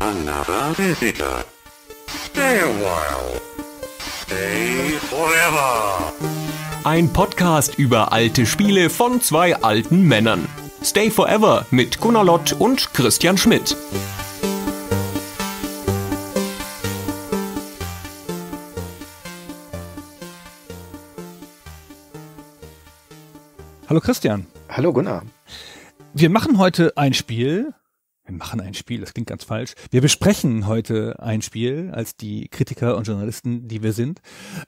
Another visitor. Stay a while. Stay forever. Ein Podcast über alte Spiele von zwei alten Männern. Stay Forever mit Gunnar Lott und Christian Schmidt. Hallo Christian. Hallo Gunnar. Wir machen heute ein Spiel, wir machen ein Spiel, das klingt ganz falsch. Wir besprechen heute ein Spiel als die Kritiker und Journalisten, die wir sind,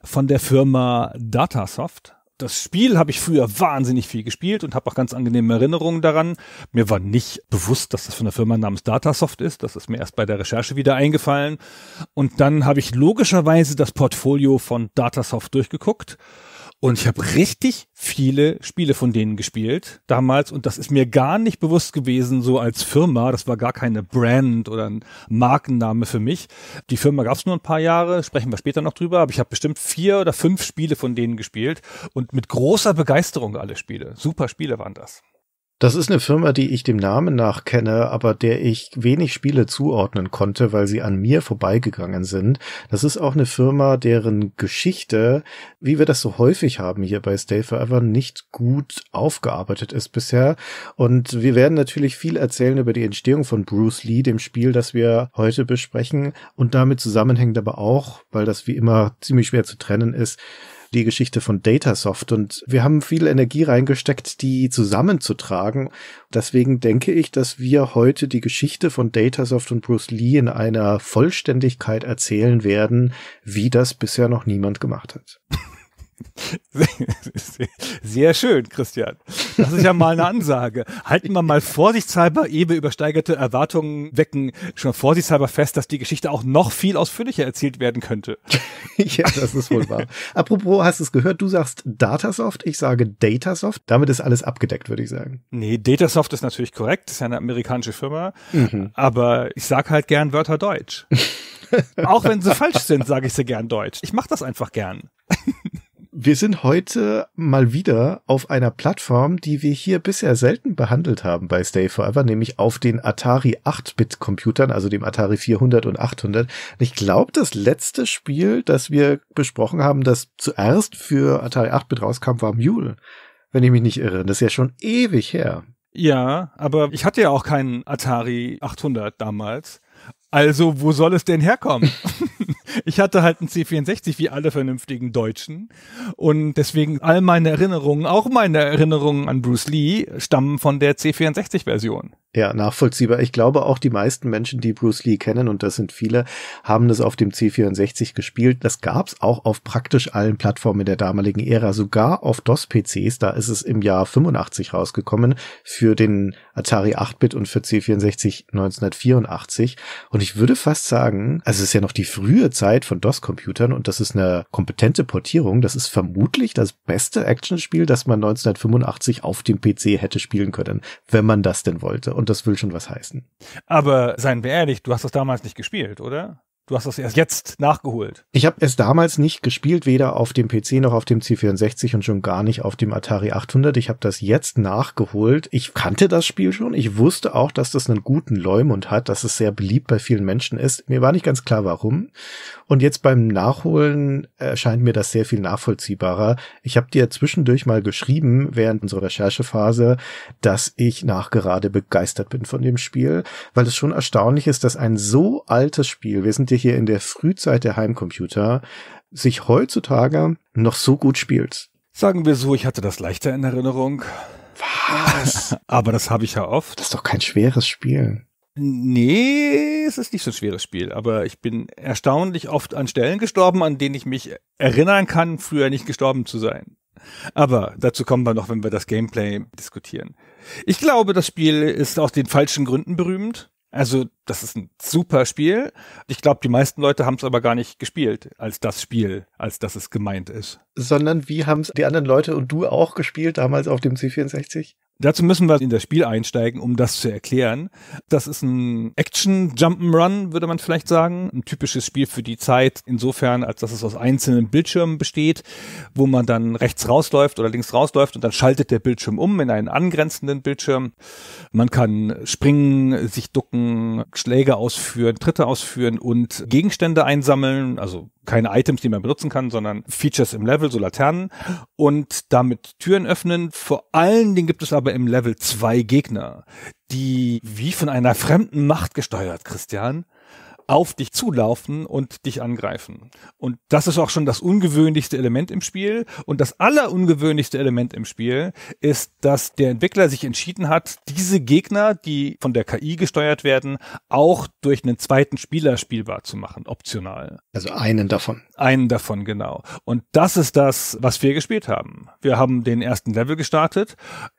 von der Firma Datasoft. Das Spiel habe ich früher wahnsinnig viel gespielt und habe auch ganz angenehme Erinnerungen daran. Mir war nicht bewusst, dass das von der Firma namens Datasoft ist. Das ist mir erst bei der Recherche wieder eingefallen. Und dann habe ich logischerweise das Portfolio von Datasoft durchgeguckt und ich habe richtig viele Spiele von denen gespielt damals und das ist mir gar nicht bewusst gewesen, so als Firma. Das war gar keine Brand oder ein Markenname für mich. Die Firma gab es nur ein paar Jahre, sprechen wir später noch drüber, aber ich habe bestimmt vier oder fünf Spiele von denen gespielt und mit großer Begeisterung alle Spiele. Super Spiele waren das. Das ist eine Firma, die ich dem Namen nach kenne, aber der ich wenig Spiele zuordnen konnte, weil sie an mir vorbeigegangen sind. Das ist auch eine Firma, deren Geschichte, wie wir das so häufig haben hier bei Stay Forever, nicht gut aufgearbeitet ist bisher. Und wir werden natürlich viel erzählen über die Entstehung von Bruce Lee, dem Spiel, das wir heute besprechen. Und damit zusammenhängt aber auch, weil das wie immer ziemlich schwer zu trennen ist, die Geschichte von Datasoft und wir haben viel Energie reingesteckt, die zusammenzutragen. Deswegen denke ich, dass wir heute die Geschichte von Datasoft und Bruce Lee in einer Vollständigkeit erzählen werden, wie das bisher noch niemand gemacht hat. Sehr schön, Christian. Das ist ja mal eine Ansage. Halten wir mal vorsichtshalber, ehe übersteigerte Erwartungen wecken, schon vorsichtshalber fest, dass die Geschichte auch noch viel ausführlicher erzählt werden könnte. ja, das ist wohl wahr. Apropos, hast du es gehört? Du sagst Datasoft, ich sage Datasoft. Damit ist alles abgedeckt, würde ich sagen. Nee, Datasoft ist natürlich korrekt. Ist ja eine amerikanische Firma. Mhm. Aber ich sage halt gern Wörter Deutsch. auch wenn sie falsch sind, sage ich sie gern Deutsch. Ich mache das einfach gern. Wir sind heute mal wieder auf einer Plattform, die wir hier bisher selten behandelt haben bei Stay Forever, nämlich auf den Atari 8-Bit-Computern, also dem Atari 400 und 800. Und ich glaube, das letzte Spiel, das wir besprochen haben, das zuerst für Atari 8-Bit rauskam, war Mule, wenn ich mich nicht irre. Das ist ja schon ewig her. Ja, aber ich hatte ja auch keinen Atari 800 damals. Also, wo soll es denn herkommen? Ich hatte halt einen C64 wie alle vernünftigen Deutschen und deswegen all meine Erinnerungen, auch meine Erinnerungen an Bruce Lee, stammen von der C64-Version. Ja, nachvollziehbar. Ich glaube auch die meisten Menschen, die Bruce Lee kennen, und das sind viele, haben das auf dem C64 gespielt. Das gab's auch auf praktisch allen Plattformen der damaligen Ära, sogar auf DOS-PCs. Da ist es im Jahr 85 rausgekommen für den Atari 8-Bit und für C64 1984. Und ich würde fast sagen, also es ist ja noch die frühe Zeit, Zeit von DOS-Computern und das ist eine kompetente Portierung. Das ist vermutlich das beste Actionspiel, das man 1985 auf dem PC hätte spielen können, wenn man das denn wollte. Und das will schon was heißen. Aber seien wir ehrlich, du hast das damals nicht gespielt, oder? Du hast das erst jetzt nachgeholt. Ich habe es damals nicht gespielt, weder auf dem PC noch auf dem C64 und schon gar nicht auf dem Atari 800. Ich habe das jetzt nachgeholt. Ich kannte das Spiel schon. Ich wusste auch, dass das einen guten Leumund hat, dass es sehr beliebt bei vielen Menschen ist. Mir war nicht ganz klar, warum. Und jetzt beim Nachholen erscheint mir das sehr viel nachvollziehbarer. Ich habe dir zwischendurch mal geschrieben, während unserer Recherchephase, dass ich nachgerade begeistert bin von dem Spiel, weil es schon erstaunlich ist, dass ein so altes Spiel, wir sind hier in der Frühzeit der Heimcomputer sich heutzutage noch so gut spielt. Sagen wir so, ich hatte das leichter in Erinnerung. Was? Aber das habe ich ja oft. Das ist doch kein schweres Spiel. Nee, es ist nicht so ein schweres Spiel, aber ich bin erstaunlich oft an Stellen gestorben, an denen ich mich erinnern kann, früher nicht gestorben zu sein. Aber dazu kommen wir noch, wenn wir das Gameplay diskutieren. Ich glaube, das Spiel ist aus den falschen Gründen berühmt. Also, das ist ein super Spiel. Ich glaube, die meisten Leute haben es aber gar nicht gespielt als das Spiel, als dass es gemeint ist. Sondern wie haben es die anderen Leute und du auch gespielt damals auf dem C64? Dazu müssen wir in das Spiel einsteigen, um das zu erklären. Das ist ein Action Jump'n'Run, würde man vielleicht sagen. Ein typisches Spiel für die Zeit, insofern, als dass es aus einzelnen Bildschirmen besteht, wo man dann rechts rausläuft oder links rausläuft und dann schaltet der Bildschirm um in einen angrenzenden Bildschirm. Man kann springen, sich ducken, Schläge ausführen, Tritte ausführen und Gegenstände einsammeln, also keine Items, die man benutzen kann, sondern Features im Level, so Laternen und damit Türen öffnen. Vor allen Dingen gibt es aber im Level zwei Gegner, die wie von einer fremden Macht gesteuert, Christian, auf dich zulaufen und dich angreifen. Und das ist auch schon das ungewöhnlichste Element im Spiel. Und das allerungewöhnlichste Element im Spiel ist, dass der Entwickler sich entschieden hat, diese Gegner, die von der KI gesteuert werden, auch durch einen zweiten Spieler spielbar zu machen, optional. Also einen davon. Einen davon genau. Und das ist das, was wir gespielt haben. Wir haben den ersten Level gestartet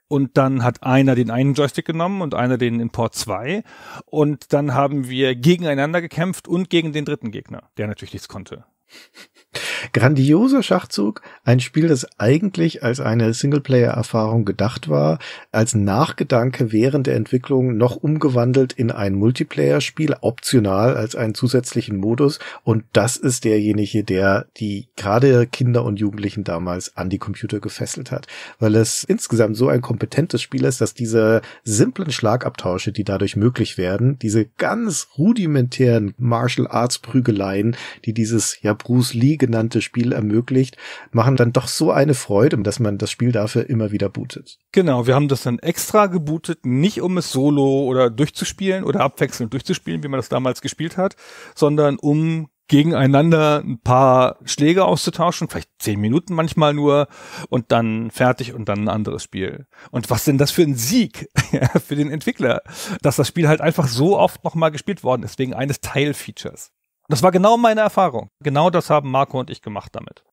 und dann hat einer den einen Joystick genommen und einer den in Port 2 und dann haben wir gegeneinander gekämpft und gegen den dritten Gegner, der natürlich nichts konnte. Grandioser Schachzug, ein Spiel, das eigentlich als eine Singleplayer-Erfahrung gedacht war, als Nachgedanke während der Entwicklung noch umgewandelt in ein Multiplayer-Spiel, optional als einen zusätzlichen Modus. Und das ist derjenige, der die gerade Kinder und Jugendlichen damals an die Computer gefesselt hat, weil es insgesamt so ein kompetentes Spiel ist, dass diese simplen Schlagabtausche, die dadurch möglich werden, diese ganz rudimentären Martial Arts Prügeleien, die dieses ja Bruce Lee genannte gesamte Spiel ermöglicht, machen dann doch so eine Freude, dass man das Spiel dafür immer wieder bootet. Genau, wir haben das dann extra gebootet, nicht um es solo oder durchzuspielen oder abwechselnd durchzuspielen, wie man das damals gespielt hat, sondern um gegeneinander ein paar Schläge auszutauschen, vielleicht zehn Minuten manchmal nur und dann fertig und dann ein anderes Spiel. Und was denn das für ein Sieg für den Entwickler, dass das Spiel halt einfach so oft nochmal gespielt worden ist, wegen eines Teilfeatures. Das war genau meine Erfahrung. Genau das haben Marco und ich gemacht damit.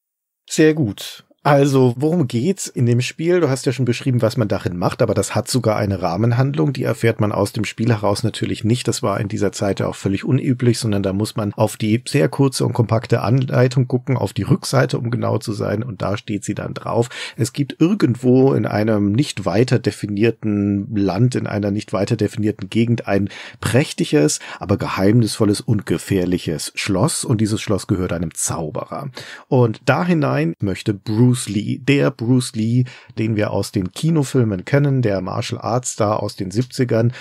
Sehr gut. Also, worum geht's in dem Spiel? Du hast ja schon beschrieben, was man darin macht, aber das hat sogar eine Rahmenhandlung. Die erfährt man aus dem Spiel heraus natürlich nicht. Das war in dieser Zeit ja auch völlig unüblich, sondern da muss man auf die sehr kurze und kompakte Anleitung gucken, auf die Rückseite, um genau zu sein, und da steht sie dann drauf. Es gibt irgendwo in einem nicht weiter definierten Land, in einer nicht weiter definierten Gegend ein prächtiges, aber geheimnisvolles und gefährliches Schloss, und dieses Schloss gehört einem Zauberer. Und da hinein möchte Bruce Bruce Lee, der Bruce Lee, den wir aus den Kinofilmen kennen, der Martial Arts Star aus den 70ern,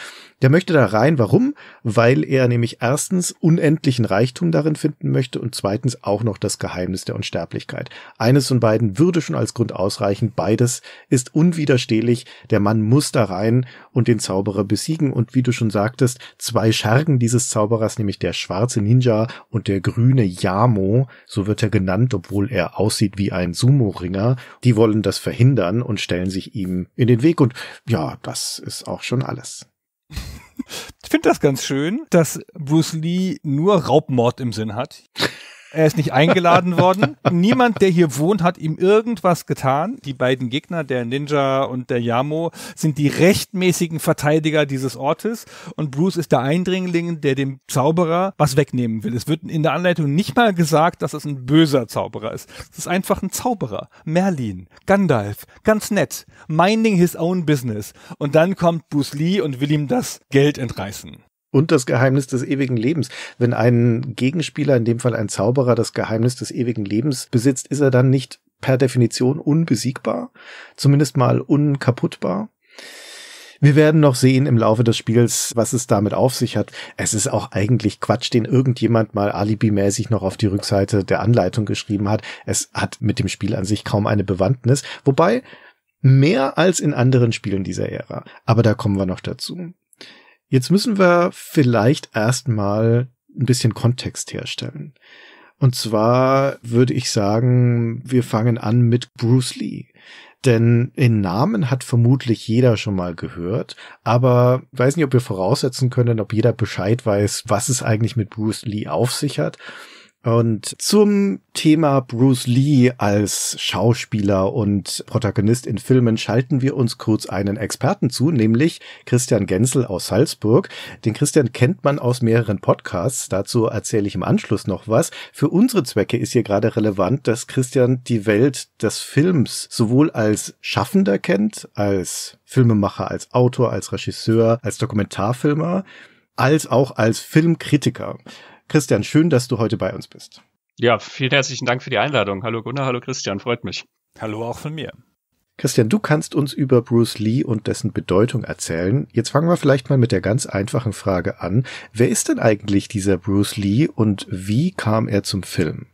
der möchte da rein. Warum? Weil er nämlich erstens unendlichen Reichtum darin finden möchte und zweitens auch noch das Geheimnis der Unsterblichkeit. Eines von beiden würde schon als Grund ausreichen. Beides ist unwiderstehlich. Der Mann muss da rein und den Zauberer besiegen. Und wie du schon sagtest, zwei Schergen dieses Zauberers, nämlich der schwarze Ninja und der grüne Yamo, so wird er genannt, obwohl er aussieht wie ein Sumo-Ringer, die wollen das verhindern und stellen sich ihm in den Weg. Und ja, das ist auch schon alles ich finde das ganz schön, dass Bruce Lee nur Raubmord im Sinn hat. Er ist nicht eingeladen worden. Niemand, der hier wohnt, hat ihm irgendwas getan. Die beiden Gegner, der Ninja und der Yamo, sind die rechtmäßigen Verteidiger dieses Ortes. Und Bruce ist der Eindringling, der dem Zauberer was wegnehmen will. Es wird in der Anleitung nicht mal gesagt, dass es ein böser Zauberer ist. Es ist einfach ein Zauberer. Merlin, Gandalf, ganz nett. Minding his own business. Und dann kommt Bruce Lee und will ihm das Geld entreißen und das Geheimnis des ewigen Lebens. Wenn ein Gegenspieler, in dem Fall ein Zauberer, das Geheimnis des ewigen Lebens besitzt, ist er dann nicht per Definition unbesiegbar, zumindest mal unkaputtbar. Wir werden noch sehen im Laufe des Spiels, was es damit auf sich hat. Es ist auch eigentlich Quatsch, den irgendjemand mal alibimäßig noch auf die Rückseite der Anleitung geschrieben hat. Es hat mit dem Spiel an sich kaum eine Bewandtnis, wobei mehr als in anderen Spielen dieser Ära. Aber da kommen wir noch dazu. Jetzt müssen wir vielleicht erstmal ein bisschen Kontext herstellen. Und zwar würde ich sagen, wir fangen an mit Bruce Lee. Denn in Namen hat vermutlich jeder schon mal gehört, aber weiß nicht, ob wir voraussetzen können, ob jeder Bescheid weiß, was es eigentlich mit Bruce Lee auf sich hat und zum Thema Bruce Lee als Schauspieler und Protagonist in Filmen schalten wir uns kurz einen Experten zu, nämlich Christian Genzel aus Salzburg. Den Christian kennt man aus mehreren Podcasts, dazu erzähle ich im Anschluss noch was. Für unsere Zwecke ist hier gerade relevant, dass Christian die Welt des Films sowohl als Schaffender kennt, als Filmemacher, als Autor, als Regisseur, als Dokumentarfilmer, als auch als Filmkritiker. Christian, schön, dass du heute bei uns bist. Ja, vielen herzlichen Dank für die Einladung. Hallo Gunnar, hallo Christian, freut mich. Hallo auch von mir. Christian, du kannst uns über Bruce Lee und dessen Bedeutung erzählen. Jetzt fangen wir vielleicht mal mit der ganz einfachen Frage an. Wer ist denn eigentlich dieser Bruce Lee und wie kam er zum Film?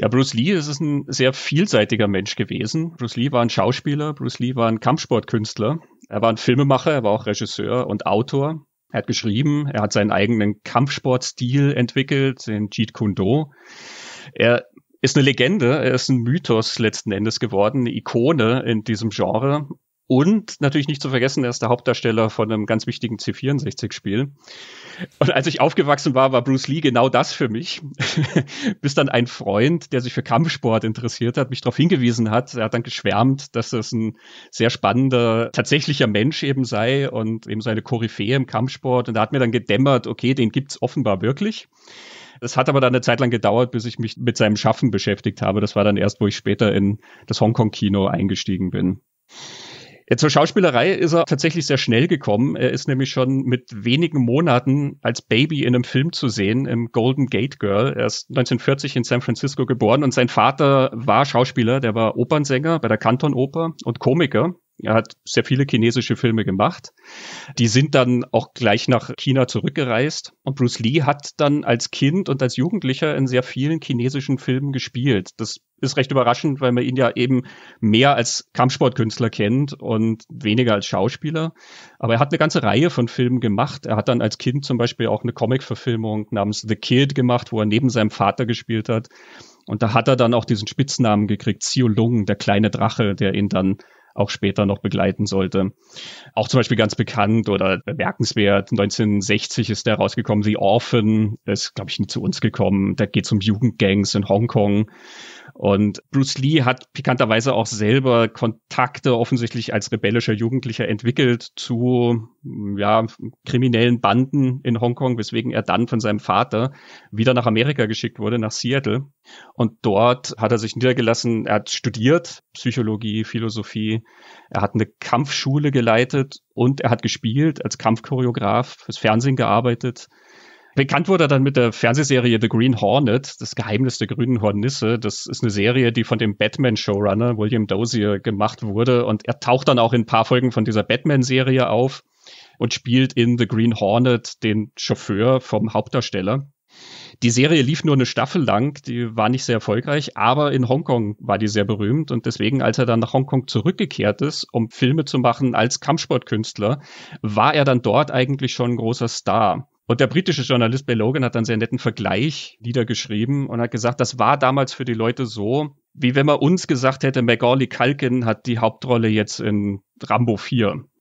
Ja, Bruce Lee ist, ein sehr vielseitiger Mensch gewesen. Bruce Lee war ein Schauspieler, Bruce Lee war ein Kampfsportkünstler, er war ein Filmemacher, er war auch Regisseur und Autor. Er hat geschrieben, er hat seinen eigenen Kampfsportstil entwickelt, den Jeet Kune Do. Er ist eine Legende, er ist ein Mythos letzten Endes geworden, eine Ikone in diesem Genre. Und natürlich nicht zu vergessen, er ist der Hauptdarsteller von einem ganz wichtigen C64-Spiel. Und als ich aufgewachsen war, war Bruce Lee genau das für mich. Bis dann ein Freund, der sich für Kampfsport interessiert hat, mich darauf hingewiesen hat. Er hat dann geschwärmt, dass das ein sehr spannender, tatsächlicher Mensch eben sei und eben seine Koryphäe im Kampfsport. Und da hat mir dann gedämmert, okay, den gibt's offenbar wirklich. Es hat aber dann eine Zeit lang gedauert, bis ich mich mit seinem Schaffen beschäftigt habe. Das war dann erst, wo ich später in das Hongkong-Kino eingestiegen bin. Äh, zur Schauspielerei ist er tatsächlich sehr schnell gekommen. Er ist nämlich schon mit wenigen Monaten als Baby in einem Film zu sehen, im Golden Gate Girl. Er ist 1940 in San Francisco geboren und sein Vater war Schauspieler, der war Opernsänger bei der Kantonoper und Komiker. Er hat sehr viele chinesische Filme gemacht. Die sind dann auch gleich nach China zurückgereist. Und Bruce Lee hat dann als Kind und als Jugendlicher in sehr vielen chinesischen Filmen gespielt. Das ist recht überraschend, weil man ihn ja eben mehr als Kampfsportkünstler kennt und weniger als Schauspieler. Aber er hat eine ganze Reihe von Filmen gemacht. Er hat dann als Kind zum Beispiel auch eine Comic-Verfilmung namens The Kid gemacht, wo er neben seinem Vater gespielt hat. Und da hat er dann auch diesen Spitznamen gekriegt, Xiu Lung, der kleine Drache, der ihn dann auch später noch begleiten sollte. Auch zum Beispiel ganz bekannt oder bemerkenswert, 1960 ist der rausgekommen, The Orphan, ist, glaube ich, nie zu uns gekommen. Da geht es um Jugendgangs in Hongkong. Und Bruce Lee hat pikanterweise auch selber Kontakte offensichtlich als rebellischer Jugendlicher entwickelt zu ja, kriminellen Banden in Hongkong, weswegen er dann von seinem Vater wieder nach Amerika geschickt wurde, nach Seattle. Und dort hat er sich niedergelassen, er hat studiert, Psychologie, Philosophie, er hat eine Kampfschule geleitet und er hat gespielt, als Kampfchoreograf, fürs Fernsehen gearbeitet. Bekannt wurde er dann mit der Fernsehserie The Green Hornet, das Geheimnis der grünen Hornisse. Das ist eine Serie, die von dem Batman-Showrunner William Dozier gemacht wurde. Und er taucht dann auch in ein paar Folgen von dieser Batman-Serie auf und spielt in The Green Hornet den Chauffeur vom Hauptdarsteller. Die Serie lief nur eine Staffel lang, die war nicht sehr erfolgreich, aber in Hongkong war die sehr berühmt und deswegen, als er dann nach Hongkong zurückgekehrt ist, um Filme zu machen als Kampfsportkünstler, war er dann dort eigentlich schon ein großer Star. Und der britische Journalist Bill Logan hat dann sehr netten Vergleich niedergeschrieben und hat gesagt, das war damals für die Leute so, wie wenn man uns gesagt hätte, Macaulay Culkin hat die Hauptrolle jetzt in Rambo 4.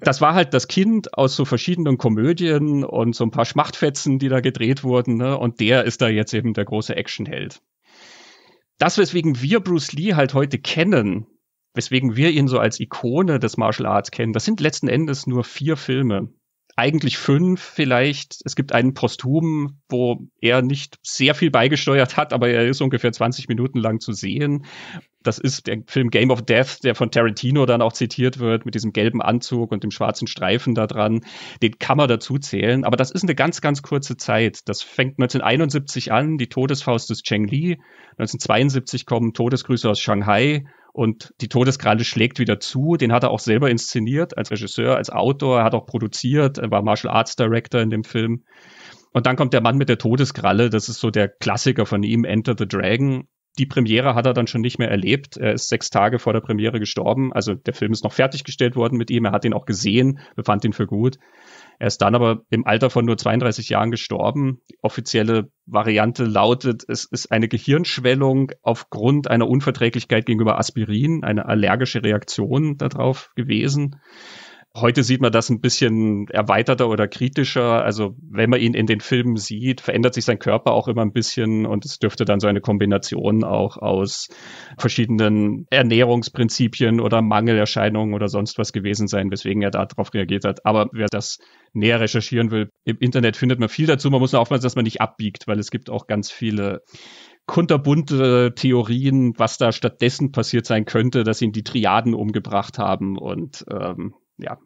Das war halt das Kind aus so verschiedenen Komödien und so ein paar Schmachtfetzen, die da gedreht wurden. Ne? Und der ist da jetzt eben der große Actionheld. Das, weswegen wir Bruce Lee halt heute kennen, weswegen wir ihn so als Ikone des Martial Arts kennen, das sind letzten Endes nur vier Filme eigentlich fünf vielleicht. Es gibt einen posthumen, wo er nicht sehr viel beigesteuert hat, aber er ist ungefähr 20 Minuten lang zu sehen. Das ist der Film Game of Death, der von Tarantino dann auch zitiert wird, mit diesem gelben Anzug und dem schwarzen Streifen da dran. Den kann man dazu zählen, aber das ist eine ganz, ganz kurze Zeit. Das fängt 1971 an, die Todesfaust des Cheng Li. 1972 kommen Todesgrüße aus Shanghai. Und die Todeskralle schlägt wieder zu. Den hat er auch selber inszeniert als Regisseur, als Autor. Er hat auch produziert, er war Martial Arts Director in dem Film. Und dann kommt der Mann mit der Todeskralle. Das ist so der Klassiker von ihm, Enter the Dragon. Die Premiere hat er dann schon nicht mehr erlebt. Er ist sechs Tage vor der Premiere gestorben. Also der Film ist noch fertiggestellt worden mit ihm. Er hat ihn auch gesehen, befand ihn für gut. Er ist dann aber im Alter von nur 32 Jahren gestorben. Die offizielle Variante lautet, es ist eine Gehirnschwellung aufgrund einer Unverträglichkeit gegenüber Aspirin, eine allergische Reaktion darauf gewesen. Heute sieht man das ein bisschen erweiterter oder kritischer. Also wenn man ihn in den Filmen sieht, verändert sich sein Körper auch immer ein bisschen und es dürfte dann so eine Kombination auch aus verschiedenen Ernährungsprinzipien oder Mangelerscheinungen oder sonst was gewesen sein, weswegen er darauf reagiert hat. Aber wer das näher recherchieren will, im Internet findet man viel dazu. Man muss nur aufpassen, dass man nicht abbiegt, weil es gibt auch ganz viele kunterbunte Theorien, was da stattdessen passiert sein könnte, dass ihn die Triaden umgebracht haben und ähm, ja.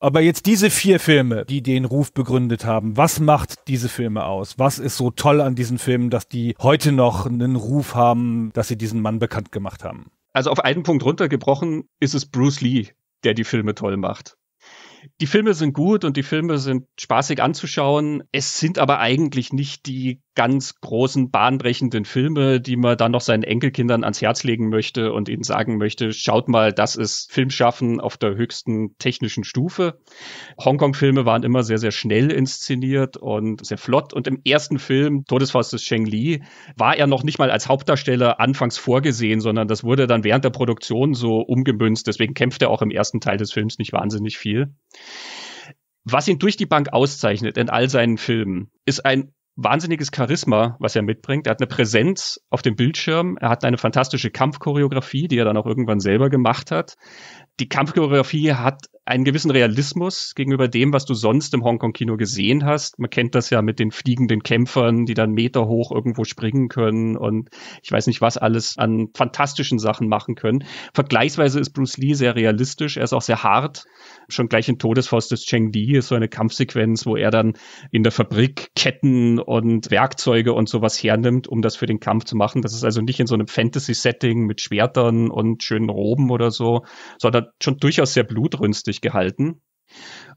Aber jetzt diese vier Filme, die den Ruf begründet haben, was macht diese Filme aus? Was ist so toll an diesen Filmen, dass die heute noch einen Ruf haben, dass sie diesen Mann bekannt gemacht haben? Also auf einen Punkt runtergebrochen ist es Bruce Lee, der die Filme toll macht. Die Filme sind gut und die Filme sind spaßig anzuschauen. Es sind aber eigentlich nicht die ganz großen, bahnbrechenden Filme, die man dann noch seinen Enkelkindern ans Herz legen möchte und ihnen sagen möchte, schaut mal, das ist Filmschaffen auf der höchsten technischen Stufe. Hongkong-Filme waren immer sehr, sehr schnell inszeniert und sehr flott. Und im ersten Film, Todesfaust des Cheng Li, war er noch nicht mal als Hauptdarsteller anfangs vorgesehen, sondern das wurde dann während der Produktion so umgemünzt. Deswegen kämpft er auch im ersten Teil des Films nicht wahnsinnig viel. Was ihn durch die Bank auszeichnet in all seinen Filmen, ist ein wahnsinniges Charisma, was er mitbringt. Er hat eine Präsenz auf dem Bildschirm. Er hat eine fantastische Kampfchoreografie, die er dann auch irgendwann selber gemacht hat. Die Kampfchoreografie hat einen gewissen Realismus gegenüber dem, was du sonst im Hongkong-Kino gesehen hast. Man kennt das ja mit den fliegenden Kämpfern, die dann Meter hoch irgendwo springen können und ich weiß nicht, was alles an fantastischen Sachen machen können. Vergleichsweise ist Bruce Lee sehr realistisch, er ist auch sehr hart. Schon gleich in Todesfaust des Cheng Li ist so eine Kampfsequenz, wo er dann in der Fabrik Ketten und Werkzeuge und sowas hernimmt, um das für den Kampf zu machen. Das ist also nicht in so einem Fantasy-Setting mit Schwertern und schönen Roben oder so, sondern schon durchaus sehr blutrünstig menschlich gehalten.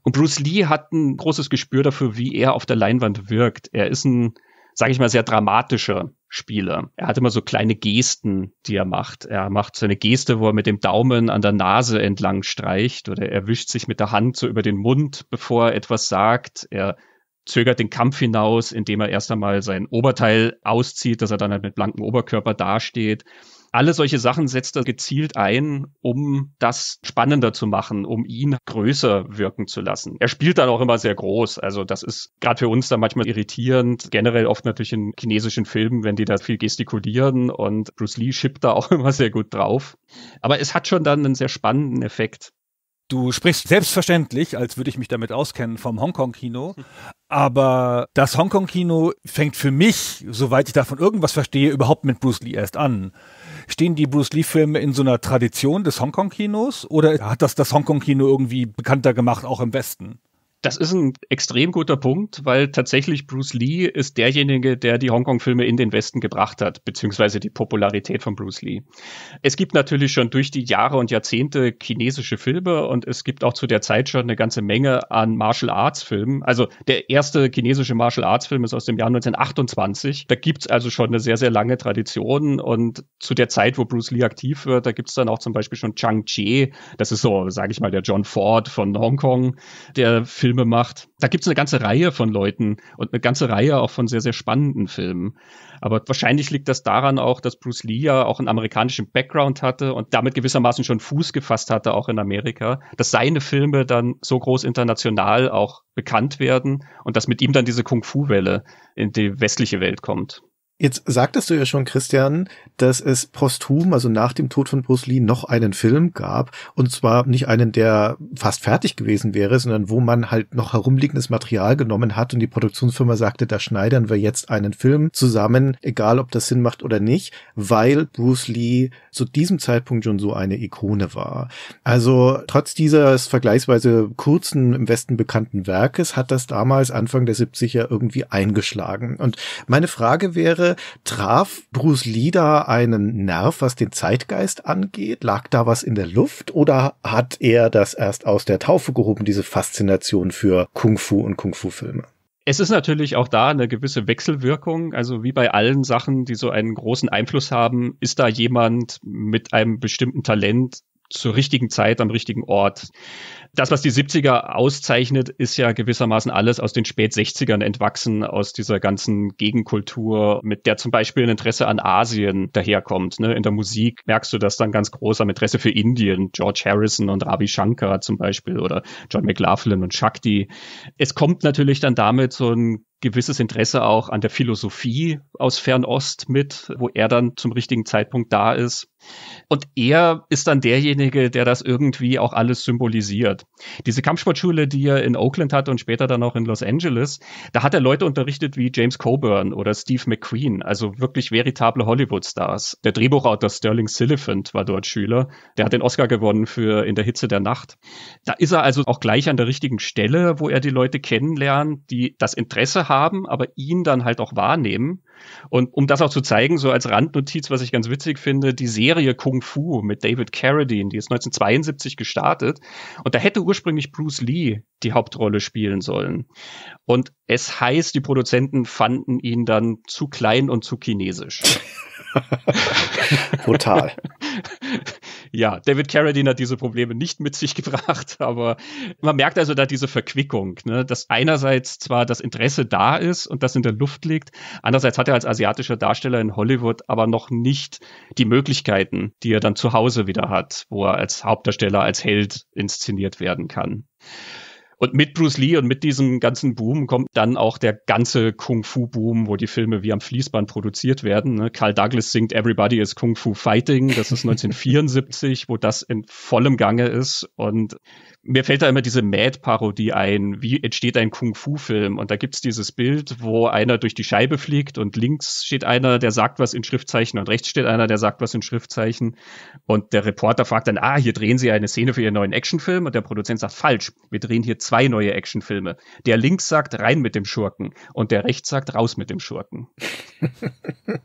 Und Bruce Lee hat ein großes Gespür dafür, wie er auf der Leinwand wirkt. Er ist ein, sage ich mal, sehr dramatischer Spieler. Er hat immer so kleine Gesten, die er macht. Er macht so eine Geste, wo er mit dem Daumen an der Nase entlang streicht oder er wischt sich mit der Hand so über den Mund, bevor er etwas sagt. Er zögert den Kampf hinaus, indem er erst einmal sein Oberteil auszieht, dass er dann halt mit blankem Oberkörper dasteht. Alle solche Sachen setzt er gezielt ein, um das spannender zu machen, um ihn größer wirken zu lassen. Er spielt dann auch immer sehr groß. Also das ist gerade für uns dann manchmal irritierend. Generell oft natürlich in chinesischen Filmen, wenn die da viel gestikulieren und Bruce Lee schippt da auch immer sehr gut drauf. Aber es hat schon dann einen sehr spannenden Effekt. Du sprichst selbstverständlich, als würde ich mich damit auskennen, vom Hongkong-Kino. Aber das Hongkong-Kino fängt für mich, soweit ich davon irgendwas verstehe, überhaupt mit Bruce Lee erst an stehen die Bruce Lee-Filme in so einer Tradition des Hongkong-Kinos oder hat das das Hongkong-Kino irgendwie bekannter gemacht, auch im Westen? Das ist ein extrem guter Punkt, weil tatsächlich Bruce Lee ist derjenige, der die Hongkong-Filme in den Westen gebracht hat, beziehungsweise die Popularität von Bruce Lee. Es gibt natürlich schon durch die Jahre und Jahrzehnte chinesische Filme und es gibt auch zu der Zeit schon eine ganze Menge an Martial Arts-Filmen. Also der erste chinesische Martial Arts-Film ist aus dem Jahr 1928. Da gibt's also schon eine sehr, sehr lange Tradition und zu der Zeit, wo Bruce Lee aktiv wird, da gibt's dann auch zum Beispiel schon Chang Che. Das ist so, sage ich mal, der John Ford von Hongkong, der Film Filme macht. Da gibt es eine ganze Reihe von Leuten und eine ganze Reihe auch von sehr, sehr spannenden Filmen. Aber wahrscheinlich liegt das daran auch, dass Bruce Lee ja auch einen amerikanischen Background hatte und damit gewissermaßen schon Fuß gefasst hatte, auch in Amerika, dass seine Filme dann so groß international auch bekannt werden und dass mit ihm dann diese Kung-Fu-Welle in die westliche Welt kommt. Jetzt sagtest du ja schon, Christian, dass es posthum, also nach dem Tod von Bruce Lee, noch einen Film gab. Und zwar nicht einen, der fast fertig gewesen wäre, sondern wo man halt noch herumliegendes Material genommen hat und die Produktionsfirma sagte, da schneidern wir jetzt einen Film zusammen, egal ob das Sinn macht oder nicht, weil Bruce Lee zu diesem Zeitpunkt schon so eine Ikone war. Also trotz dieses vergleichsweise kurzen, im Westen bekannten Werkes hat das damals Anfang der 70er irgendwie eingeschlagen. Und meine Frage wäre, traf Bruce Lee da einen Nerv, was den Zeitgeist angeht? Lag da was in der Luft oder hat er das erst aus der Taufe gehoben, diese Faszination für Kung Fu und Kung Fu Filme? Es ist natürlich auch da eine gewisse Wechselwirkung. Also wie bei allen Sachen, die so einen großen Einfluss haben, ist da jemand mit einem bestimmten Talent zur richtigen Zeit am richtigen Ort. Das, was die 70er auszeichnet, ist ja gewissermaßen alles aus den Spät-60ern entwachsen, aus dieser ganzen Gegenkultur, mit der zum Beispiel ein Interesse an Asien daherkommt. Ne? In der Musik merkst du das dann ganz groß am Interesse für Indien, George Harrison und Ravi Shankar zum Beispiel oder John McLaughlin und Shakti. Es kommt natürlich dann damit so ein gewisses Interesse auch an der Philosophie aus Fernost mit, wo er dann zum richtigen Zeitpunkt da ist. Und er ist dann derjenige, der das irgendwie auch alles symbolisiert. Diese Kampfsportschule, die er in Oakland hat und später dann auch in Los Angeles, da hat er Leute unterrichtet wie James Coburn oder Steve McQueen, also wirklich veritable Hollywood-Stars. Der Drehbuchautor Sterling Siliphant war dort Schüler. Der hat den Oscar gewonnen für In der Hitze der Nacht. Da ist er also auch gleich an der richtigen Stelle, wo er die Leute kennenlernt, die das Interesse haben, aber ihn dann halt auch wahrnehmen. Und um das auch zu zeigen, so als Randnotiz, was ich ganz witzig finde, die Serie Kung Fu mit David Carradine, die ist 1972 gestartet. Und da hätte ursprünglich Bruce Lee die Hauptrolle spielen sollen. Und es heißt, die Produzenten fanden ihn dann zu klein und zu chinesisch. Brutal. ja, David Carradine hat diese Probleme nicht mit sich gebracht, aber man merkt also da diese Verquickung, ne? dass einerseits zwar das Interesse da ist und das in der Luft liegt, andererseits hat er als asiatischer Darsteller in Hollywood aber noch nicht die Möglichkeiten, die er dann zu Hause wieder hat, wo er als Hauptdarsteller, als Held inszeniert werden kann. Und mit Bruce Lee und mit diesem ganzen Boom kommt dann auch der ganze Kung-Fu-Boom, wo die Filme wie am Fließband produziert werden. Ne? Carl Douglas singt Everybody is Kung Fu Fighting. Das ist 1974, wo das in vollem Gange ist. Und mir fällt da immer diese Mad-Parodie ein, wie entsteht ein Kung-Fu-Film? Und da gibt es dieses Bild, wo einer durch die Scheibe fliegt und links steht einer, der sagt was in Schriftzeichen und rechts steht einer, der sagt was in Schriftzeichen. Und der Reporter fragt dann, ah, hier drehen Sie eine Szene für Ihren neuen Actionfilm. Und der Produzent sagt, falsch, wir drehen hier zwei neue Actionfilme. Der links sagt, rein mit dem Schurken. Und der rechts sagt, raus mit dem Schurken.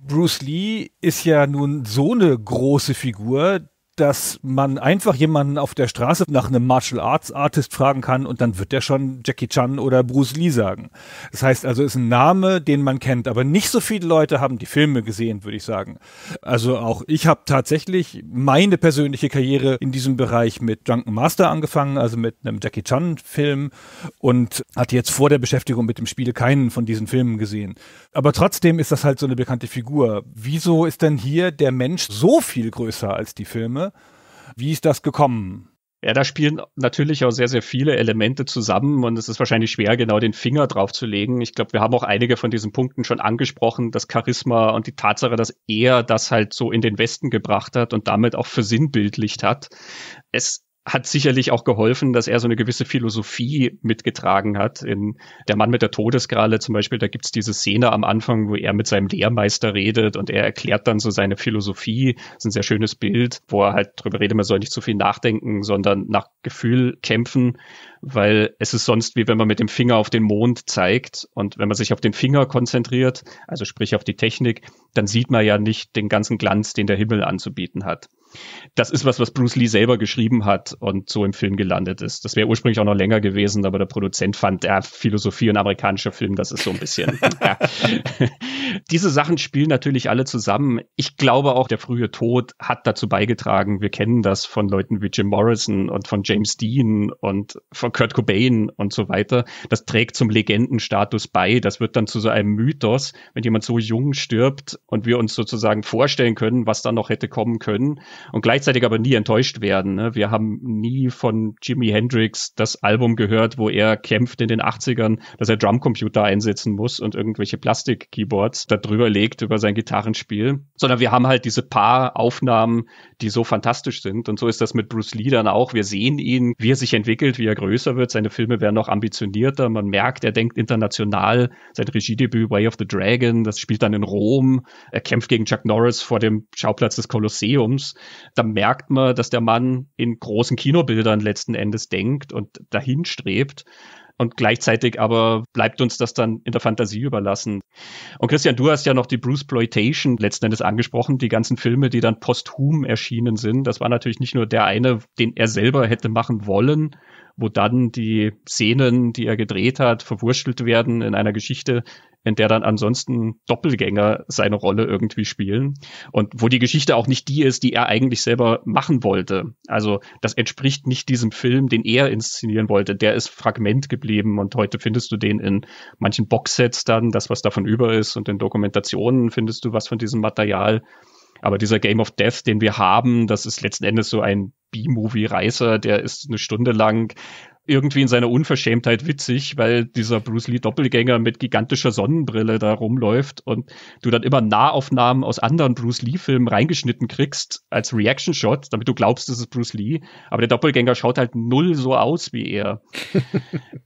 Bruce Lee ist ja nun so eine große Figur, dass man einfach jemanden auf der Straße nach einem Martial Arts Artist fragen kann und dann wird der schon Jackie Chan oder Bruce Lee sagen. Das heißt also, es ist ein Name, den man kennt, aber nicht so viele Leute haben die Filme gesehen, würde ich sagen. Also auch ich habe tatsächlich meine persönliche Karriere in diesem Bereich mit Drunken Master angefangen, also mit einem Jackie Chan Film und hatte jetzt vor der Beschäftigung mit dem Spiel keinen von diesen Filmen gesehen. Aber trotzdem ist das halt so eine bekannte Figur. Wieso ist denn hier der Mensch so viel größer als die Filme? Wie ist das gekommen? Ja, da spielen natürlich auch sehr, sehr viele Elemente zusammen und es ist wahrscheinlich schwer, genau den Finger drauf zu legen. Ich glaube, wir haben auch einige von diesen Punkten schon angesprochen, das Charisma und die Tatsache, dass er das halt so in den Westen gebracht hat und damit auch versinnbildlicht hat. Es hat sicherlich auch geholfen, dass er so eine gewisse Philosophie mitgetragen hat. In Der Mann mit der Todeskralle zum Beispiel, da gibt's diese Szene am Anfang, wo er mit seinem Lehrmeister redet und er erklärt dann so seine Philosophie. Das ist ein sehr schönes Bild, wo er halt drüber redet, man soll nicht zu viel nachdenken, sondern nach Gefühl kämpfen, weil es ist sonst wie wenn man mit dem Finger auf den Mond zeigt und wenn man sich auf den Finger konzentriert, also sprich auf die Technik, dann sieht man ja nicht den ganzen Glanz, den der Himmel anzubieten hat das ist was, was Bruce Lee selber geschrieben hat und so im Film gelandet ist. Das wäre ursprünglich auch noch länger gewesen, aber der Produzent fand, ja, Philosophie und amerikanischer Film, das ist so ein bisschen. Diese Sachen spielen natürlich alle zusammen. Ich glaube auch, der frühe Tod hat dazu beigetragen. Wir kennen das von Leuten wie Jim Morrison und von James Dean und von Kurt Cobain und so weiter. Das trägt zum Legendenstatus bei. Das wird dann zu so einem Mythos, wenn jemand so jung stirbt und wir uns sozusagen vorstellen können, was da noch hätte kommen können und gleichzeitig aber nie enttäuscht werden. Ne? Wir haben nie von Jimi Hendrix das Album gehört, wo er kämpft in den 80ern, dass er Drumcomputer einsetzen muss und irgendwelche Plastik-Keyboards da drüber legt über sein Gitarrenspiel, sondern wir haben halt diese paar Aufnahmen, die so fantastisch sind. Und so ist das mit Bruce Lee dann auch. Wir sehen ihn, wie er sich entwickelt, wie er größer wird. Seine Filme werden noch ambitionierter. Man merkt, er denkt international. Sein Regiedebüt Way of the Dragon, das spielt dann in Rom. Er kämpft gegen Chuck Norris vor dem Schauplatz des Kolosseums da merkt man, dass der Mann in großen Kinobildern letzten Endes denkt und dahin strebt. Und gleichzeitig aber bleibt uns das dann in der Fantasie überlassen. Und Christian, du hast ja noch die Bruce Ploitation letzten Endes angesprochen, die ganzen Filme, die dann posthum erschienen sind. Das war natürlich nicht nur der eine, den er selber hätte machen wollen, wo dann die Szenen, die er gedreht hat, verwurschtelt werden in einer Geschichte, in der dann ansonsten Doppelgänger seine Rolle irgendwie spielen und wo die Geschichte auch nicht die ist, die er eigentlich selber machen wollte. Also das entspricht nicht diesem Film, den er inszenieren wollte. Der ist Fragment geblieben und heute findest du den in manchen Boxsets dann, das was davon über ist und in Dokumentationen findest du was von diesem Material. Aber dieser Game of Death, den wir haben, das ist letzten Endes so ein B-Movie-Reißer, der ist eine Stunde lang irgendwie in seiner Unverschämtheit witzig, weil dieser Bruce Lee Doppelgänger mit gigantischer Sonnenbrille da rumläuft und du dann immer Nahaufnahmen aus anderen Bruce Lee Filmen reingeschnitten kriegst als Reaction Shot, damit du glaubst, es ist Bruce Lee, aber der Doppelgänger schaut halt null so aus wie er.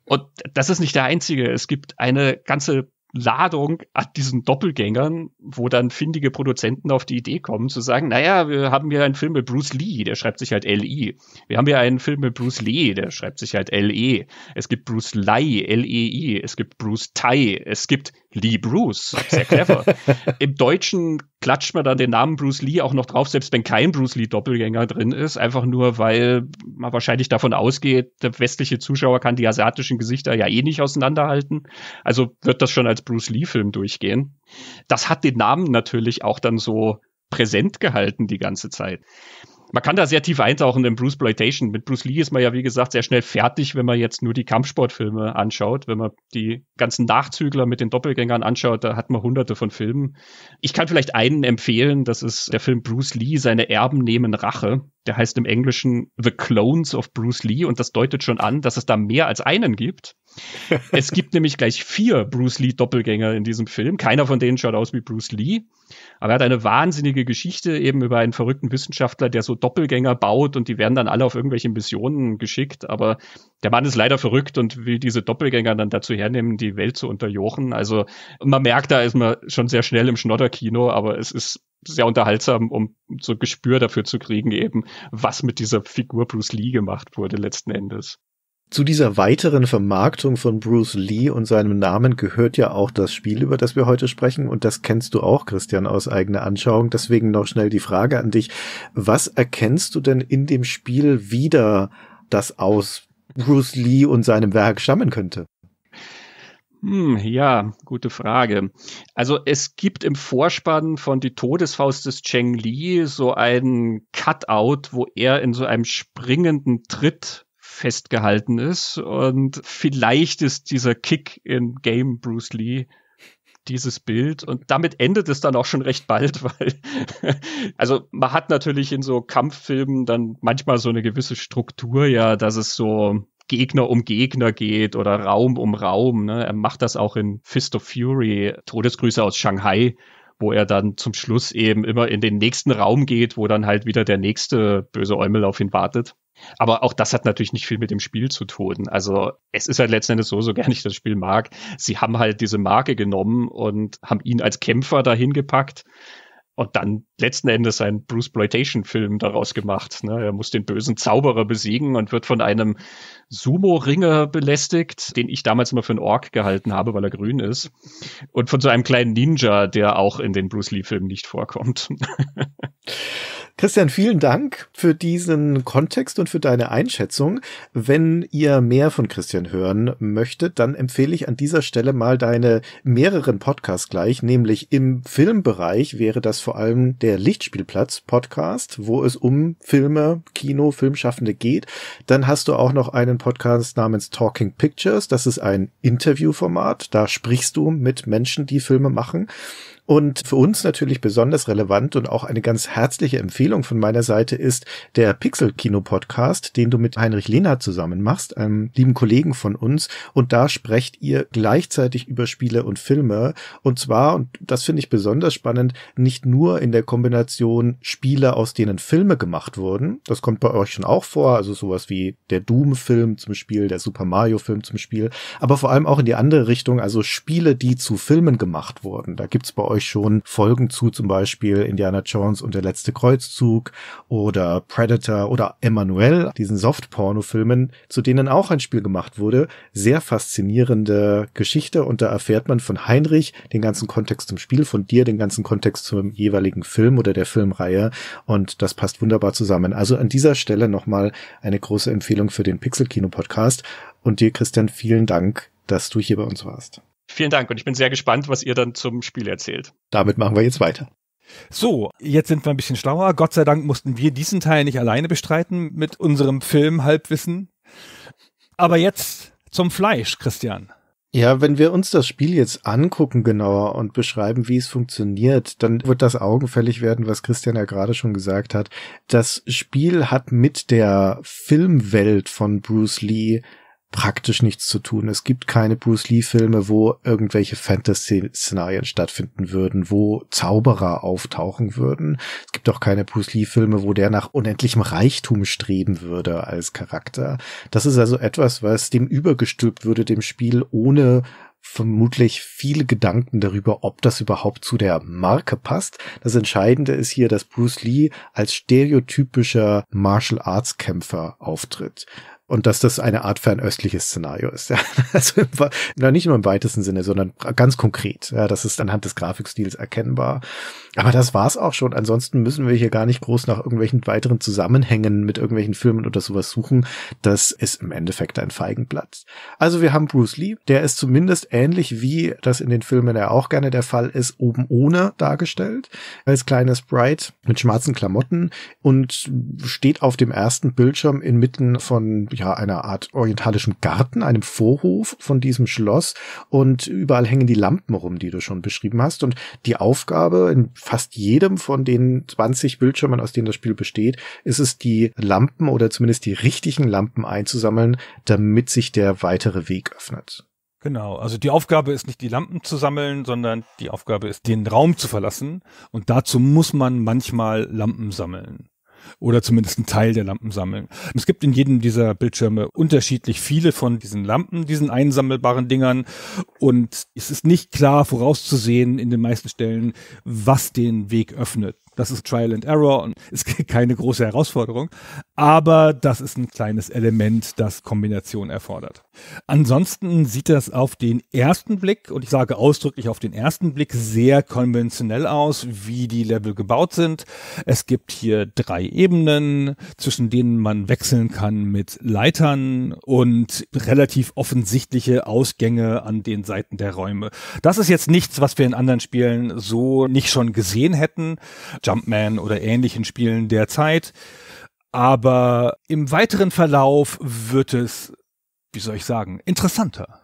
und das ist nicht der einzige, es gibt eine ganze Ladung an diesen Doppelgängern, wo dann findige Produzenten auf die Idee kommen, zu sagen, naja, wir haben hier einen Film mit Bruce Lee, der schreibt sich halt L.I. E. Wir haben hier einen Film mit Bruce Lee, der schreibt sich halt L.E. Es gibt Bruce Lai, L.E.I. Es gibt Bruce Tai. Es gibt Lee Bruce. Sehr clever. Im Deutschen klatscht man dann den Namen Bruce Lee auch noch drauf, selbst wenn kein Bruce Lee Doppelgänger drin ist, einfach nur, weil man wahrscheinlich davon ausgeht, der westliche Zuschauer kann die asiatischen Gesichter ja eh nicht auseinanderhalten. Also wird das schon als Bruce Lee Film durchgehen. Das hat den Namen natürlich auch dann so präsent gehalten die ganze Zeit man kann da sehr tief eintauchen in Bruce Exploitation. Mit Bruce Lee ist man ja, wie gesagt, sehr schnell fertig, wenn man jetzt nur die Kampfsportfilme anschaut. Wenn man die ganzen Nachzügler mit den Doppelgängern anschaut, da hat man hunderte von Filmen. Ich kann vielleicht einen empfehlen, das ist der Film Bruce Lee, seine Erben nehmen Rache. Der heißt im Englischen The Clones of Bruce Lee und das deutet schon an, dass es da mehr als einen gibt. es gibt nämlich gleich vier Bruce Lee Doppelgänger in diesem Film. Keiner von denen schaut aus wie Bruce Lee. Aber er hat eine wahnsinnige Geschichte eben über einen verrückten Wissenschaftler, der so Doppelgänger baut und die werden dann alle auf irgendwelche Missionen geschickt. Aber der Mann ist leider verrückt und will diese Doppelgänger dann dazu hernehmen, die Welt zu unterjochen. Also man merkt, da ist man schon sehr schnell im Schnodderkino, aber es ist sehr unterhaltsam, um so Gespür dafür zu kriegen, eben, was mit dieser Figur Bruce Lee gemacht wurde letzten Endes zu dieser weiteren Vermarktung von Bruce Lee und seinem Namen gehört ja auch das Spiel, über das wir heute sprechen. Und das kennst du auch, Christian, aus eigener Anschauung. Deswegen noch schnell die Frage an dich. Was erkennst du denn in dem Spiel wieder, das aus Bruce Lee und seinem Werk stammen könnte? Hm, ja, gute Frage. Also es gibt im Vorspann von Die Todesfaust des Cheng Li so einen Cutout, wo er in so einem springenden Tritt festgehalten ist. Und vielleicht ist dieser Kick in Game Bruce Lee dieses Bild und damit endet es dann auch schon recht bald, weil also man hat natürlich in so Kampffilmen dann manchmal so eine gewisse Struktur, ja, dass es so Gegner um Gegner geht oder Raum um Raum. Ne? Er macht das auch in Fist of Fury, Todesgrüße aus Shanghai, wo er dann zum Schluss eben immer in den nächsten Raum geht, wo dann halt wieder der nächste böse Eumel auf ihn wartet. Aber auch das hat natürlich nicht viel mit dem Spiel zu tun. Also es ist halt letzten Endes so, so gerne ich das Spiel mag. Sie haben halt diese Marke genommen und haben ihn als Kämpfer dahin gepackt und dann letzten Endes einen Bruce Bruceploitation-Film daraus gemacht. Ne? Er muss den bösen Zauberer besiegen und wird von einem Sumo-Ringer belästigt, den ich damals immer für einen Ork gehalten habe, weil er grün ist. Und von so einem kleinen Ninja, der auch in den Bruce Lee-Filmen nicht vorkommt. Christian, vielen Dank für diesen Kontext und für deine Einschätzung. Wenn ihr mehr von Christian hören möchtet, dann empfehle ich an dieser Stelle mal deine mehreren Podcasts gleich, nämlich im Filmbereich wäre das vor allem der Lichtspielplatz Podcast, wo es um Filme, Kino, Filmschaffende geht. Dann hast du auch noch einen Podcast namens Talking Pictures. Das ist ein Interviewformat. Da sprichst du mit Menschen, die Filme machen. Und für uns natürlich besonders relevant und auch eine ganz herzliche Empfehlung von meiner Seite ist der Pixel Kino Podcast, den du mit Heinrich Lehner zusammen machst, einem lieben Kollegen von uns. Und da sprecht ihr gleichzeitig über Spiele und Filme. Und zwar, und das finde ich besonders spannend, nicht nur in der Kombination Spiele, aus denen Filme gemacht wurden. Das kommt bei euch schon auch vor. Also sowas wie der Doom-Film zum Spiel, der Super Mario-Film zum Spiel. Aber vor allem auch in die andere Richtung. Also Spiele, die zu Filmen gemacht wurden. Da gibt's bei euch ich, schon Folgen zu, zum Beispiel Indiana Jones und der letzte Kreuzzug oder Predator oder Emmanuel, diesen Soft-Porno-Filmen, zu denen auch ein Spiel gemacht wurde. Sehr faszinierende Geschichte und da erfährt man von Heinrich den ganzen Kontext zum Spiel, von dir den ganzen Kontext zum jeweiligen Film oder der Filmreihe und das passt wunderbar zusammen. Also an dieser Stelle nochmal eine große Empfehlung für den Pixel Kino Podcast und dir Christian vielen Dank, dass du hier bei uns warst. Vielen Dank und ich bin sehr gespannt, was ihr dann zum Spiel erzählt. Damit machen wir jetzt weiter. So, jetzt sind wir ein bisschen schlauer. Gott sei Dank mussten wir diesen Teil nicht alleine bestreiten mit unserem Film Halbwissen. Aber jetzt zum Fleisch, Christian. Ja, wenn wir uns das Spiel jetzt angucken genauer und beschreiben, wie es funktioniert, dann wird das augenfällig werden, was Christian ja gerade schon gesagt hat. Das Spiel hat mit der Filmwelt von Bruce Lee praktisch nichts zu tun. Es gibt keine Bruce Lee-Filme, wo irgendwelche Fantasy-Szenarien stattfinden würden, wo Zauberer auftauchen würden. Es gibt auch keine Bruce Lee-Filme, wo der nach unendlichem Reichtum streben würde als Charakter. Das ist also etwas, was dem übergestülpt würde, dem Spiel, ohne vermutlich viele Gedanken darüber, ob das überhaupt zu der Marke passt. Das Entscheidende ist hier, dass Bruce Lee als stereotypischer Martial Arts Kämpfer auftritt und dass das eine Art fernöstliches Szenario ist. Ja. Also im, nicht nur im weitesten Sinne, sondern ganz konkret. Ja, das ist anhand des Grafikstils erkennbar. Aber das war's auch schon. Ansonsten müssen wir hier gar nicht groß nach irgendwelchen weiteren Zusammenhängen mit irgendwelchen Filmen oder sowas suchen. Das ist im Endeffekt ein Feigenblatt. Also wir haben Bruce Lee, der ist zumindest ähnlich wie das in den Filmen ja auch gerne der Fall ist, oben ohne dargestellt. Als kleines Bright mit schwarzen Klamotten und steht auf dem ersten Bildschirm inmitten von, ja, einer Art orientalischem Garten, einem Vorhof von diesem Schloss und überall hängen die Lampen rum, die du schon beschrieben hast und die Aufgabe in fast jedem von den 20 Bildschirmen, aus denen das Spiel besteht, ist es die Lampen oder zumindest die richtigen Lampen einzusammeln, damit sich der weitere Weg öffnet. Genau, also die Aufgabe ist nicht die Lampen zu sammeln, sondern die Aufgabe ist, den Raum zu verlassen. Und dazu muss man manchmal Lampen sammeln oder zumindest einen Teil der Lampen sammeln. es gibt in jedem dieser Bildschirme unterschiedlich viele von diesen Lampen, diesen einsammelbaren Dingern und es ist nicht klar vorauszusehen in den meisten Stellen, was den Weg öffnet. Das ist Trial and Error und ist keine große Herausforderung. Aber das ist ein kleines Element, das Kombination erfordert. Ansonsten sieht das auf den ersten Blick, und ich sage ausdrücklich auf den ersten Blick, sehr konventionell aus, wie die Level gebaut sind. Es gibt hier drei Ebenen, zwischen denen man wechseln kann mit Leitern und relativ offensichtliche Ausgänge an den Seiten der Räume. Das ist jetzt nichts, was wir in anderen Spielen so nicht schon gesehen hätten. Jumpman oder ähnlichen Spielen der Zeit. Aber im weiteren Verlauf wird es, wie soll ich sagen, interessanter.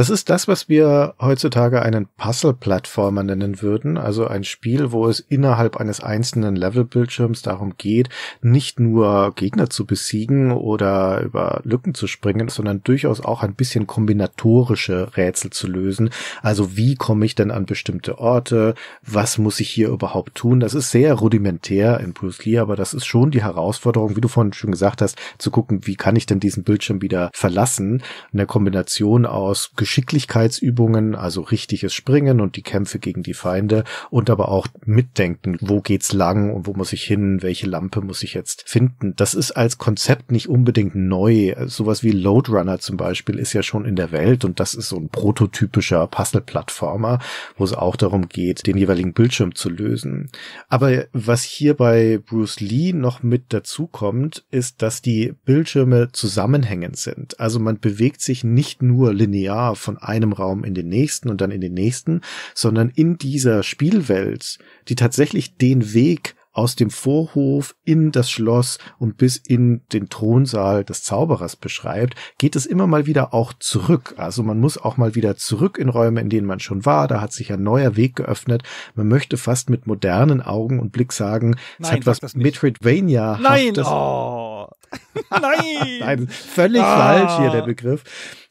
Das ist das, was wir heutzutage einen Puzzle-Plattformer nennen würden, also ein Spiel, wo es innerhalb eines einzelnen Levelbildschirms darum geht, nicht nur Gegner zu besiegen oder über Lücken zu springen, sondern durchaus auch ein bisschen kombinatorische Rätsel zu lösen. Also wie komme ich denn an bestimmte Orte? Was muss ich hier überhaupt tun? Das ist sehr rudimentär in Bruce Lee, aber das ist schon die Herausforderung, wie du vorhin schon gesagt hast, zu gucken, wie kann ich denn diesen Bildschirm wieder verlassen? In der Kombination aus Geschicklichkeitsübungen, also richtiges Springen und die Kämpfe gegen die Feinde und aber auch mitdenken, wo geht's lang und wo muss ich hin, welche Lampe muss ich jetzt finden. Das ist als Konzept nicht unbedingt neu. Sowas wie Load Runner zum Beispiel ist ja schon in der Welt und das ist so ein prototypischer Puzzle-Plattformer, wo es auch darum geht, den jeweiligen Bildschirm zu lösen. Aber was hier bei Bruce Lee noch mit dazu kommt, ist, dass die Bildschirme zusammenhängend sind. Also man bewegt sich nicht nur linear linear von einem Raum in den nächsten und dann in den nächsten, sondern in dieser Spielwelt, die tatsächlich den Weg aus dem Vorhof in das Schloss und bis in den Thronsaal des Zauberers beschreibt, geht es immer mal wieder auch zurück. Also man muss auch mal wieder zurück in Räume, in denen man schon war. Da hat sich ein neuer Weg geöffnet. Man möchte fast mit modernen Augen und Blick sagen, Nein, es hat was Metroidvania. Nein, oh. Nein! Nein, völlig ah. falsch hier der Begriff.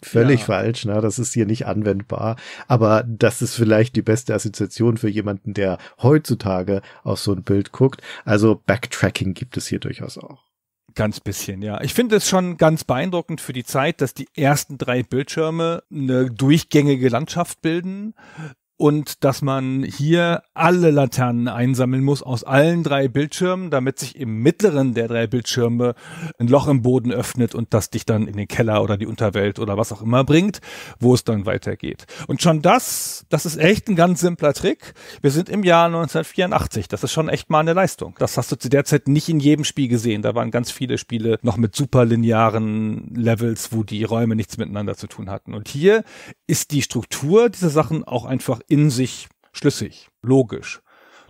Völlig ja. falsch, ne? das ist hier nicht anwendbar. Aber das ist vielleicht die beste Assoziation für jemanden, der heutzutage auf so ein Bild guckt. Also Backtracking gibt es hier durchaus auch. Ganz bisschen, ja. Ich finde es schon ganz beeindruckend für die Zeit, dass die ersten drei Bildschirme eine durchgängige Landschaft bilden und dass man hier alle Laternen einsammeln muss aus allen drei Bildschirmen, damit sich im mittleren der drei Bildschirme ein Loch im Boden öffnet und das dich dann in den Keller oder die Unterwelt oder was auch immer bringt, wo es dann weitergeht. Und schon das, das ist echt ein ganz simpler Trick. Wir sind im Jahr 1984, das ist schon echt mal eine Leistung. Das hast du zu der Zeit nicht in jedem Spiel gesehen. Da waren ganz viele Spiele noch mit super linearen Levels, wo die Räume nichts miteinander zu tun hatten. Und hier ist die Struktur dieser Sachen auch einfach in sich schlüssig, logisch.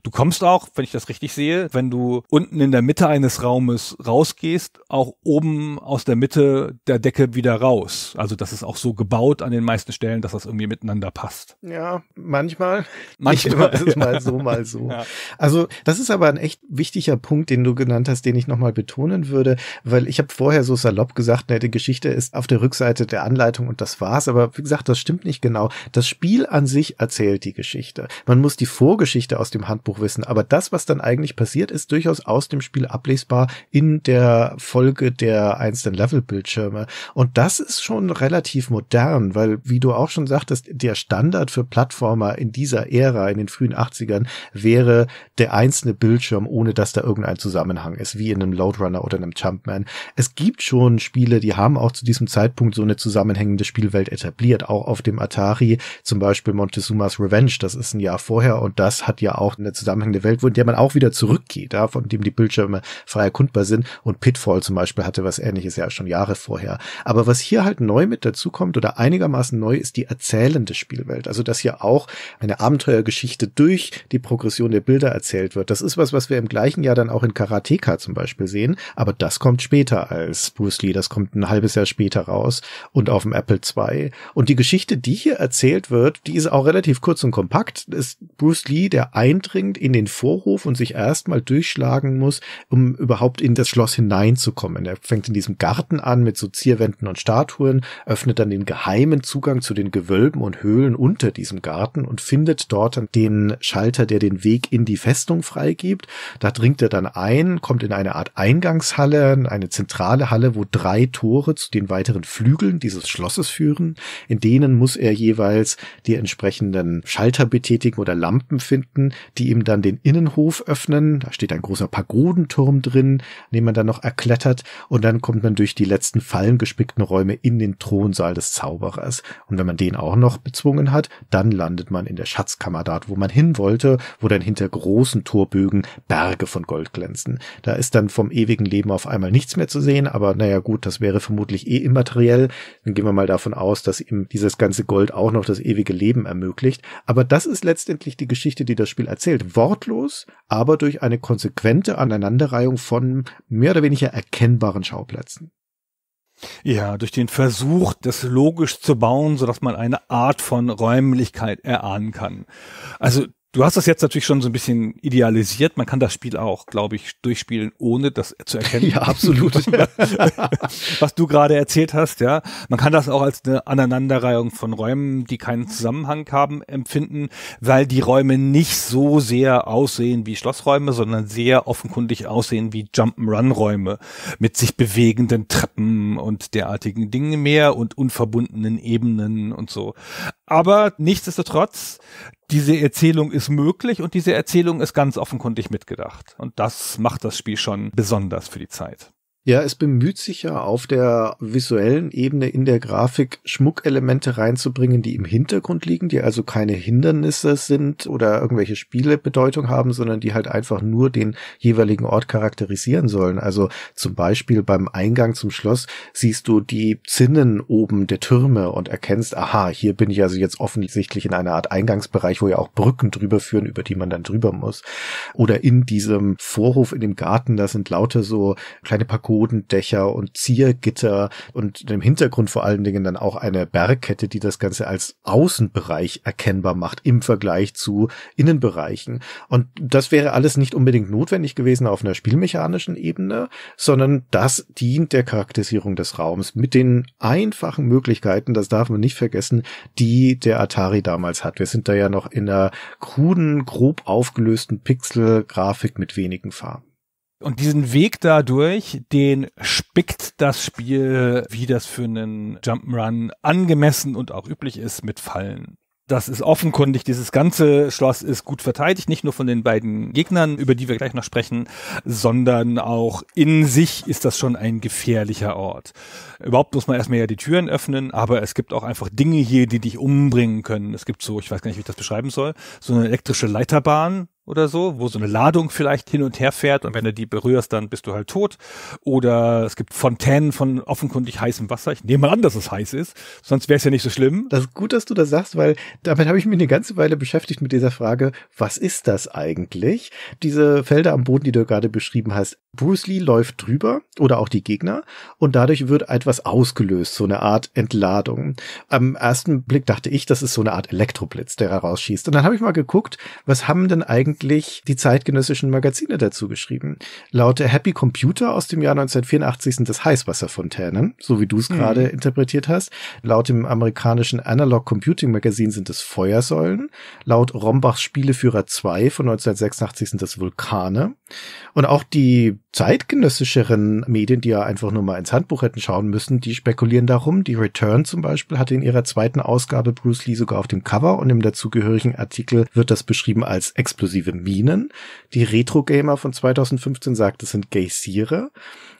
Du kommst auch, wenn ich das richtig sehe, wenn du unten in der Mitte eines Raumes rausgehst, auch oben aus der Mitte der Decke wieder raus. Also das ist auch so gebaut an den meisten Stellen, dass das irgendwie miteinander passt. Ja, manchmal. Manchmal ist es mal so, mal so. Ja. Also das ist aber ein echt wichtiger Punkt, den du genannt hast, den ich nochmal betonen würde, weil ich habe vorher so salopp gesagt, ne, die Geschichte ist auf der Rückseite der Anleitung und das war's. Aber wie gesagt, das stimmt nicht genau. Das Spiel an sich erzählt die Geschichte. Man muss die Vorgeschichte aus dem Handbuch Geschichtsbuchwissen. Aber das, was dann eigentlich passiert, ist durchaus aus dem Spiel ablesbar in der Folge der einzelnen Levelbildschirme. Und das ist schon relativ modern, weil, wie du auch schon sagtest, der Standard für Plattformer in dieser Ära, in den frühen 80ern, wäre der einzelne Bildschirm, ohne dass da irgendein Zusammenhang ist, wie in einem Loadrunner oder einem Jumpman. Es gibt schon Spiele, die haben auch zu diesem Zeitpunkt so eine zusammenhängende Spielwelt etabliert, auch auf dem Atari, zum Beispiel Montezumas Revenge, das ist ein Jahr vorher und das hat ja auch eine zusammenhängende Welt, wo in der man auch wieder zurückgeht, ja, von dem die Bildschirme frei erkundbar sind. Und Pitfall zum Beispiel hatte was ähnliches ja schon Jahre vorher. Aber was hier halt neu mit dazukommt oder einigermaßen neu ist die erzählende Spielwelt. Also dass hier auch eine Abenteuergeschichte durch die Progression der Bilder erzählt wird. Das ist was, was wir im gleichen Jahr dann auch in Karateka zum Beispiel sehen. Aber das kommt später als Bruce Lee. Das kommt ein halbes Jahr später raus und auf dem Apple II. Und die Geschichte, die hier erzählt wird, die ist auch relativ kurz und kompakt. Ist Bruce Lee der Eindringling rückwirkend in den Vorhof und sich erstmal durchschlagen muss, um überhaupt in das Schloss hineinzukommen. Er fängt in diesem Garten an mit so Zierwänden und Statuen, öffnet dann den geheimen Zugang zu den Gewölben und Höhlen unter diesem Garten und findet dort den Schalter, der den Weg in die Festung freigibt. Da dringt er dann ein, kommt in eine Art Eingangshalle, eine zentrale Halle, wo drei Tore zu den weiteren Flügeln dieses Schlosses führen. In denen muss er jeweils die entsprechenden Schalter betätigen oder Lampen finden, die ihm eben dann den Innenhof öffnen. Da steht ein großer Pagodenturm drin, den man dann noch erklettert. Und dann kommt man durch die letzten fallengespickten Räume in den Thronsaal des Zauberers. Und wenn man den auch noch bezwungen hat, dann landet man in der Schatzkammer dort, wo man hin wollte, wo dann hinter großen Torbögen Berge von Gold glänzen. Da ist dann vom ewigen Leben auf einmal nichts mehr zu sehen, aber naja gut, das wäre vermutlich eh immateriell. Dann gehen wir mal davon aus, dass ihm dieses ganze Gold auch noch das ewige Leben ermöglicht. Aber das ist letztendlich die Geschichte, die das Spiel erzählt wortlos, aber durch eine konsequente Aneinanderreihung von mehr oder weniger erkennbaren Schauplätzen. Ja, durch den Versuch, das logisch zu bauen, so dass man eine Art von Räumlichkeit erahnen kann. Also Du hast das jetzt natürlich schon so ein bisschen idealisiert. Man kann das Spiel auch, glaube ich, durchspielen, ohne das zu erkennen. Ja, absolut. Was du gerade erzählt hast, ja. Man kann das auch als eine Aneinanderreihung von Räumen, die keinen Zusammenhang haben, empfinden, weil die Räume nicht so sehr aussehen wie Schlossräume, sondern sehr offenkundig aussehen wie Jump'n'Run-Räume mit sich bewegenden Treppen und derartigen Dingen mehr und unverbundenen Ebenen und so. Aber nichtsdestotrotz, diese Erzählung ist möglich und diese Erzählung ist ganz offenkundig mitgedacht. Und das macht das Spiel schon besonders für die Zeit. Ja, es bemüht sich ja auf der visuellen Ebene in der Grafik Schmuckelemente reinzubringen, die im Hintergrund liegen, die also keine Hindernisse sind oder irgendwelche Spiele Bedeutung haben, sondern die halt einfach nur den jeweiligen Ort charakterisieren sollen. Also zum Beispiel beim Eingang zum Schloss siehst du die Zinnen oben der Türme und erkennst, aha, hier bin ich also jetzt offensichtlich in einer Art Eingangsbereich, wo ja auch Brücken drüber führen, über die man dann drüber muss. Oder in diesem Vorhof in dem Garten, da sind lauter so kleine Parcours Bodendächer und Ziergitter und im Hintergrund vor allen Dingen dann auch eine Bergkette, die das Ganze als Außenbereich erkennbar macht im Vergleich zu Innenbereichen. Und das wäre alles nicht unbedingt notwendig gewesen auf einer spielmechanischen Ebene, sondern das dient der Charakterisierung des Raums mit den einfachen Möglichkeiten, das darf man nicht vergessen, die der Atari damals hat. Wir sind da ja noch in einer kruden, grob aufgelösten pixel mit wenigen Farben. Und diesen Weg dadurch, den spickt das Spiel, wie das für einen Jump'n'Run angemessen und auch üblich ist, mit Fallen. Das ist offenkundig. Dieses ganze Schloss ist gut verteidigt, nicht nur von den beiden Gegnern, über die wir gleich noch sprechen, sondern auch in sich ist das schon ein gefährlicher Ort. Überhaupt muss man erstmal ja die Türen öffnen, aber es gibt auch einfach Dinge hier, die dich umbringen können. Es gibt so, ich weiß gar nicht, wie ich das beschreiben soll, so eine elektrische Leiterbahn, oder so, wo so eine Ladung vielleicht hin und her fährt und wenn du die berührst, dann bist du halt tot. Oder es gibt Fontänen von offenkundig heißem Wasser. Ich nehme mal an, dass es heiß ist, sonst wäre es ja nicht so schlimm. Das ist gut, dass du das sagst, weil damit habe ich mich eine ganze Weile beschäftigt mit dieser Frage, was ist das eigentlich? Diese Felder am Boden, die du gerade beschrieben hast, Bruce Lee läuft drüber oder auch die Gegner und dadurch wird etwas ausgelöst, so eine Art Entladung. Am ersten Blick dachte ich, das ist so eine Art Elektroblitz, der herausschießt. Und dann habe ich mal geguckt, was haben denn eigentlich eigentlich die zeitgenössischen Magazine dazu geschrieben. Laut Happy Computer aus dem Jahr 1984 sind das Heißwasserfontänen, so wie du es mhm. gerade mhm. interpretiert hast. Laut dem amerikanischen Analog Computing Magazin sind es Feuersäulen. Laut Rombachs Spieleführer 2 von 1986 sind das Vulkane. Und auch die zeitgenössischeren Medien, die ja einfach nur mal ins Handbuch hätten schauen müssen, die spekulieren darum. Die Return zum Beispiel hatte in ihrer zweiten Ausgabe Bruce Lee sogar auf dem Cover und im dazugehörigen Artikel wird das beschrieben als explosive aggressive Minen. Die Retro-Gamer von 2015 sagt, es sind Geysire.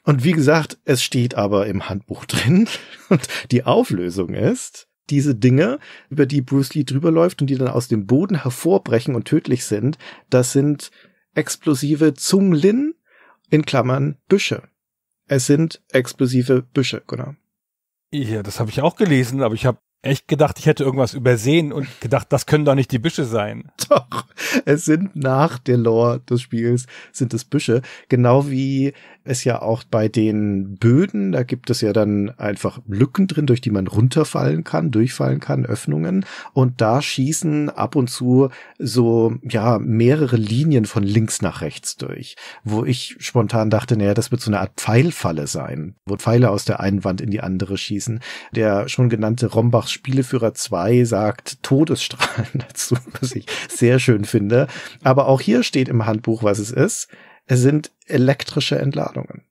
Und wie gesagt, es steht aber im Handbuch drin. Und die Auflösung ist, diese Dinge, über die Bruce Lee drüberläuft und die dann aus dem Boden hervorbrechen und tödlich sind, das sind explosive Zunglin in Klammern Büsche. Es sind explosive Büsche, genau. Ja, das habe ich auch gelesen, aber ich habe echt gedacht, ich hätte irgendwas übersehen und gedacht, das können doch nicht die Büsche sein. Doch, es sind nach der Lore des Spiels, sind es Büsche. Genau wie es ja auch bei den Böden, da gibt es ja dann einfach Lücken drin, durch die man runterfallen kann, durchfallen kann, Öffnungen. Und da schießen ab und zu so, ja, mehrere Linien von links nach rechts durch, wo ich spontan dachte, naja, das wird so eine Art Pfeilfalle sein, wo Pfeile aus der einen Wand in die andere schießen. Der schon genannte Rombachs Spieleführer 2 sagt Todesstrahlen dazu, was ich sehr schön finde. Aber auch hier steht im Handbuch, was es ist. Es sind elektrische Entladungen.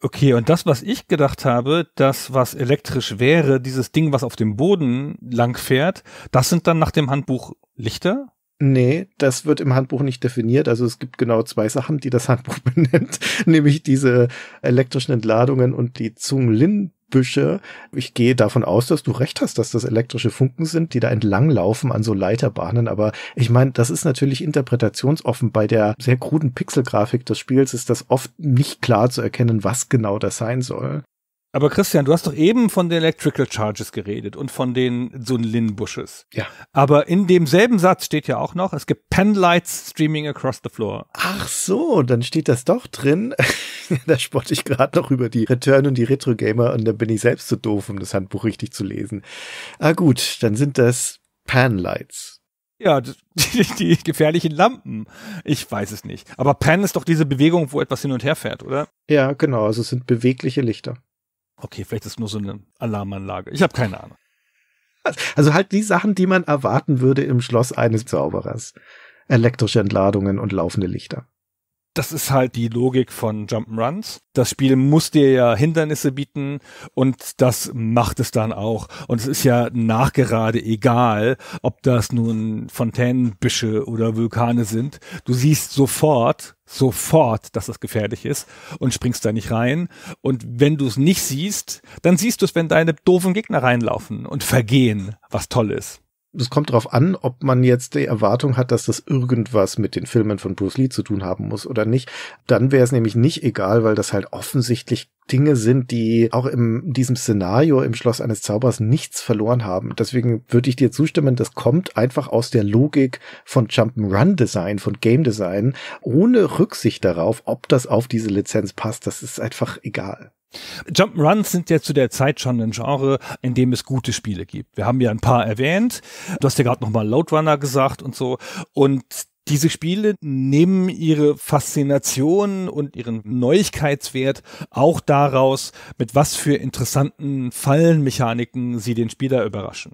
Okay, und das, was ich gedacht habe, das, was elektrisch wäre, dieses Ding, was auf dem Boden langfährt, das sind dann nach dem Handbuch Lichter? Nee, das wird im Handbuch nicht definiert. Also es gibt genau zwei Sachen, die das Handbuch benennt, nämlich diese elektrischen Entladungen und die Zunglin Büsche. Ich gehe davon aus, dass du recht hast, dass das elektrische Funken sind, die da entlang laufen an so Leiterbahnen. Aber ich meine, das ist natürlich interpretationsoffen. Bei der sehr kruden Pixelgrafik des Spiels ist das oft nicht klar zu erkennen, was genau das sein soll. Aber Christian, du hast doch eben von den Electrical Charges geredet und von den Sunlin-Bushes. Ja. Aber in demselben Satz steht ja auch noch, es gibt Penlights streaming across the floor. Ach so, dann steht das doch drin. da spotte ich gerade noch über die Return und die Retro-Gamer und dann bin ich selbst zu so doof, um das Handbuch richtig zu lesen. Ah gut, dann sind das Panlights. Ja, die, die, gefährlichen Lampen. Ich weiß es nicht. Aber Pan ist doch diese Bewegung, wo etwas hin und her fährt, oder? Ja, genau. Also es sind bewegliche Lichter. Okay, vielleicht ist nur so eine Alarmanlage. Ich habe keine Ahnung. Also halt die Sachen, die man erwarten würde im Schloss eines Zauberers. Elektrische Entladungen und laufende Lichter das ist halt die Logik von Jump'n'Runs. Das Spiel muss dir ja Hindernisse bieten und das macht es dann auch. Und es ist ja nachgerade egal, ob das nun Fontänenbüsche oder Vulkane sind. Du siehst sofort, sofort, dass das gefährlich ist und springst da nicht rein. Und wenn du es nicht siehst, dann siehst du es, wenn deine doofen Gegner reinlaufen und vergehen, was toll ist es kommt darauf an, ob man jetzt die Erwartung hat, dass das irgendwas mit den Filmen von Bruce Lee zu tun haben muss oder nicht. Dann wäre es nämlich nicht egal, weil das halt offensichtlich Dinge sind, die auch in diesem Szenario im Schloss eines Zaubers nichts verloren haben. Deswegen würde ich dir zustimmen, das kommt einfach aus der Logik von Jump'n'Run Design, von Game Design, ohne Rücksicht darauf, ob das auf diese Lizenz passt. Das ist einfach egal. Jump'n'Runs sind ja zu der Zeit schon ein Genre, in dem es gute Spiele gibt. Wir haben ja ein paar erwähnt. Du hast ja gerade nochmal Loadrunner gesagt und so. Und diese Spiele nehmen ihre Faszination und ihren Neuigkeitswert auch daraus, mit was für interessanten Fallenmechaniken sie den Spieler überraschen.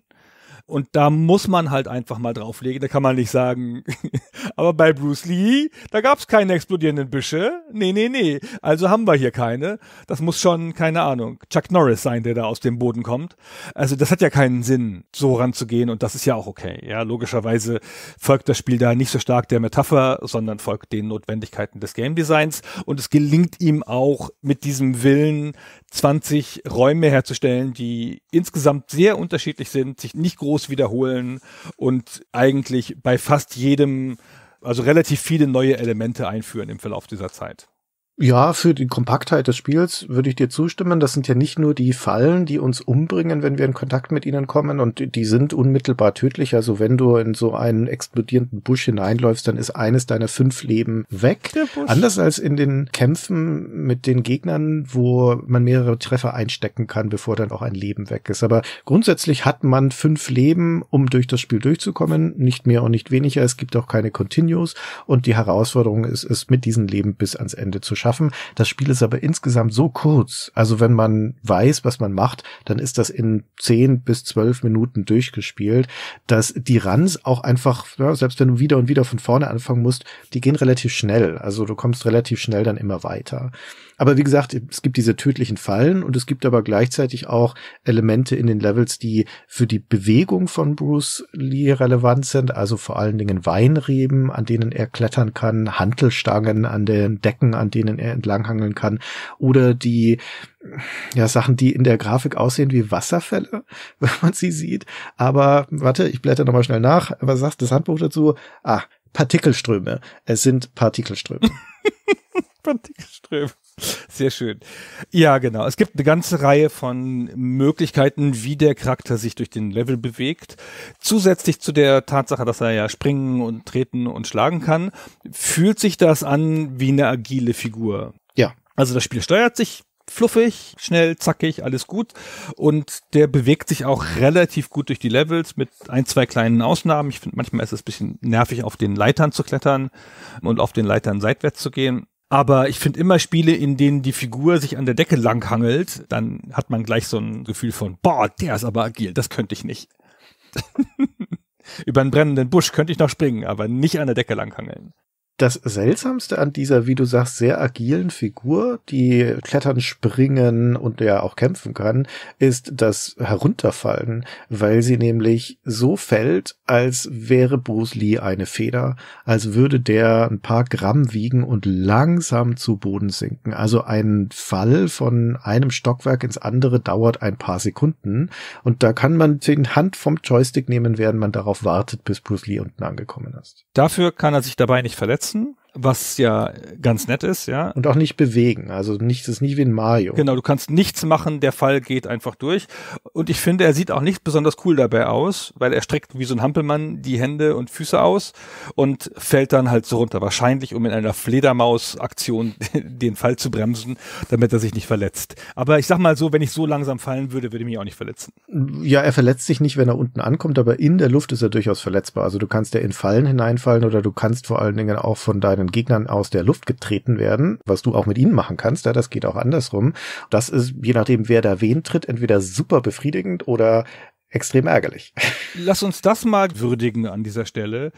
Und da muss man halt einfach mal drauflegen. Da kann man nicht sagen, aber bei Bruce Lee, da gab es keine explodierenden Büsche. Nee, nee, nee. Also haben wir hier keine. Das muss schon, keine Ahnung, Chuck Norris sein, der da aus dem Boden kommt. Also das hat ja keinen Sinn, so ranzugehen. Und das ist ja auch okay. Ja, logischerweise folgt das Spiel da nicht so stark der Metapher, sondern folgt den Notwendigkeiten des Game Designs. Und es gelingt ihm auch mit diesem Willen, 20 Räume herzustellen, die insgesamt sehr unterschiedlich sind, sich nicht groß Niveaus wiederholen und eigentlich bei fast jedem, also relativ viele neue Elemente einführen im Verlauf dieser Zeit. Ja, für die Kompaktheit des Spiels würde ich dir zustimmen. Das sind ja nicht nur die Fallen, die uns umbringen, wenn wir in Kontakt mit ihnen kommen und die sind unmittelbar tödlich. Also wenn du in so einen explodierenden Busch hineinläufst, dann ist eines deiner fünf Leben weg. Anders als in den Kämpfen mit den Gegnern, wo man mehrere Treffer einstecken kann, bevor dann auch ein Leben weg ist. Aber grundsätzlich hat man fünf Leben, um durch das Spiel durchzukommen. Nicht mehr und nicht weniger. Es gibt auch keine Continues und die Herausforderung ist es, mit diesen Leben bis ans Ende zu schaffen schaffen. Das Spiel ist aber insgesamt so kurz. Also wenn man weiß, was man macht, dann ist das in zehn bis zwölf Minuten durchgespielt, dass die Runs auch einfach, ja, selbst wenn du wieder und wieder von vorne anfangen musst, die gehen relativ schnell. Also du kommst relativ schnell dann immer weiter. Aber wie gesagt, es gibt diese tödlichen Fallen und es gibt aber gleichzeitig auch Elemente in den Levels, die für die Bewegung von Bruce Lee relevant sind. Also vor allen Dingen Weinreben, an denen er klettern kann, Hantelstangen an den Decken, an denen er entlanghangeln kann oder die ja, Sachen, die in der Grafik aussehen wie Wasserfälle, wenn man sie sieht. Aber warte, ich blätter nochmal schnell nach. Was sagt das Handbuch dazu? Ah, Partikelströme. Es sind Partikelströme. Partikelströme. Sehr schön. Ja, genau. Es gibt eine ganze Reihe von Möglichkeiten, wie der Charakter sich durch den Level bewegt. Zusätzlich zu der Tatsache, dass er ja springen und treten und schlagen kann, fühlt sich das an wie eine agile Figur. Ja. Also das Spiel steuert sich fluffig, schnell, zackig, alles gut. Und der bewegt sich auch relativ gut durch die Levels mit ein, zwei kleinen Ausnahmen. Ich finde, manchmal ist es ein bisschen nervig, auf den Leitern zu klettern und auf den Leitern seitwärts zu gehen. Aber ich finde immer Spiele, in denen die Figur sich an der Decke langhangelt, dann hat man gleich so ein Gefühl von, boah, der ist aber agil, das könnte ich nicht. Über einen brennenden Busch könnte ich noch springen, aber nicht an der Decke langhangeln das Seltsamste an dieser, wie du sagst, sehr agilen Figur, die klettern, springen und ja auch kämpfen kann, ist das Herunterfallen, weil sie nämlich so fällt, als wäre Bruce Lee eine Feder, als würde der ein paar Gramm wiegen und langsam zu Boden sinken. Also ein Fall von einem Stockwerk ins andere dauert ein paar Sekunden und da kann man den Hand vom Joystick nehmen, während man darauf wartet, bis Bruce Lee unten angekommen ist. Dafür kann er sich dabei nicht verletzen setzen was ja ganz nett ist, ja. Und auch nicht bewegen, also nichts ist nicht wie in Mario. Genau, du kannst nichts machen, der Fall geht einfach durch. Und ich finde, er sieht auch nicht besonders cool dabei aus, weil er streckt wie so ein Hampelmann die Hände und Füße aus und fällt dann halt so runter, wahrscheinlich um in einer Fledermaus-Aktion den Fall zu bremsen, damit er sich nicht verletzt. Aber ich sag mal so, wenn ich so langsam fallen würde, würde ich mich auch nicht verletzen. Ja, er verletzt sich nicht, wenn er unten ankommt, aber in der Luft ist er durchaus verletzbar. Also du kannst ja in Fallen hineinfallen oder du kannst vor allen Dingen auch von deinen deinen Gegnern aus der Luft getreten werden, was du auch mit ihnen machen kannst, ja, das geht auch andersrum. Das ist, je nachdem, wer da wen tritt, entweder super befriedigend oder extrem ärgerlich. Lass uns das mal würdigen an dieser Stelle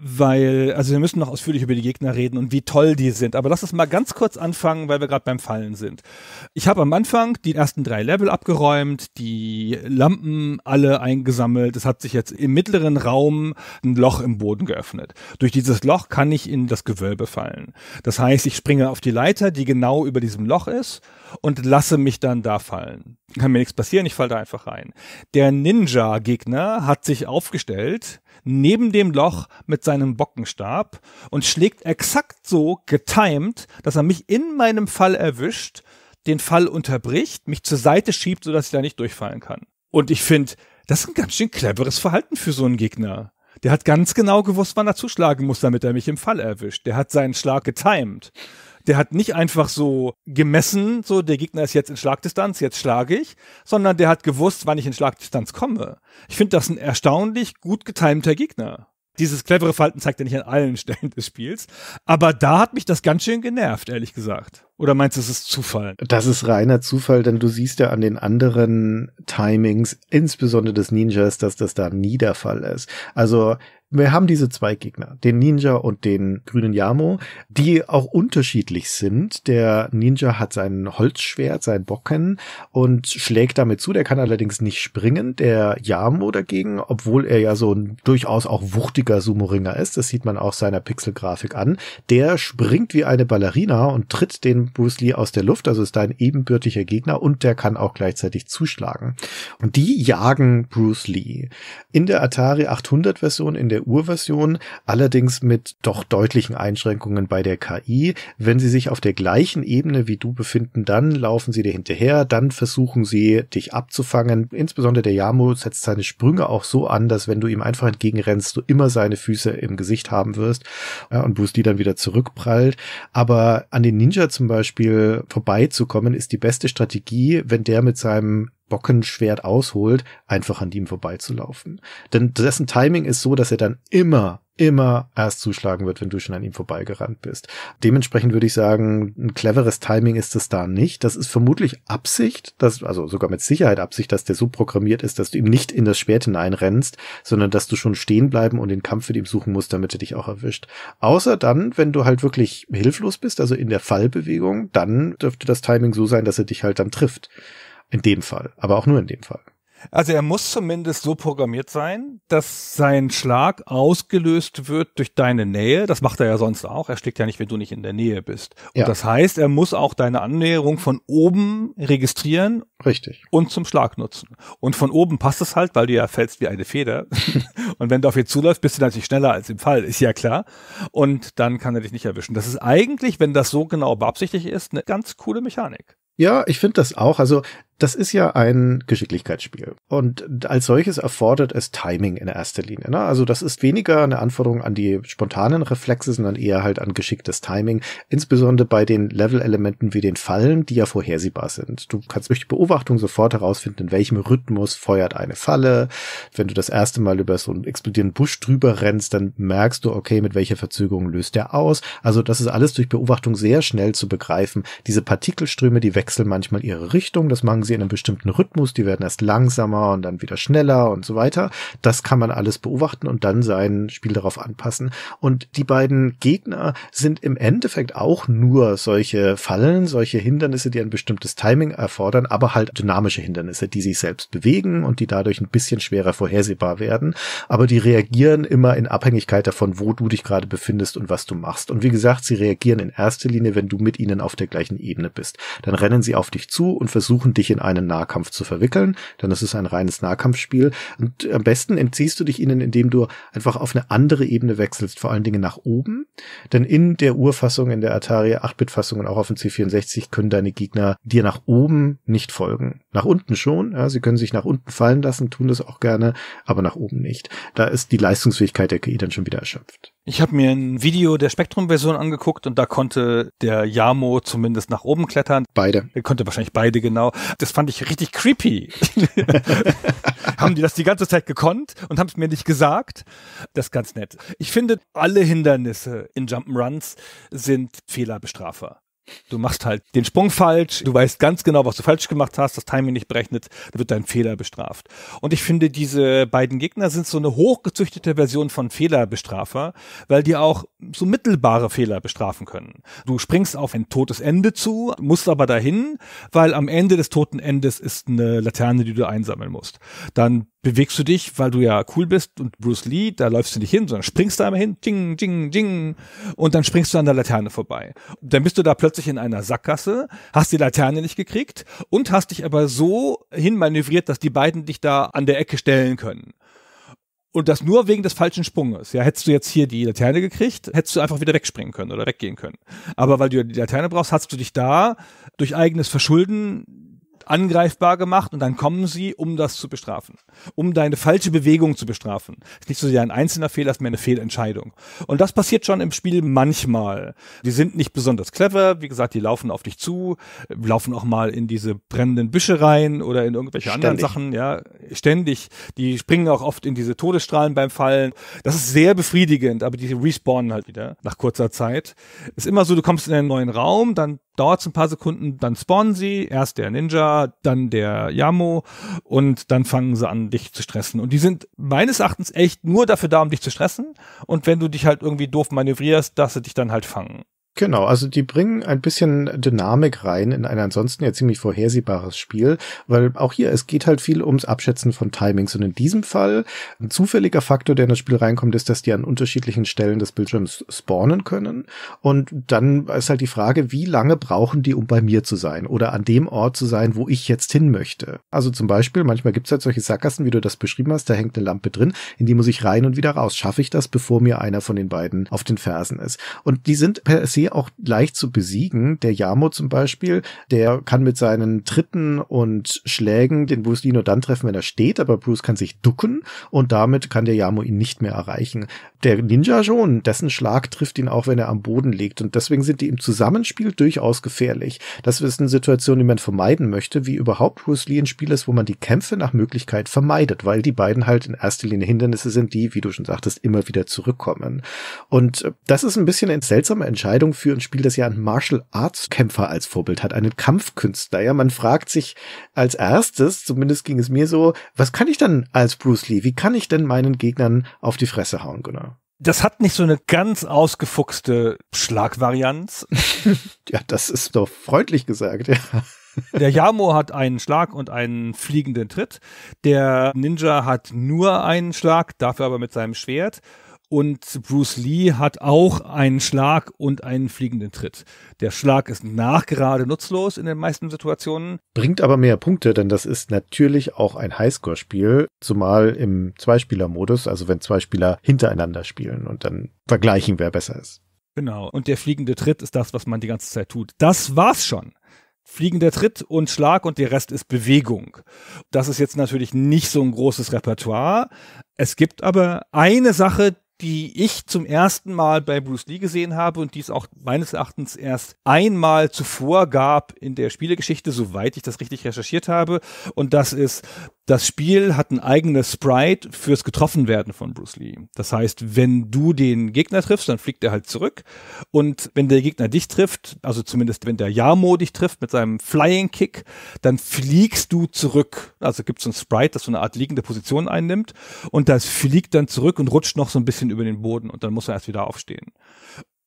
weil, also wir müssen noch ausführlich über die Gegner reden und wie toll die sind. Aber lass uns mal ganz kurz anfangen, weil wir gerade beim Fallen sind. Ich habe am Anfang die ersten drei Level abgeräumt, die Lampen alle eingesammelt. Es hat sich jetzt im mittleren Raum ein Loch im Boden geöffnet. Durch dieses Loch kann ich in das Gewölbe fallen. Das heißt, ich springe auf die Leiter, die genau über diesem Loch ist und lasse mich dann da fallen. Kann mir nichts passieren, ich falle da einfach rein. Der Ninja-Gegner hat sich aufgestellt neben dem Loch mit seinem Bockenstab und schlägt exakt so getimed, dass er mich in meinem Fall erwischt, den Fall unterbricht, mich zur Seite schiebt, sodass ich da nicht durchfallen kann. Und ich finde, das ist ein ganz schön cleveres Verhalten für so einen Gegner. Der hat ganz genau gewusst, wann er zuschlagen muss, damit er mich im Fall erwischt. Der hat seinen Schlag getimed. Der hat nicht einfach so gemessen, so der Gegner ist jetzt in Schlagdistanz, jetzt schlage ich, sondern der hat gewusst, wann ich in Schlagdistanz komme. Ich finde das ein erstaunlich gut getimter Gegner. Dieses clevere Falten zeigt er nicht an allen Stellen des Spiels. Aber da hat mich das ganz schön genervt, ehrlich gesagt. Oder meinst du, es ist Zufall? Das ist reiner Zufall, denn du siehst ja an den anderen Timings, insbesondere des Ninjas, dass das da nie der Fall ist. Also wir haben diese zwei Gegner, den Ninja und den grünen Yamo, die auch unterschiedlich sind. Der Ninja hat sein Holzschwert, sein Bocken und schlägt damit zu. Der kann allerdings nicht springen. Der Yamo dagegen, obwohl er ja so ein durchaus auch wuchtiger Sumo-Ringer ist, das sieht man auch seiner Pixelgrafik an, der springt wie eine Ballerina und tritt den Bruce Lee aus der Luft, also ist da ein ebenbürtiger Gegner und der kann auch gleichzeitig zuschlagen. Und die jagen Bruce Lee. In der Atari 800 Version, in der der Urversion, allerdings mit doch deutlichen Einschränkungen bei der KI. Wenn sie sich auf der gleichen Ebene wie du befinden, dann laufen sie dir hinterher, dann versuchen sie dich abzufangen. Insbesondere der Yamu setzt seine Sprünge auch so an, dass wenn du ihm einfach entgegenrennst, du immer seine Füße im Gesicht haben wirst ja, äh, und Bruce Lee dann wieder zurückprallt. Aber an den Ninja zum Beispiel vorbeizukommen, ist die beste Strategie, wenn der mit seinem Bockenschwert ausholt, einfach an ihm vorbeizulaufen. Denn dessen Timing ist so, dass er dann immer, immer erst zuschlagen wird, wenn du schon an ihm vorbeigerannt bist. Dementsprechend würde ich sagen, ein cleveres Timing ist es da nicht. Das ist vermutlich Absicht, dass, also sogar mit Sicherheit Absicht, dass der so programmiert ist, dass du ihm nicht in das Schwert hineinrennst, sondern dass du schon stehen bleiben und den Kampf mit ihm suchen musst, damit er dich auch erwischt. Außer dann, wenn du halt wirklich hilflos bist, also in der Fallbewegung, dann dürfte das Timing so sein, dass er dich halt dann trifft. In dem Fall, aber auch nur in dem Fall. Also er muss zumindest so programmiert sein, dass sein Schlag ausgelöst wird durch deine Nähe. Das macht er ja sonst auch. Er schlägt ja nicht, wenn du nicht in der Nähe bist. Und ja. das heißt, er muss auch deine Annäherung von oben registrieren. Richtig. Und zum Schlag nutzen. Und von oben passt es halt, weil du ja fällst wie eine Feder. und wenn du auf ihn zuläufst, bist du natürlich schneller als im Fall. Ist ja klar. Und dann kann er dich nicht erwischen. Das ist eigentlich, wenn das so genau beabsichtigt ist, eine ganz coole Mechanik. Ja, ich finde das auch. Also das ist ja ein Geschicklichkeitsspiel. Und als solches erfordert es Timing in erster Linie. Ne? Also das ist weniger eine Anforderung an die spontanen Reflexe, sondern eher halt an geschicktes Timing. Insbesondere bei den Level-Elementen wie den Fallen, die ja vorhersehbar sind. Du kannst durch die Beobachtung sofort herausfinden, in welchem Rhythmus feuert eine Falle. Wenn du das erste Mal über so einen explodierenden Busch drüber rennst, dann merkst du, okay, mit welcher Verzögerung löst der aus. Also das ist alles durch Beobachtung sehr schnell zu begreifen. Diese Partikelströme, die wechseln manchmal ihre Richtung. Das machen sie in einem bestimmten Rhythmus, die werden erst langsamer und dann wieder schneller und so weiter. Das kann man alles beobachten und dann sein Spiel darauf anpassen. Und die beiden Gegner sind im Endeffekt auch nur solche Fallen, solche Hindernisse, die ein bestimmtes Timing erfordern, aber halt dynamische Hindernisse, die sich selbst bewegen und die dadurch ein bisschen schwerer vorhersehbar werden. Aber die reagieren immer in Abhängigkeit davon, wo du dich gerade befindest und was du machst. Und wie gesagt, sie reagieren in erster Linie, wenn du mit ihnen auf der gleichen Ebene bist. Dann rennen sie auf dich zu und versuchen dich in in einen Nahkampf zu verwickeln, dann ist ein reines Nahkampfspiel. Und am besten entziehst du dich ihnen, indem du einfach auf eine andere Ebene wechselst, vor allen Dingen nach oben. Denn in der Urfassung, in der Atari 8-Bit-Fassung und auch auf dem C64 können deine Gegner dir nach oben nicht folgen. Nach unten schon, ja, sie können sich nach unten fallen lassen, tun das auch gerne, aber nach oben nicht. Da ist die Leistungsfähigkeit der KI e dann schon wieder erschöpft. Ich habe mir ein Video der Spektrum-Version angeguckt und da konnte der Yamo zumindest nach oben klettern. Beide. Er konnte wahrscheinlich beide, genau. Das das fand ich richtig creepy. haben die das die ganze Zeit gekonnt und haben es mir nicht gesagt? Das ist ganz nett. Ich finde, alle Hindernisse in Jump'n'Runs sind Fehlerbestrafer. Du machst halt den Sprung falsch, du weißt ganz genau, was du falsch gemacht hast, das Timing nicht berechnet, da wird dein Fehler bestraft. Und ich finde, diese beiden Gegner sind so eine hochgezüchtete Version von Fehlerbestrafer, weil die auch so mittelbare Fehler bestrafen können. Du springst auf ein totes Ende zu, musst aber dahin, weil am Ende des toten Endes ist eine Laterne, die du einsammeln musst. Dann bewegst du dich, weil du ja cool bist und Bruce Lee, da läufst du nicht hin, sondern springst da immer hin, ding, ding, ding, und dann springst du an der Laterne vorbei. Und dann bist du da plötzlich in einer Sackgasse, hast die Laterne nicht gekriegt und hast dich aber so hinmanövriert, dass die beiden dich da an der Ecke stellen können. Und das nur wegen des falschen Sprunges. Ja, hättest du jetzt hier die Laterne gekriegt, hättest du einfach wieder wegspringen können oder weggehen können. Aber weil du die Laterne brauchst, hast du dich da durch eigenes Verschulden angreifbar gemacht und dann kommen sie, um das zu bestrafen, um deine falsche Bewegung zu bestrafen. Das ist nicht so sehr ein einzelner Fehler, es ist mehr eine Fehlentscheidung. Und das passiert schon im Spiel manchmal. Die sind nicht besonders clever, wie gesagt, die laufen auf dich zu, laufen auch mal in diese brennenden Büsche rein oder in irgendwelche ständig. anderen Sachen, ja, ständig. Die springen auch oft in diese Todesstrahlen beim Fallen. Das ist sehr befriedigend, aber die respawnen halt wieder nach kurzer Zeit. Ist immer so, du kommst in einen neuen Raum, dann dauert es ein paar Sekunden, dann spawnen sie, erst der Ninja, dann der Yamo und dann fangen sie an, dich zu stressen. Und die sind meines Erachtens echt nur dafür da, um dich zu stressen. Und wenn du dich halt irgendwie doof manövrierst, dass sie dich dann halt fangen. Genau, also die bringen ein bisschen Dynamik rein in ein ansonsten ja ziemlich vorhersehbares Spiel, weil auch hier, es geht halt viel ums Abschätzen von Timings und in diesem Fall ein zufälliger Faktor, der in das Spiel reinkommt, ist, dass die an unterschiedlichen Stellen des Bildschirms spawnen können und dann ist halt die Frage, wie lange brauchen die, um bei mir zu sein oder an dem Ort zu sein, wo ich jetzt hin möchte. Also zum Beispiel, manchmal gibt's halt solche Sackgassen, wie du das beschrieben hast, da hängt eine Lampe drin, in die muss ich rein und wieder raus. Schaffe ich das, bevor mir einer von den beiden auf den Fersen ist? Und die sind per se NPC auch leicht zu besiegen. Der Yamo zum Beispiel, der kann mit seinen Tritten und Schlägen den Bruce Lee nur dann treffen, wenn er steht, aber Bruce kann sich ducken und damit kann der Yamo ihn nicht mehr erreichen. Der Ninja schon, dessen Schlag trifft ihn auch, wenn er am Boden liegt und deswegen sind die im Zusammenspiel durchaus gefährlich. Das ist eine Situation, die man vermeiden möchte, wie überhaupt Bruce Lee ein Spiel ist, wo man die Kämpfe nach Möglichkeit vermeidet, weil die beiden halt in erster Linie Hindernisse sind, die, wie du schon sagtest, immer wieder zurückkommen. Und äh, das ist ein bisschen eine seltsame Entscheidung für ein Spiel, das ja einen Martial Arts Kämpfer als Vorbild hat, einen Kampfkünstler. Ja, man fragt sich als erstes, zumindest ging es mir so, was kann ich dann als Bruce Lee? Wie kann ich denn meinen Gegnern auf die Fresse hauen, genau? Das hat nicht so eine ganz ausgefuchste Schlagvarianz. ja, das ist doch freundlich gesagt, ja. Der Yamo hat einen Schlag und einen fliegenden Tritt. Der Ninja hat nur einen Schlag, dafür aber mit seinem Schwert. Und Bruce Lee hat auch einen Schlag und einen fliegenden Tritt. Der Schlag ist nachgerade nutzlos in den meisten Situationen. Bringt aber mehr Punkte, denn das ist natürlich auch ein Highscore-Spiel, zumal im Zweispieler-Modus, also wenn zwei Spieler hintereinander spielen und dann vergleichen, wer besser ist. Genau. Und der fliegende Tritt ist das, was man die ganze Zeit tut. Das war's schon fliegender Tritt und Schlag und der Rest ist Bewegung. Das ist jetzt natürlich nicht so ein großes Repertoire. Es gibt aber eine Sache, die ich zum ersten Mal bei Bruce Lee gesehen habe und die es auch meines Erachtens erst einmal zuvor gab in der Spielegeschichte, soweit ich das richtig recherchiert habe. Und das ist das Spiel hat ein eigenes Sprite fürs Getroffenwerden von Bruce Lee. Das heißt, wenn du den Gegner triffst, dann fliegt er halt zurück. Und wenn der Gegner dich trifft, also zumindest wenn der Yamo dich trifft mit seinem Flying Kick, dann fliegst du zurück. Also gibt es ein Sprite, das so eine Art liegende Position einnimmt. Und das fliegt dann zurück und rutscht noch so ein bisschen über den Boden. Und dann muss er erst wieder aufstehen.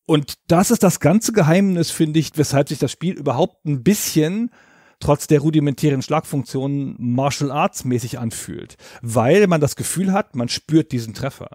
Und das ist das ganze Geheimnis, finde ich, weshalb sich das Spiel überhaupt ein bisschen trotz der rudimentären Schlagfunktionen Martial Arts mäßig anfühlt, weil man das Gefühl hat, man spürt diesen Treffer.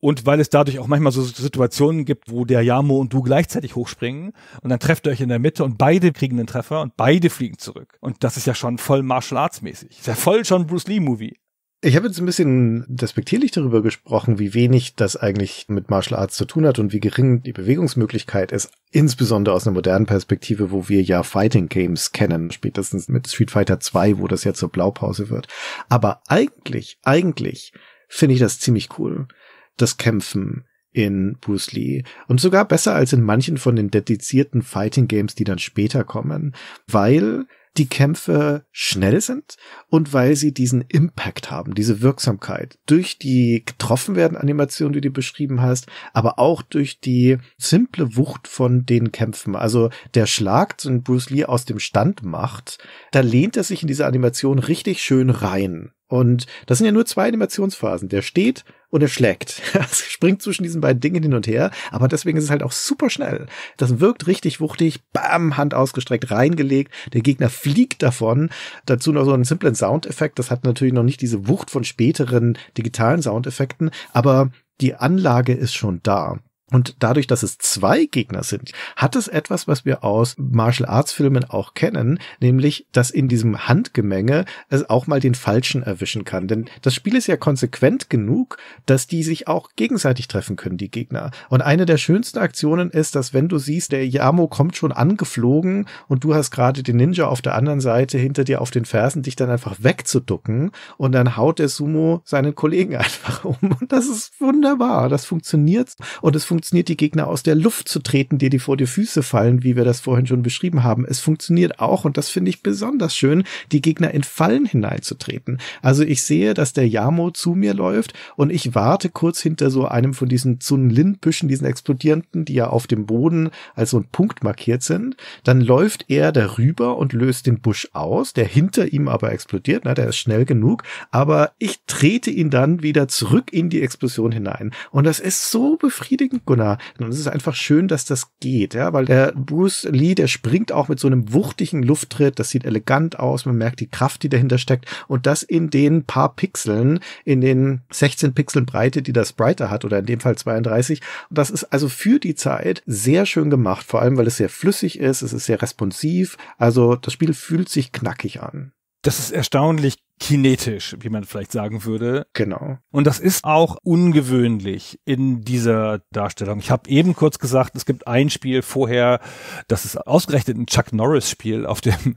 Und weil es dadurch auch manchmal so Situationen gibt, wo der Yamo und du gleichzeitig hochspringen und dann trefft ihr euch in der Mitte und beide kriegen den Treffer und beide fliegen zurück. Und das ist ja schon voll Martial Arts mäßig. Ist ja voll schon Bruce Lee Movie. Ich habe jetzt ein bisschen despektierlich darüber gesprochen, wie wenig das eigentlich mit Martial Arts zu tun hat und wie gering die Bewegungsmöglichkeit ist, insbesondere aus einer modernen Perspektive, wo wir ja Fighting Games kennen, spätestens mit Street Fighter 2, wo das ja zur Blaupause wird. Aber eigentlich, eigentlich finde ich das ziemlich cool. Das Kämpfen, in Bruce Lee und sogar besser als in manchen von den dedizierten Fighting Games, die dann später kommen, weil die Kämpfe schnell sind und weil sie diesen Impact haben, diese Wirksamkeit durch die getroffen werden Animation, die du beschrieben hast, aber auch durch die simple Wucht von den Kämpfen. Also der Schlag, den Bruce Lee aus dem Stand macht, da lehnt er sich in diese Animation richtig schön rein. Und das sind ja nur zwei Animationsphasen. Der steht und er schlägt. Es also springt zwischen diesen beiden Dingen hin und her, aber deswegen ist es halt auch super schnell. Das wirkt richtig wuchtig, bam, Hand ausgestreckt, reingelegt, der Gegner fliegt davon. Dazu noch so einen simplen Soundeffekt, das hat natürlich noch nicht diese Wucht von späteren digitalen Soundeffekten, aber die Anlage ist schon da. Und dadurch, dass es zwei Gegner sind, hat es etwas, was wir aus Martial Arts Filmen auch kennen, nämlich, dass in diesem Handgemenge es auch mal den Falschen erwischen kann. Denn das Spiel ist ja konsequent genug, dass die sich auch gegenseitig treffen können, die Gegner. Und eine der schönsten Aktionen ist, dass wenn du siehst, der Yamo kommt schon angeflogen und du hast gerade den Ninja auf der anderen Seite hinter dir auf den Fersen, dich dann einfach wegzuducken und dann haut der Sumo seinen Kollegen einfach um. Und das ist wunderbar. Das funktioniert und es funktioniert funktioniert, die Gegner aus der Luft zu treten, die die vor die Füße fallen, wie wir das vorhin schon beschrieben haben. Es funktioniert auch, und das finde ich besonders schön, die Gegner in Fallen hineinzutreten. Also ich sehe, dass der Yamo zu mir läuft und ich warte kurz hinter so einem von diesen Zunlin-Büschen, diesen explodierenden, die ja auf dem Boden als so ein Punkt markiert sind. Dann läuft er darüber und löst den Busch aus, der hinter ihm aber explodiert. Na, der ist schnell genug, aber ich trete ihn dann wieder zurück in die Explosion hinein. Und das ist so befriedigend Gunnar. Und es ist einfach schön, dass das geht, ja, weil der Bruce Lee, der springt auch mit so einem wuchtigen Lufttritt, das sieht elegant aus, man merkt die Kraft, die dahinter steckt und das in den paar Pixeln, in den 16 Pixeln Breite, die das Brighter hat oder in dem Fall 32. Und das ist also für die Zeit sehr schön gemacht, vor allem weil es sehr flüssig ist, es ist sehr responsiv, also das Spiel fühlt sich knackig an. Das ist erstaunlich kinetisch, wie man vielleicht sagen würde. Genau. Und das ist auch ungewöhnlich in dieser Darstellung. Ich habe eben kurz gesagt, es gibt ein Spiel vorher, das ist ausgerechnet ein Chuck Norris Spiel auf dem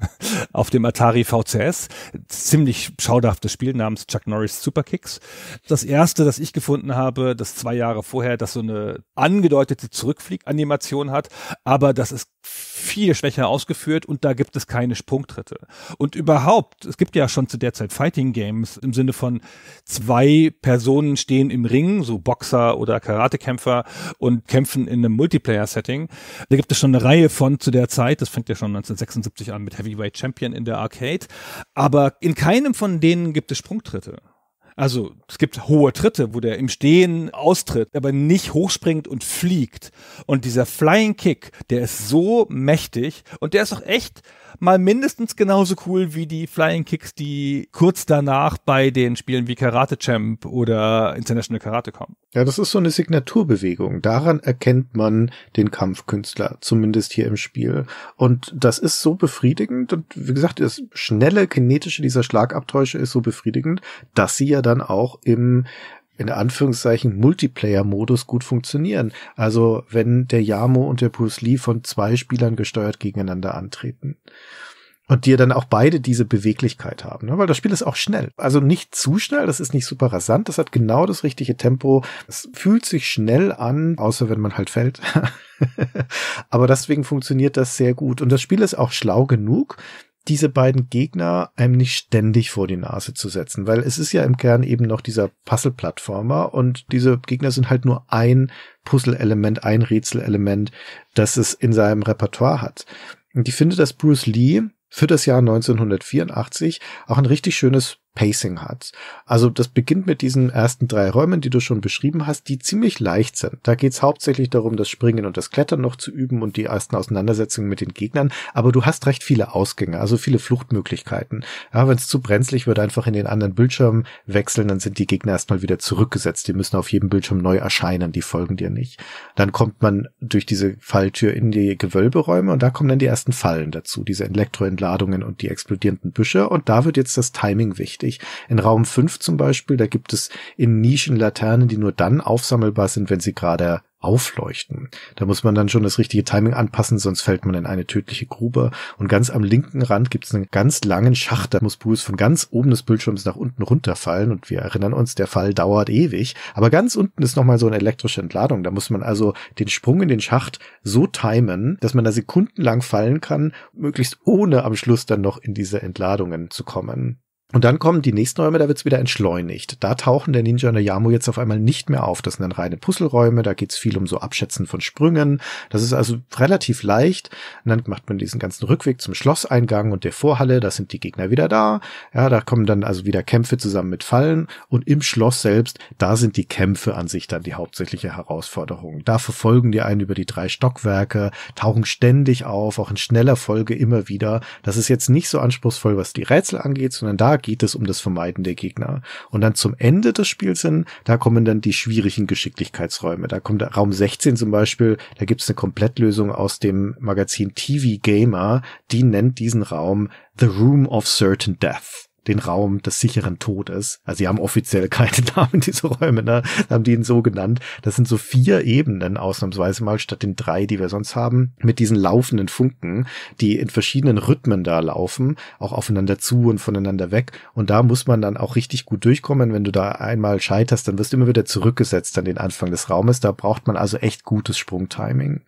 auf dem Atari VCS, ziemlich schauderhaftes Spiel namens Chuck Norris Super Kicks. Das erste, das ich gefunden habe, das zwei Jahre vorher, das so eine angedeutete Zurückflieganimation hat, aber das ist viel schwächer ausgeführt und da gibt es keine Sprungtritte. Und überhaupt, es gibt ja schon zu der Zeit halt Fighting Games im Sinne von zwei Personen stehen im Ring, so Boxer oder Karatekämpfer und kämpfen in einem Multiplayer-Setting. Da gibt es schon eine Reihe von zu der Zeit, das fängt ja schon 1976 an mit Heavyweight Champion in der Arcade, aber in keinem von denen gibt es Sprungtritte. Also es gibt hohe Tritte, wo der im Stehen austritt, aber nicht hochspringt und fliegt. Und dieser Flying Kick, der ist so mächtig und der ist auch echt mal mindestens genauso cool wie die Flying Kicks, die kurz danach bei den Spielen wie Karate Champ oder International Karate kommen. Ja, das ist so eine Signaturbewegung. Daran erkennt man den Kampfkünstler, zumindest hier im Spiel. Und das ist so befriedigend. Und wie gesagt, das schnelle kinetische dieser Schlagabtäusche ist so befriedigend, dass sie ja dann auch im in Anführungszeichen Multiplayer-Modus gut funktionieren. Also wenn der Yamo und der Bruce Lee von zwei Spielern gesteuert gegeneinander antreten. Und dir dann auch beide diese Beweglichkeit haben, ne? weil das Spiel ist auch schnell. Also nicht zu schnell, das ist nicht super rasant, das hat genau das richtige Tempo. Es fühlt sich schnell an, außer wenn man halt fällt. Aber deswegen funktioniert das sehr gut. Und das Spiel ist auch schlau genug, diese beiden Gegner einem nicht ständig vor die Nase zu setzen, weil es ist ja im Kern eben noch dieser Puzzle-Plattformer und diese Gegner sind halt nur ein Puzzle-Element, ein Rätselelement, das es in seinem Repertoire hat. Und ich finde, dass Bruce Lee für das Jahr 1984 auch ein richtig schönes Pacing hat. Also das beginnt mit diesen ersten drei Räumen, die du schon beschrieben hast, die ziemlich leicht sind. Da geht's hauptsächlich darum, das Springen und das Klettern noch zu üben und die ersten Auseinandersetzungen mit den Gegnern. Aber du hast recht viele Ausgänge, also viele Fluchtmöglichkeiten. Ja, Wenn es zu brenzlig wird, einfach in den anderen Bildschirm wechseln, dann sind die Gegner erstmal wieder zurückgesetzt. Die müssen auf jedem Bildschirm neu erscheinen, die folgen dir nicht. Dann kommt man durch diese Falltür in die Gewölberäume und da kommen dann die ersten Fallen dazu, diese Elektroentladungen und die explodierenden Büsche. Und da wird jetzt das Timing wichtig wichtig. In Raum 5 zum Beispiel, da gibt es in Nischen Laternen, die nur dann aufsammelbar sind, wenn sie gerade aufleuchten. Da muss man dann schon das richtige Timing anpassen, sonst fällt man in eine tödliche Grube. Und ganz am linken Rand gibt es einen ganz langen Schacht, da muss Bruce von ganz oben des Bildschirms nach unten runterfallen. Und wir erinnern uns, der Fall dauert ewig. Aber ganz unten ist nochmal so eine elektrische Entladung. Da muss man also den Sprung in den Schacht so timen, dass man da sekundenlang fallen kann, möglichst ohne am Schluss dann noch in diese Entladungen zu kommen. Und dann kommen die nächsten Räume, da wird's wieder entschleunigt. Da tauchen der Ninja und der Yamu jetzt auf einmal nicht mehr auf. Das sind dann reine Puzzleräume, da geht's viel um so Abschätzen von Sprüngen. Das ist also relativ leicht. Und dann macht man diesen ganzen Rückweg zum Schlosseingang und der Vorhalle, da sind die Gegner wieder da. Ja, da kommen dann also wieder Kämpfe zusammen mit Fallen. Und im Schloss selbst, da sind die Kämpfe an sich dann die hauptsächliche Herausforderung. Da verfolgen die einen über die drei Stockwerke, tauchen ständig auf, auch in schneller Folge immer wieder. Das ist jetzt nicht so anspruchsvoll, was die Rätsel angeht, sondern da geht es um das Vermeiden der Gegner. Und dann zum Ende des Spiels hin, da kommen dann die schwierigen Geschicklichkeitsräume. Da kommt Raum 16 zum Beispiel, da gibt's eine Komplettlösung aus dem Magazin TV Gamer, die nennt diesen Raum The Room of Certain Death den Raum des sicheren Todes. Also sie haben offiziell keine Namen, diese Räume, ne? haben die ihn so genannt. Das sind so vier Ebenen ausnahmsweise mal statt den drei, die wir sonst haben, mit diesen laufenden Funken, die in verschiedenen Rhythmen da laufen, auch aufeinander zu und voneinander weg. Und da muss man dann auch richtig gut durchkommen. Wenn du da einmal scheiterst, dann wirst du immer wieder zurückgesetzt an den Anfang des Raumes. Da braucht man also echt gutes Sprungtiming.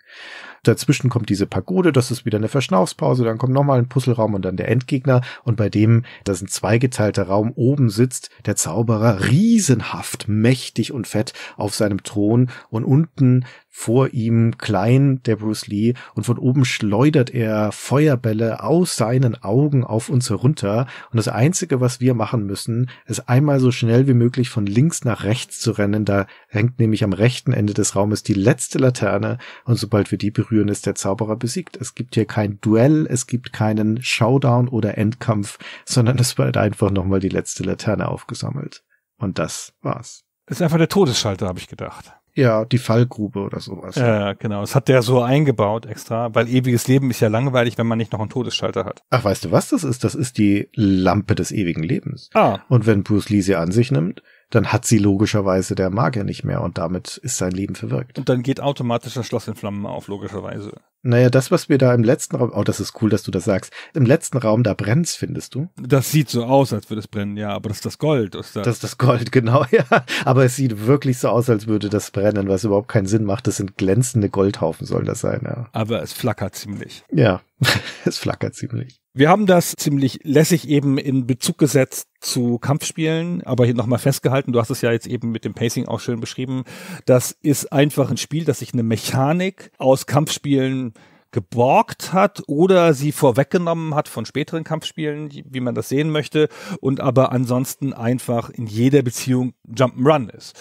Dazwischen kommt diese Pagode, das ist wieder eine Verschnaufspause, dann kommt nochmal ein Puzzleraum und dann der Endgegner. Und bei dem, das ist ein zweigeteilter Raum, oben sitzt der Zauberer riesenhaft, mächtig und fett auf seinem Thron und unten vor ihm klein, der Bruce Lee, und von oben schleudert er Feuerbälle aus seinen Augen auf uns herunter. Und das Einzige, was wir machen müssen, ist einmal so schnell wie möglich von links nach rechts zu rennen. Da hängt nämlich am rechten Ende des Raumes die letzte Laterne. Und sobald wir die berühren, ist der Zauberer besiegt. Es gibt hier kein Duell, es gibt keinen Showdown oder Endkampf, sondern es wird einfach nochmal die letzte Laterne aufgesammelt. Und das war's. ist einfach der Todesschalter, habe ich gedacht. Ja, die Fallgrube oder sowas. Ja, genau. Das hat der so eingebaut extra, weil ewiges Leben ist ja langweilig, wenn man nicht noch einen Todesschalter hat. Ach, weißt du, was das ist? Das ist die Lampe des ewigen Lebens. Ah. Und wenn Bruce Lee sie an sich nimmt, dann hat sie logischerweise der Magier nicht mehr und damit ist sein Leben verwirkt. Und dann geht automatisch das Schloss in Flammen auf, logischerweise. Naja, das, was wir da im letzten Raum, oh, das ist cool, dass du das sagst. Im letzten Raum, da brennt's, findest du? Das sieht so aus, als würde es brennen, ja, aber das ist das Gold. Ist das? das ist das Gold, genau, ja. Aber es sieht wirklich so aus, als würde das brennen, was überhaupt keinen Sinn macht. Das sind glänzende Goldhaufen, soll das sein, ja. Aber es flackert ziemlich. Ja, es flackert ziemlich. Wir haben das ziemlich lässig eben in Bezug gesetzt zu Kampfspielen, aber hier nochmal festgehalten, du hast es ja jetzt eben mit dem Pacing auch schön beschrieben, das ist einfach ein Spiel, das sich eine Mechanik aus Kampfspielen geborgt hat oder sie vorweggenommen hat von späteren Kampfspielen, wie man das sehen möchte, und aber ansonsten einfach in jeder Beziehung Jump'n'Run ist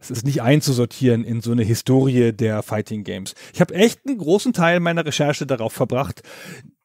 es ist nicht einzusortieren in so eine Historie der Fighting Games. Ich habe echt einen großen Teil meiner Recherche darauf verbracht,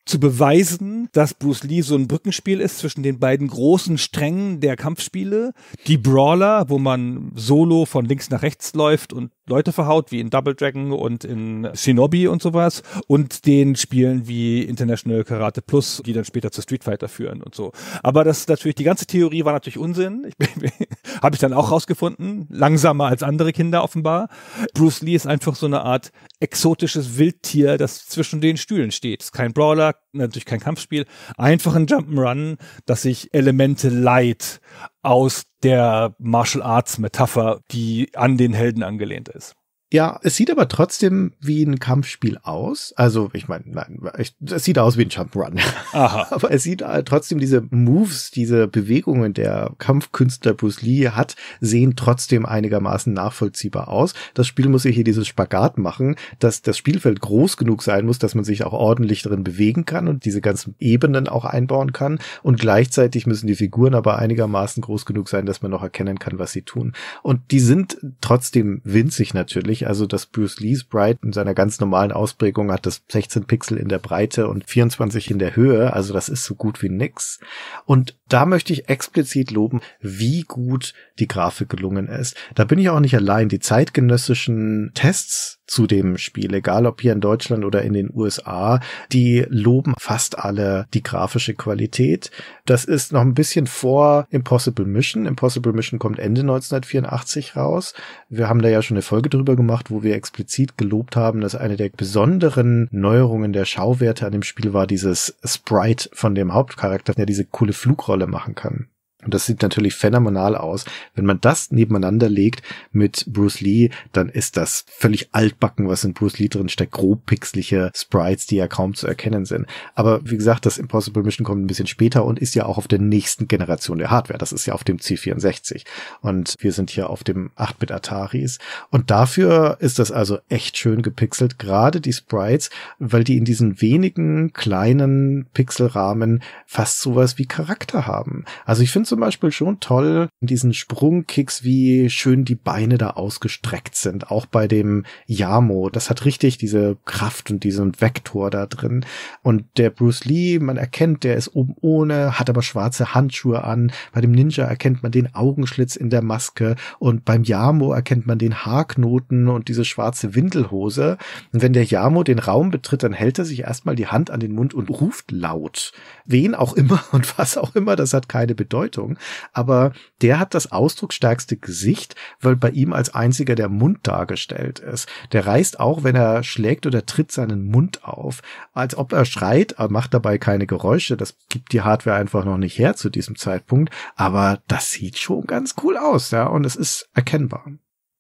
zu beweisen, dass Bruce Lee so ein Brückenspiel ist zwischen den beiden großen Strängen der Kampfspiele. Die Brawler, wo man solo von links nach rechts läuft und Leute verhaut, wie in Double Dragon und in Shinobi und sowas und den Spielen wie International Karate Plus, die dann später zu Street Fighter führen und so. Aber das ist natürlich, die ganze Theorie war natürlich Unsinn. Habe ich dann auch rausgefunden. Langsamer als andere Kinder offenbar. Bruce Lee ist einfach so eine Art exotisches Wildtier, das zwischen den Stühlen steht. Ist kein Brawler, natürlich kein Kampfspiel, einfach ein Jump'n'Run, das sich Elemente leiht aus der Martial Arts Metapher, die an den Helden angelehnt ist. Ja, es sieht aber trotzdem wie ein Kampfspiel aus. Also, ich meine, nein, ich, es sieht aus wie ein Jump'n'Run. Aha. aber es sieht äh, trotzdem diese Moves, diese Bewegungen der Kampfkünstler Bruce Lee hat, sehen trotzdem einigermaßen nachvollziehbar aus. Das Spiel muss sich hier dieses Spagat machen, dass das Spielfeld groß genug sein muss, dass man sich auch ordentlich drin bewegen kann und diese ganzen Ebenen auch einbauen kann. Und gleichzeitig müssen die Figuren aber einigermaßen groß genug sein, dass man noch erkennen kann, was sie tun. Und die sind trotzdem winzig natürlich also, das Bruce Lee Sprite in seiner ganz normalen Ausprägung hat das 16 Pixel in der Breite und 24 in der Höhe. Also das ist so gut wie nix. Und da möchte ich explizit loben, wie gut die Grafik gelungen ist. Da bin ich auch nicht allein. Die zeitgenössischen Tests zu dem Spiel, egal ob hier in Deutschland oder in den USA, die loben fast alle die grafische Qualität. Das ist noch ein bisschen vor Impossible Mission. Impossible Mission kommt Ende 1984 raus. Wir haben da ja schon eine Folge drüber gemacht gemacht, wo wir explizit gelobt haben, dass eine der besonderen Neuerungen der Schauwerte an dem Spiel war dieses Sprite von dem Hauptcharakter, der diese coole Flugrolle machen kann. Und das sieht natürlich phänomenal aus. Wenn man das nebeneinander legt mit Bruce Lee, dann ist das völlig altbacken, was in Bruce Lee drin steckt. Grob pixelige Sprites, die ja kaum zu erkennen sind. Aber wie gesagt, das Impossible Mission kommt ein bisschen später und ist ja auch auf der nächsten Generation der Hardware. Das ist ja auf dem C64. Und wir sind hier auf dem 8-Bit Ataris. Und dafür ist das also echt schön gepixelt. Gerade die Sprites, weil die in diesen wenigen kleinen Pixelrahmen fast sowas wie Charakter haben. Also ich finde zum Beispiel schon toll in diesen Sprungkicks, wie schön die Beine da ausgestreckt sind. Auch bei dem Yamo. Das hat richtig diese Kraft und diesen Vektor da drin. Und der Bruce Lee, man erkennt, der ist oben ohne, hat aber schwarze Handschuhe an. Bei dem Ninja erkennt man den Augenschlitz in der Maske. Und beim Yamo erkennt man den Haarknoten und diese schwarze Windelhose. Und wenn der Yamo den Raum betritt, dann hält er sich erstmal die Hand an den Mund und ruft laut wen auch immer und was auch immer, das hat keine Bedeutung. Aber der hat das ausdrucksstärkste Gesicht, weil bei ihm als einziger der Mund dargestellt ist. Der reißt auch, wenn er schlägt oder tritt, seinen Mund auf, als ob er schreit, aber macht dabei keine Geräusche. Das gibt die Hardware einfach noch nicht her zu diesem Zeitpunkt. Aber das sieht schon ganz cool aus, ja, und es ist erkennbar.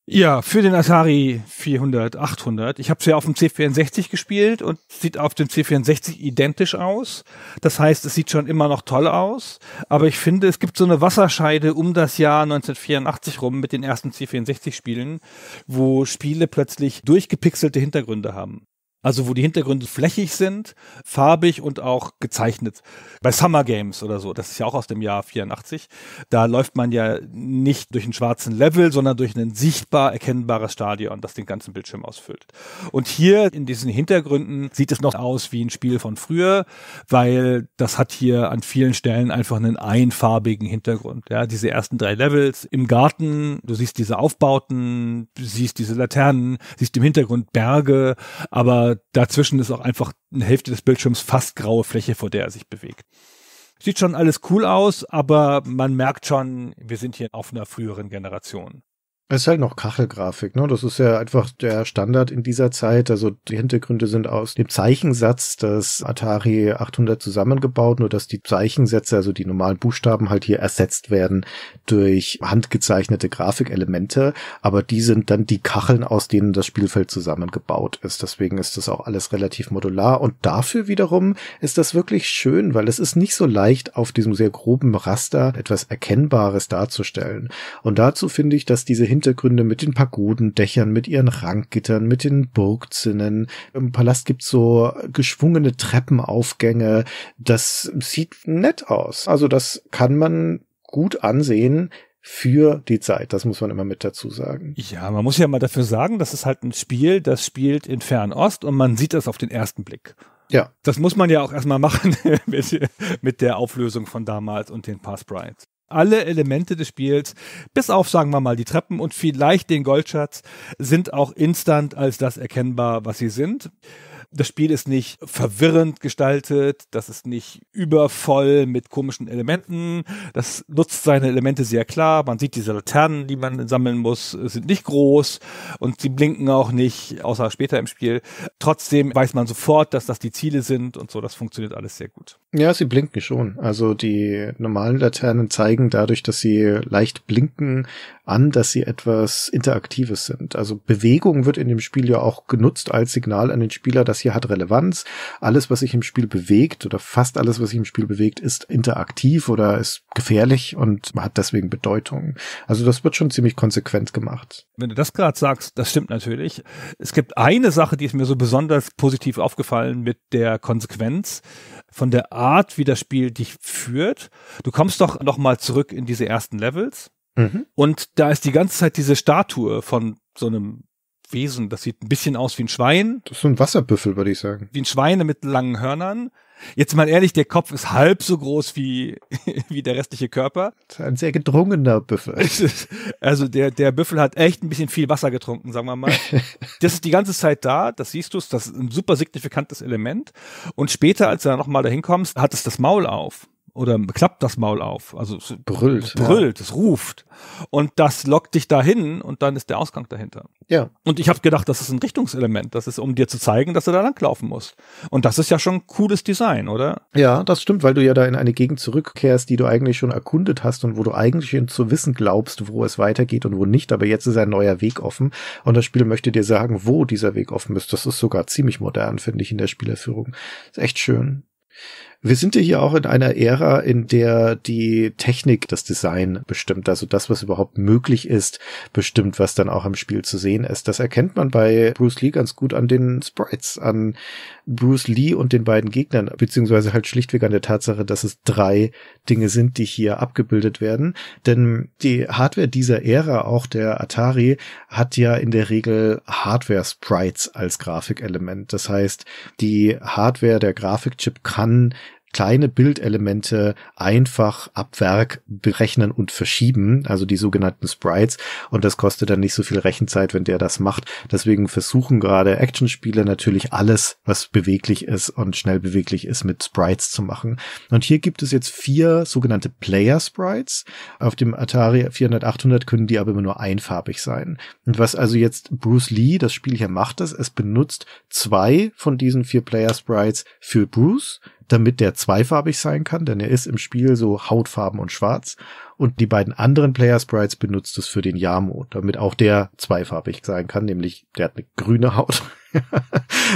Ja, für den Atari 400, 800. Ich habe es ja auf dem C64 gespielt und sieht auf dem C64 identisch aus. Das heißt, es sieht schon immer noch toll aus. Aber ich finde, es gibt so eine Wasserscheide um das Jahr 1984 rum mit den ersten C64-Spielen, wo Spiele plötzlich durchgepixelte Hintergründe haben. Also wo die Hintergründe flächig sind, farbig und auch gezeichnet. Bei Summer Games oder so, das ist ja auch aus dem Jahr 84, da läuft man ja nicht durch einen schwarzen Level, sondern durch ein sichtbar erkennbares Stadion, das den ganzen Bildschirm ausfüllt. Und hier in diesen Hintergründen sieht es noch aus wie ein Spiel von früher, weil das hat hier an vielen Stellen einfach einen einfarbigen Hintergrund. Ja, diese ersten drei Levels im Garten, du siehst diese Aufbauten, du siehst diese Laternen, siehst im Hintergrund Berge, aber dazwischen ist auch einfach eine Hälfte des Bildschirms fast graue Fläche, vor der er sich bewegt. Sieht schon alles cool aus, aber man merkt schon, wir sind hier auf einer früheren Generation. Es ist halt noch Kachelgrafik, ne? Das ist ja einfach der Standard in dieser Zeit. Also die Hintergründe sind aus dem Zeichensatz des Atari 800 zusammengebaut, nur dass die Zeichensätze, also die normalen Buchstaben halt hier ersetzt werden durch handgezeichnete Grafikelemente. Aber die sind dann die Kacheln, aus denen das Spielfeld zusammengebaut ist. Deswegen ist das auch alles relativ modular. Und dafür wiederum ist das wirklich schön, weil es ist nicht so leicht, auf diesem sehr groben Raster etwas Erkennbares darzustellen. Und dazu finde ich, dass diese Hin Hintergründe mit den Pagodendächern, mit ihren Rankgittern, mit den Burgzinnen. Im Palast gibt's so geschwungene Treppenaufgänge. Das sieht nett aus. Also das kann man gut ansehen für die Zeit. Das muss man immer mit dazu sagen. Ja, man muss ja mal dafür sagen, das ist halt ein Spiel, das spielt in Fernost und man sieht das auf den ersten Blick. Ja. Das muss man ja auch erstmal machen mit, der Auflösung von damals und den Paar Sprites alle Elemente des Spiels, bis auf, sagen wir mal, die Treppen und vielleicht den Goldschatz, sind auch instant als das erkennbar, was sie sind das Spiel ist nicht verwirrend gestaltet, das ist nicht übervoll mit komischen Elementen, das nutzt seine Elemente sehr klar. Man sieht diese Laternen, die man sammeln muss, sind nicht groß und sie blinken auch nicht, außer später im Spiel. Trotzdem weiß man sofort, dass das die Ziele sind und so, das funktioniert alles sehr gut. Ja, sie blinken schon. Also die normalen Laternen zeigen dadurch, dass sie leicht blinken, an, dass sie etwas Interaktives sind. Also Bewegung wird in dem Spiel ja auch genutzt als Signal an den Spieler, dass hier hat Relevanz. Alles, was sich im Spiel bewegt oder fast alles, was sich im Spiel bewegt, ist interaktiv oder ist gefährlich und hat deswegen Bedeutung. Also das wird schon ziemlich konsequent gemacht. Wenn du das gerade sagst, das stimmt natürlich. Es gibt eine Sache, die ist mir so besonders positiv aufgefallen mit der Konsequenz von der Art, wie das Spiel dich führt. Du kommst doch nochmal zurück in diese ersten Levels. Mhm. Und da ist die ganze Zeit diese Statue von so einem Wesen. Das sieht ein bisschen aus wie ein Schwein. Das ist so ein Wasserbüffel, würde ich sagen. Wie ein Schweine mit langen Hörnern. Jetzt mal ehrlich, der Kopf ist halb so groß wie, wie der restliche Körper. ein sehr gedrungener Büffel. Also der, der Büffel hat echt ein bisschen viel Wasser getrunken, sagen wir mal. das ist die ganze Zeit da, das siehst du, das ist ein super signifikantes Element. Und später, als du dann nochmal dahin kommst, hat es das Maul auf oder klappt das Maul auf. Also es brüllt. brüllt, ja. es ruft. Und das lockt dich dahin und dann ist der Ausgang dahinter. Ja. Und ich habe gedacht, das ist ein Richtungselement. Das ist, um dir zu zeigen, dass du da langlaufen musst. Und das ist ja schon cooles Design, oder? Ja, das stimmt, weil du ja da in eine Gegend zurückkehrst, die du eigentlich schon erkundet hast und wo du eigentlich zu wissen glaubst, wo es weitergeht und wo nicht. Aber jetzt ist ein neuer Weg offen. Und das Spiel möchte dir sagen, wo dieser Weg offen ist. Das ist sogar ziemlich modern, finde ich, in der Spielerführung. Ist echt schön. Wir sind ja hier auch in einer Ära, in der die Technik das Design bestimmt, also das, was überhaupt möglich ist, bestimmt, was dann auch im Spiel zu sehen ist. Das erkennt man bei Bruce Lee ganz gut an den Sprites, an Bruce Lee und den beiden Gegnern, beziehungsweise halt schlichtweg an der Tatsache, dass es drei Dinge sind, die hier abgebildet werden. Denn die Hardware dieser Ära, auch der Atari, hat ja in der Regel Hardware-Sprites als Grafikelement. Das heißt, die Hardware, der Grafikchip kann kleine Bildelemente einfach ab Werk berechnen und verschieben, also die sogenannten Sprites. Und das kostet dann nicht so viel Rechenzeit, wenn der das macht. Deswegen versuchen gerade Actionspiele natürlich alles, was beweglich ist und schnell beweglich ist, mit Sprites zu machen. Und hier gibt es jetzt vier sogenannte Player Sprites. Auf dem Atari 400, 800 können die aber immer nur einfarbig sein. Und was also jetzt Bruce Lee, das Spiel hier macht, ist, es benutzt zwei von diesen vier Player Sprites für Bruce damit der zweifarbig sein kann, denn er ist im Spiel so Hautfarben und Schwarz. Und die beiden anderen Player Sprites benutzt es für den Yamo, damit auch der zweifarbig sein kann, nämlich der hat eine grüne Haut,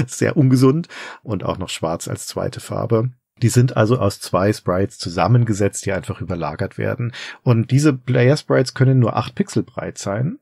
sehr ungesund und auch noch Schwarz als zweite Farbe. Die sind also aus zwei Sprites zusammengesetzt, die einfach überlagert werden. Und diese Player Sprites können nur acht Pixel breit sein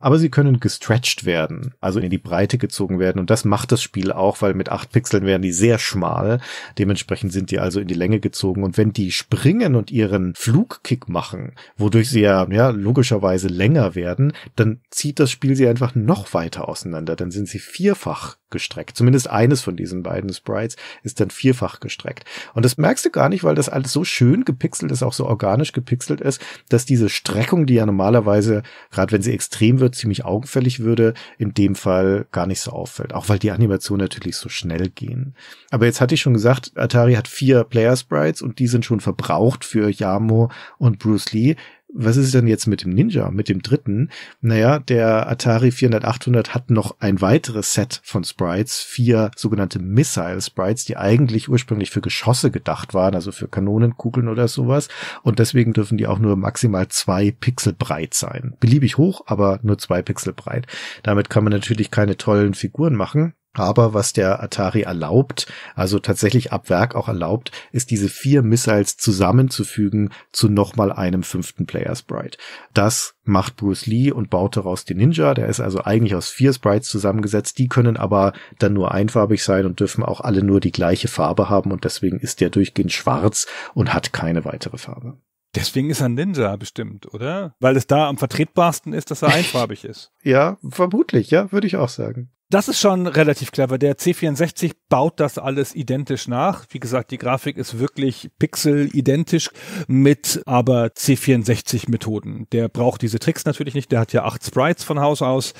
aber sie können gestretched werden, also in die Breite gezogen werden. Und das macht das Spiel auch, weil mit acht Pixeln werden die sehr schmal. Dementsprechend sind die also in die Länge gezogen. Und wenn die springen und ihren Flugkick machen, wodurch sie ja, ja logischerweise länger werden, dann zieht das Spiel sie einfach noch weiter auseinander. Dann sind sie vierfach gestreckt. Zumindest eines von diesen beiden Sprites ist dann vierfach gestreckt. Und das merkst du gar nicht, weil das alles so schön gepixelt ist, auch so organisch gepixelt ist, dass diese Streckung, die ja normalerweise, gerade wenn sie extrem wird, ziemlich augenfällig würde, in dem Fall gar nicht so auffällt. Auch weil die Animationen natürlich so schnell gehen. Aber jetzt hatte ich schon gesagt, Atari hat vier Player Sprites und die sind schon verbraucht für Yamo und Bruce Lee was ist denn jetzt mit dem Ninja, mit dem dritten? Naja, der Atari 400-800 hat noch ein weiteres Set von Sprites, vier sogenannte Missile Sprites, die eigentlich ursprünglich für Geschosse gedacht waren, also für Kanonenkugeln oder sowas. Und deswegen dürfen die auch nur maximal zwei Pixel breit sein. Beliebig hoch, aber nur zwei Pixel breit. Damit kann man natürlich keine tollen Figuren machen. Aber was der Atari erlaubt, also tatsächlich ab Werk auch erlaubt, ist diese vier Missiles zusammenzufügen zu nochmal einem fünften Player Sprite. Das macht Bruce Lee und baut daraus den Ninja. Der ist also eigentlich aus vier Sprites zusammengesetzt. Die können aber dann nur einfarbig sein und dürfen auch alle nur die gleiche Farbe haben und deswegen ist der durchgehend schwarz und hat keine weitere Farbe. Deswegen ist er ein Ninja bestimmt, oder? Weil es da am vertretbarsten ist, dass er einfarbig ist. ja, vermutlich, ja, würde ich auch sagen. Das ist schon relativ clever. Der C64 baut das alles identisch nach. Wie gesagt, die Grafik ist wirklich pixelidentisch mit aber C64 Methoden. Der braucht diese Tricks natürlich nicht. Der hat ja acht Sprites von Haus aus.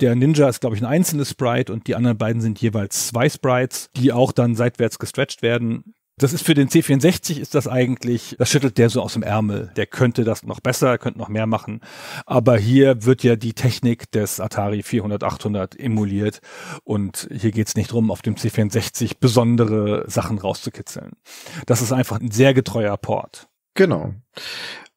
Der Ninja ist, glaube ich, ein einzelnes Sprite und die anderen beiden sind jeweils zwei Sprites, die auch dann seitwärts gestretched werden. Das ist für den C64 ist das eigentlich, das schüttelt der so aus dem Ärmel. Der könnte das noch besser, könnte noch mehr machen. Aber hier wird ja die Technik des Atari 400, 800 emuliert. Und hier geht's nicht drum, auf dem C64 besondere Sachen rauszukitzeln. Das ist einfach ein sehr getreuer Port. Genau.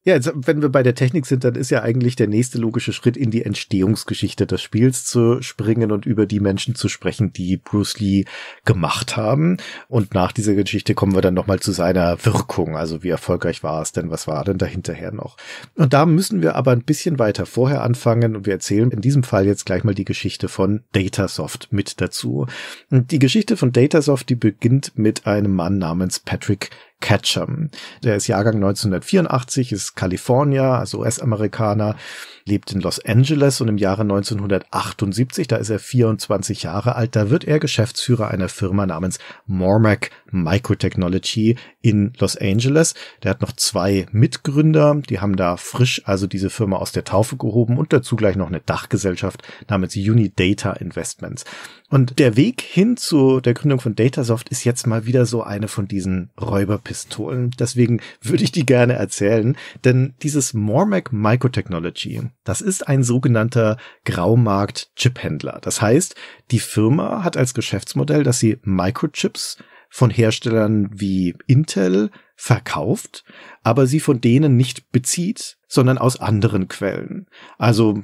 Ja, jetzt, wenn wir bei der Technik sind, dann ist ja eigentlich der nächste logische Schritt in die Entstehungsgeschichte des Spiels zu springen und über die Menschen zu sprechen, die Bruce Lee gemacht haben. Und nach dieser Geschichte kommen wir dann nochmal zu seiner Wirkung. Also wie erfolgreich war es denn? Was war denn dahinterher noch? Und da müssen wir aber ein bisschen weiter vorher anfangen und wir erzählen in diesem Fall jetzt gleich mal die Geschichte von Datasoft mit dazu. Und die Geschichte von Datasoft, die beginnt mit einem Mann namens Patrick Ketchum. Der ist Jahrgang 1984, ist Kalifornier, also US-Amerikaner, lebt in Los Angeles und im Jahre 1978, da ist er 24 Jahre alt, da wird er Geschäftsführer einer Firma namens Mormac Microtechnology in Los Angeles. Der hat noch zwei Mitgründer, die haben da frisch also diese Firma aus der Taufe gehoben und dazu gleich noch eine Dachgesellschaft namens Unidata Investments. Und der Weg hin zu der Gründung von Datasoft ist jetzt mal wieder so eine von diesen Räuber Pistolen. Deswegen würde ich die gerne erzählen. Denn dieses Mormac Microtechnology, das ist ein sogenannter Graumarkt-Chiphändler. Das heißt, die Firma hat als Geschäftsmodell, dass sie Microchips von Herstellern wie Intel verkauft, aber sie von denen nicht bezieht, sondern aus anderen Quellen. Also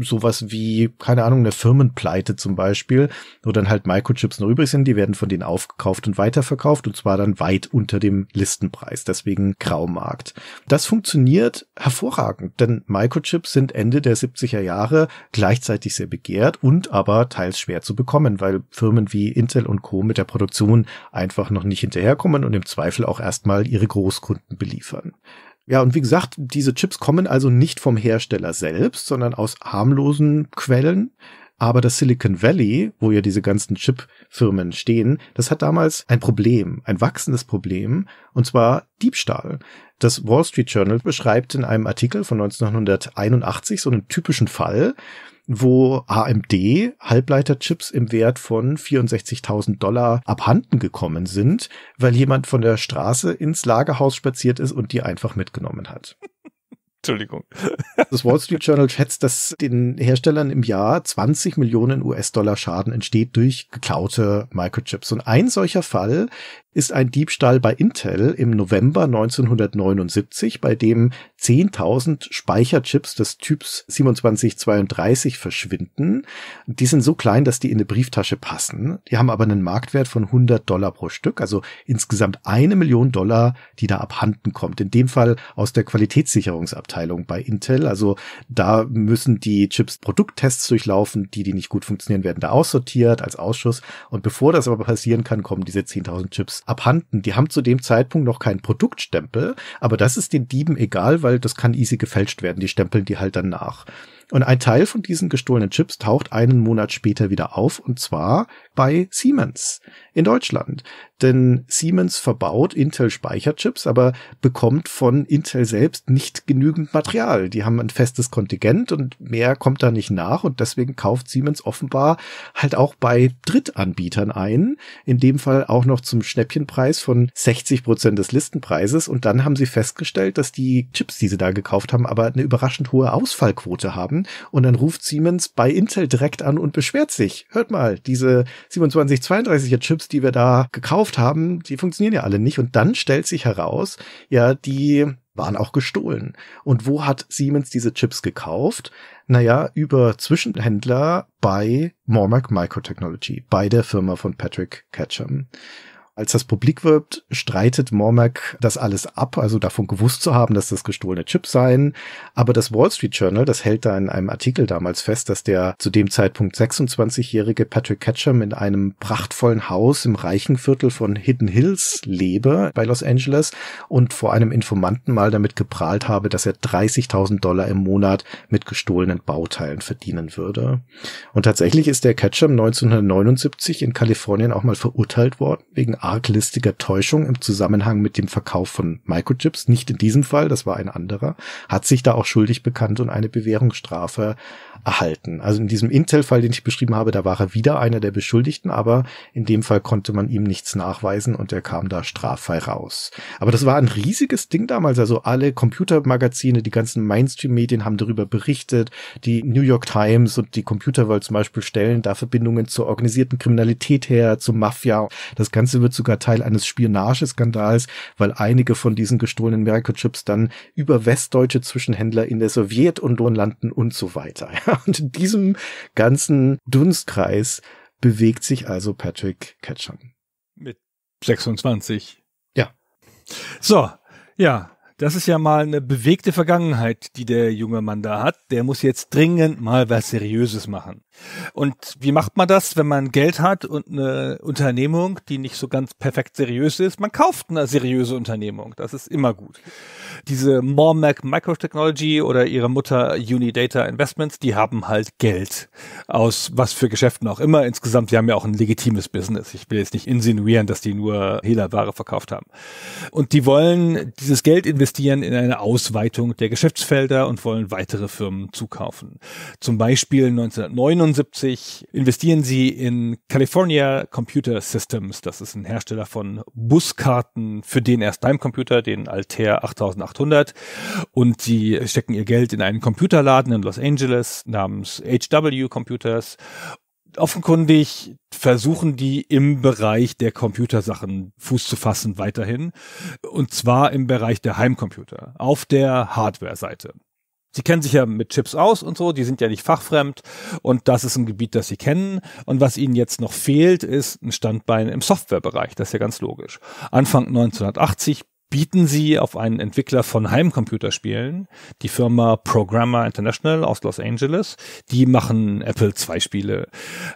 sowas wie, keine Ahnung, eine Firmenpleite zum Beispiel, wo dann halt Microchips noch übrig sind, die werden von denen aufgekauft und weiterverkauft und zwar dann weit unter dem Listenpreis, deswegen Graumarkt. Das funktioniert hervorragend, denn Microchips sind Ende der 70er Jahre gleichzeitig sehr begehrt und aber teils schwer zu bekommen, weil Firmen wie Intel und Co. mit der Produktion einfach noch nicht hinterherkommen und im Zweifel auch erstmal ihre Großkunden beliefern. Ja, und wie gesagt, diese Chips kommen also nicht vom Hersteller selbst, sondern aus harmlosen Quellen. Aber das Silicon Valley, wo ja diese ganzen Chip-Firmen stehen, das hat damals ein Problem, ein wachsendes Problem, und zwar Diebstahl. Das Wall Street Journal beschreibt in einem Artikel von 1981 so einen typischen Fall, wo AMD Halbleiterchips im Wert von 64.000 Dollar abhanden gekommen sind, weil jemand von der Straße ins Lagerhaus spaziert ist und die einfach mitgenommen hat. Entschuldigung. Das Wall Street Journal schätzt, dass den Herstellern im Jahr 20 Millionen US-Dollar Schaden entsteht durch geklaute Microchips. Und ein solcher Fall ist ein Diebstahl bei Intel im November 1979, bei dem 10.000 Speicherchips des Typs 2732 verschwinden. Die sind so klein, dass die in eine Brieftasche passen. Die haben aber einen Marktwert von 100 Dollar pro Stück, also insgesamt eine Million Dollar, die da abhanden kommt. In dem Fall aus der Qualitätssicherungsabteilung. Abteilung bei Intel. Also da müssen die Chips Produkttests durchlaufen. Die, die nicht gut funktionieren, werden da aussortiert als Ausschuss. Und bevor das aber passieren kann, kommen diese 10.000 Chips abhanden. Die haben zu dem Zeitpunkt noch keinen Produktstempel, aber das ist den Dieben egal, weil das kann easy gefälscht werden. Die stempeln die halt dann nach. Und ein Teil von diesen gestohlenen Chips taucht einen Monat später wieder auf, und zwar bei Siemens in Deutschland. Denn Siemens verbaut Intel-Speicherchips, aber bekommt von Intel selbst nicht genügend Material. Die haben ein festes Kontingent und mehr kommt da nicht nach. Und deswegen kauft Siemens offenbar halt auch bei Drittanbietern ein. In dem Fall auch noch zum Schnäppchenpreis von 60 Prozent des Listenpreises. Und dann haben sie festgestellt, dass die Chips, die sie da gekauft haben, aber eine überraschend hohe Ausfallquote haben werden. Und dann ruft Siemens bei Intel direkt an und beschwert sich. Hört mal, diese 2732er Chips, die wir da gekauft haben, die funktionieren ja alle nicht. Und dann stellt sich heraus, ja, die waren auch gestohlen. Und wo hat Siemens diese Chips gekauft? Naja, über Zwischenhändler bei Mormac Microtechnology, bei der Firma von Patrick Ketchum. Als das Publik wirbt, streitet Mormack das alles ab, also davon gewusst zu haben, dass das gestohlene Chips seien. Aber das Wall Street Journal, das hält da in einem Artikel damals fest, dass der zu dem Zeitpunkt 26-jährige Patrick Ketchum in einem prachtvollen Haus im reichen Viertel von Hidden Hills lebe bei Los Angeles und vor einem Informanten mal damit geprahlt habe, dass er 30.000 Dollar im Monat mit gestohlenen Bauteilen verdienen würde. Und tatsächlich ist der Ketchum 1979 in Kalifornien auch mal verurteilt worden wegen arglistiger Täuschung im Zusammenhang mit dem Verkauf von Microchips, nicht in diesem Fall, das war ein anderer, hat sich da auch schuldig bekannt und eine Bewährungsstrafe erhalten. Also in diesem Intel-Fall, den ich beschrieben habe, da war er wieder einer der Beschuldigten, aber in dem Fall konnte man ihm nichts nachweisen und er kam da straffrei raus. Aber das war ein riesiges Ding damals. Also alle Computermagazine, die ganzen Mainstream-Medien haben darüber berichtet. Die New York Times und die Computerworld zum Beispiel stellen da Verbindungen zur organisierten Kriminalität her, zur Mafia. Das Ganze wird sogar Teil eines Spionageskandals, weil einige von diesen gestohlenen Microchips dann über westdeutsche Zwischenhändler in der Sowjetunion landen und so weiter. und in diesem ganzen Dunstkreis bewegt sich also Patrick Ketchum. Mit 26. Ja. So, ja, das ist ja mal eine bewegte Vergangenheit, die der junge Mann da hat. Der muss jetzt dringend mal was Seriöses machen. Und wie macht man das, wenn man Geld hat und eine Unternehmung, die nicht so ganz perfekt seriös ist? Man kauft eine seriöse Unternehmung. Das ist immer gut. Diese Mormac Microtechnology oder ihre Mutter Unidata Investments, die haben halt Geld. Aus was für Geschäften auch immer. Insgesamt, die haben ja auch ein legitimes Business. Ich will jetzt nicht insinuieren, dass die nur Hehlerware verkauft haben. Und die wollen dieses Geld investieren in eine Ausweitung der Geschäftsfelder und wollen weitere Firmen zukaufen. Zum Beispiel 1999 1979 investieren sie in California Computer Systems. Das ist ein Hersteller von Buskarten für den Erst-Time-Computer, den Altair 8800. Und sie stecken ihr Geld in einen Computerladen in Los Angeles namens HW Computers offenkundig versuchen die im Bereich der Computersachen Fuß zu fassen weiterhin. Und zwar im Bereich der Heimcomputer, auf der Hardware-Seite. Sie kennen sich ja mit Chips aus und so, die sind ja nicht fachfremd und das ist ein Gebiet, das Sie kennen. Und was Ihnen jetzt noch fehlt, ist ein Standbein im Softwarebereich. Das ist ja ganz logisch. Anfang 1980 bieten Sie auf einen Entwickler von Heimcomputerspielen, die Firma Programmer International aus Los Angeles. Die machen Apple II Spiele.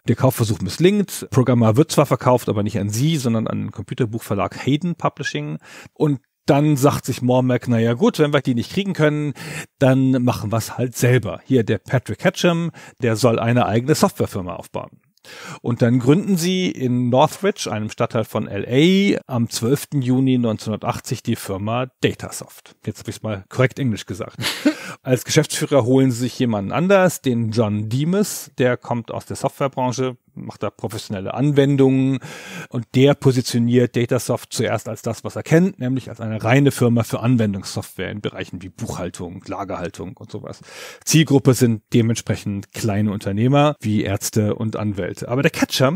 Der Kaufversuch misslingt. Programmer wird zwar verkauft, aber nicht an Sie, sondern an den Computerbuchverlag Hayden Publishing. Und dann sagt sich Mormack, naja gut, wenn wir die nicht kriegen können, dann machen wir es halt selber. Hier der Patrick Hatcham, der soll eine eigene Softwarefirma aufbauen. Und dann gründen sie in Northridge, einem Stadtteil von LA, am 12. Juni 1980 die Firma Datasoft. Jetzt habe ich es mal korrekt Englisch gesagt. Als Geschäftsführer holen sie sich jemanden anders, den John Demas, der kommt aus der Softwarebranche, macht da professionelle Anwendungen und der positioniert Datasoft zuerst als das, was er kennt, nämlich als eine reine Firma für Anwendungssoftware in Bereichen wie Buchhaltung, Lagerhaltung und sowas. Zielgruppe sind dementsprechend kleine Unternehmer wie Ärzte und Anwälte. Aber der Catcher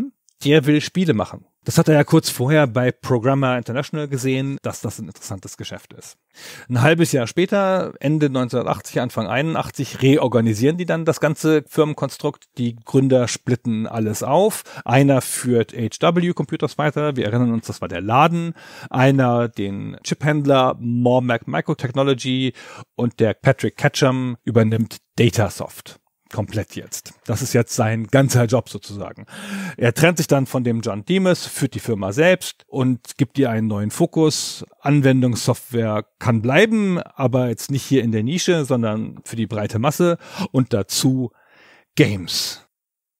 der will Spiele machen. Das hat er ja kurz vorher bei Programmer International gesehen, dass das ein interessantes Geschäft ist. Ein halbes Jahr später, Ende 1980, Anfang 81, reorganisieren die dann das ganze Firmenkonstrukt. Die Gründer splitten alles auf. Einer führt HW Computers weiter. Wir erinnern uns, das war der Laden. Einer den Chiphändler Mormac Microtechnology und der Patrick Ketchum übernimmt Datasoft komplett jetzt. Das ist jetzt sein ganzer Job sozusagen. Er trennt sich dann von dem John Demas, führt die Firma selbst und gibt ihr einen neuen Fokus. Anwendungssoftware kann bleiben, aber jetzt nicht hier in der Nische, sondern für die breite Masse und dazu Games.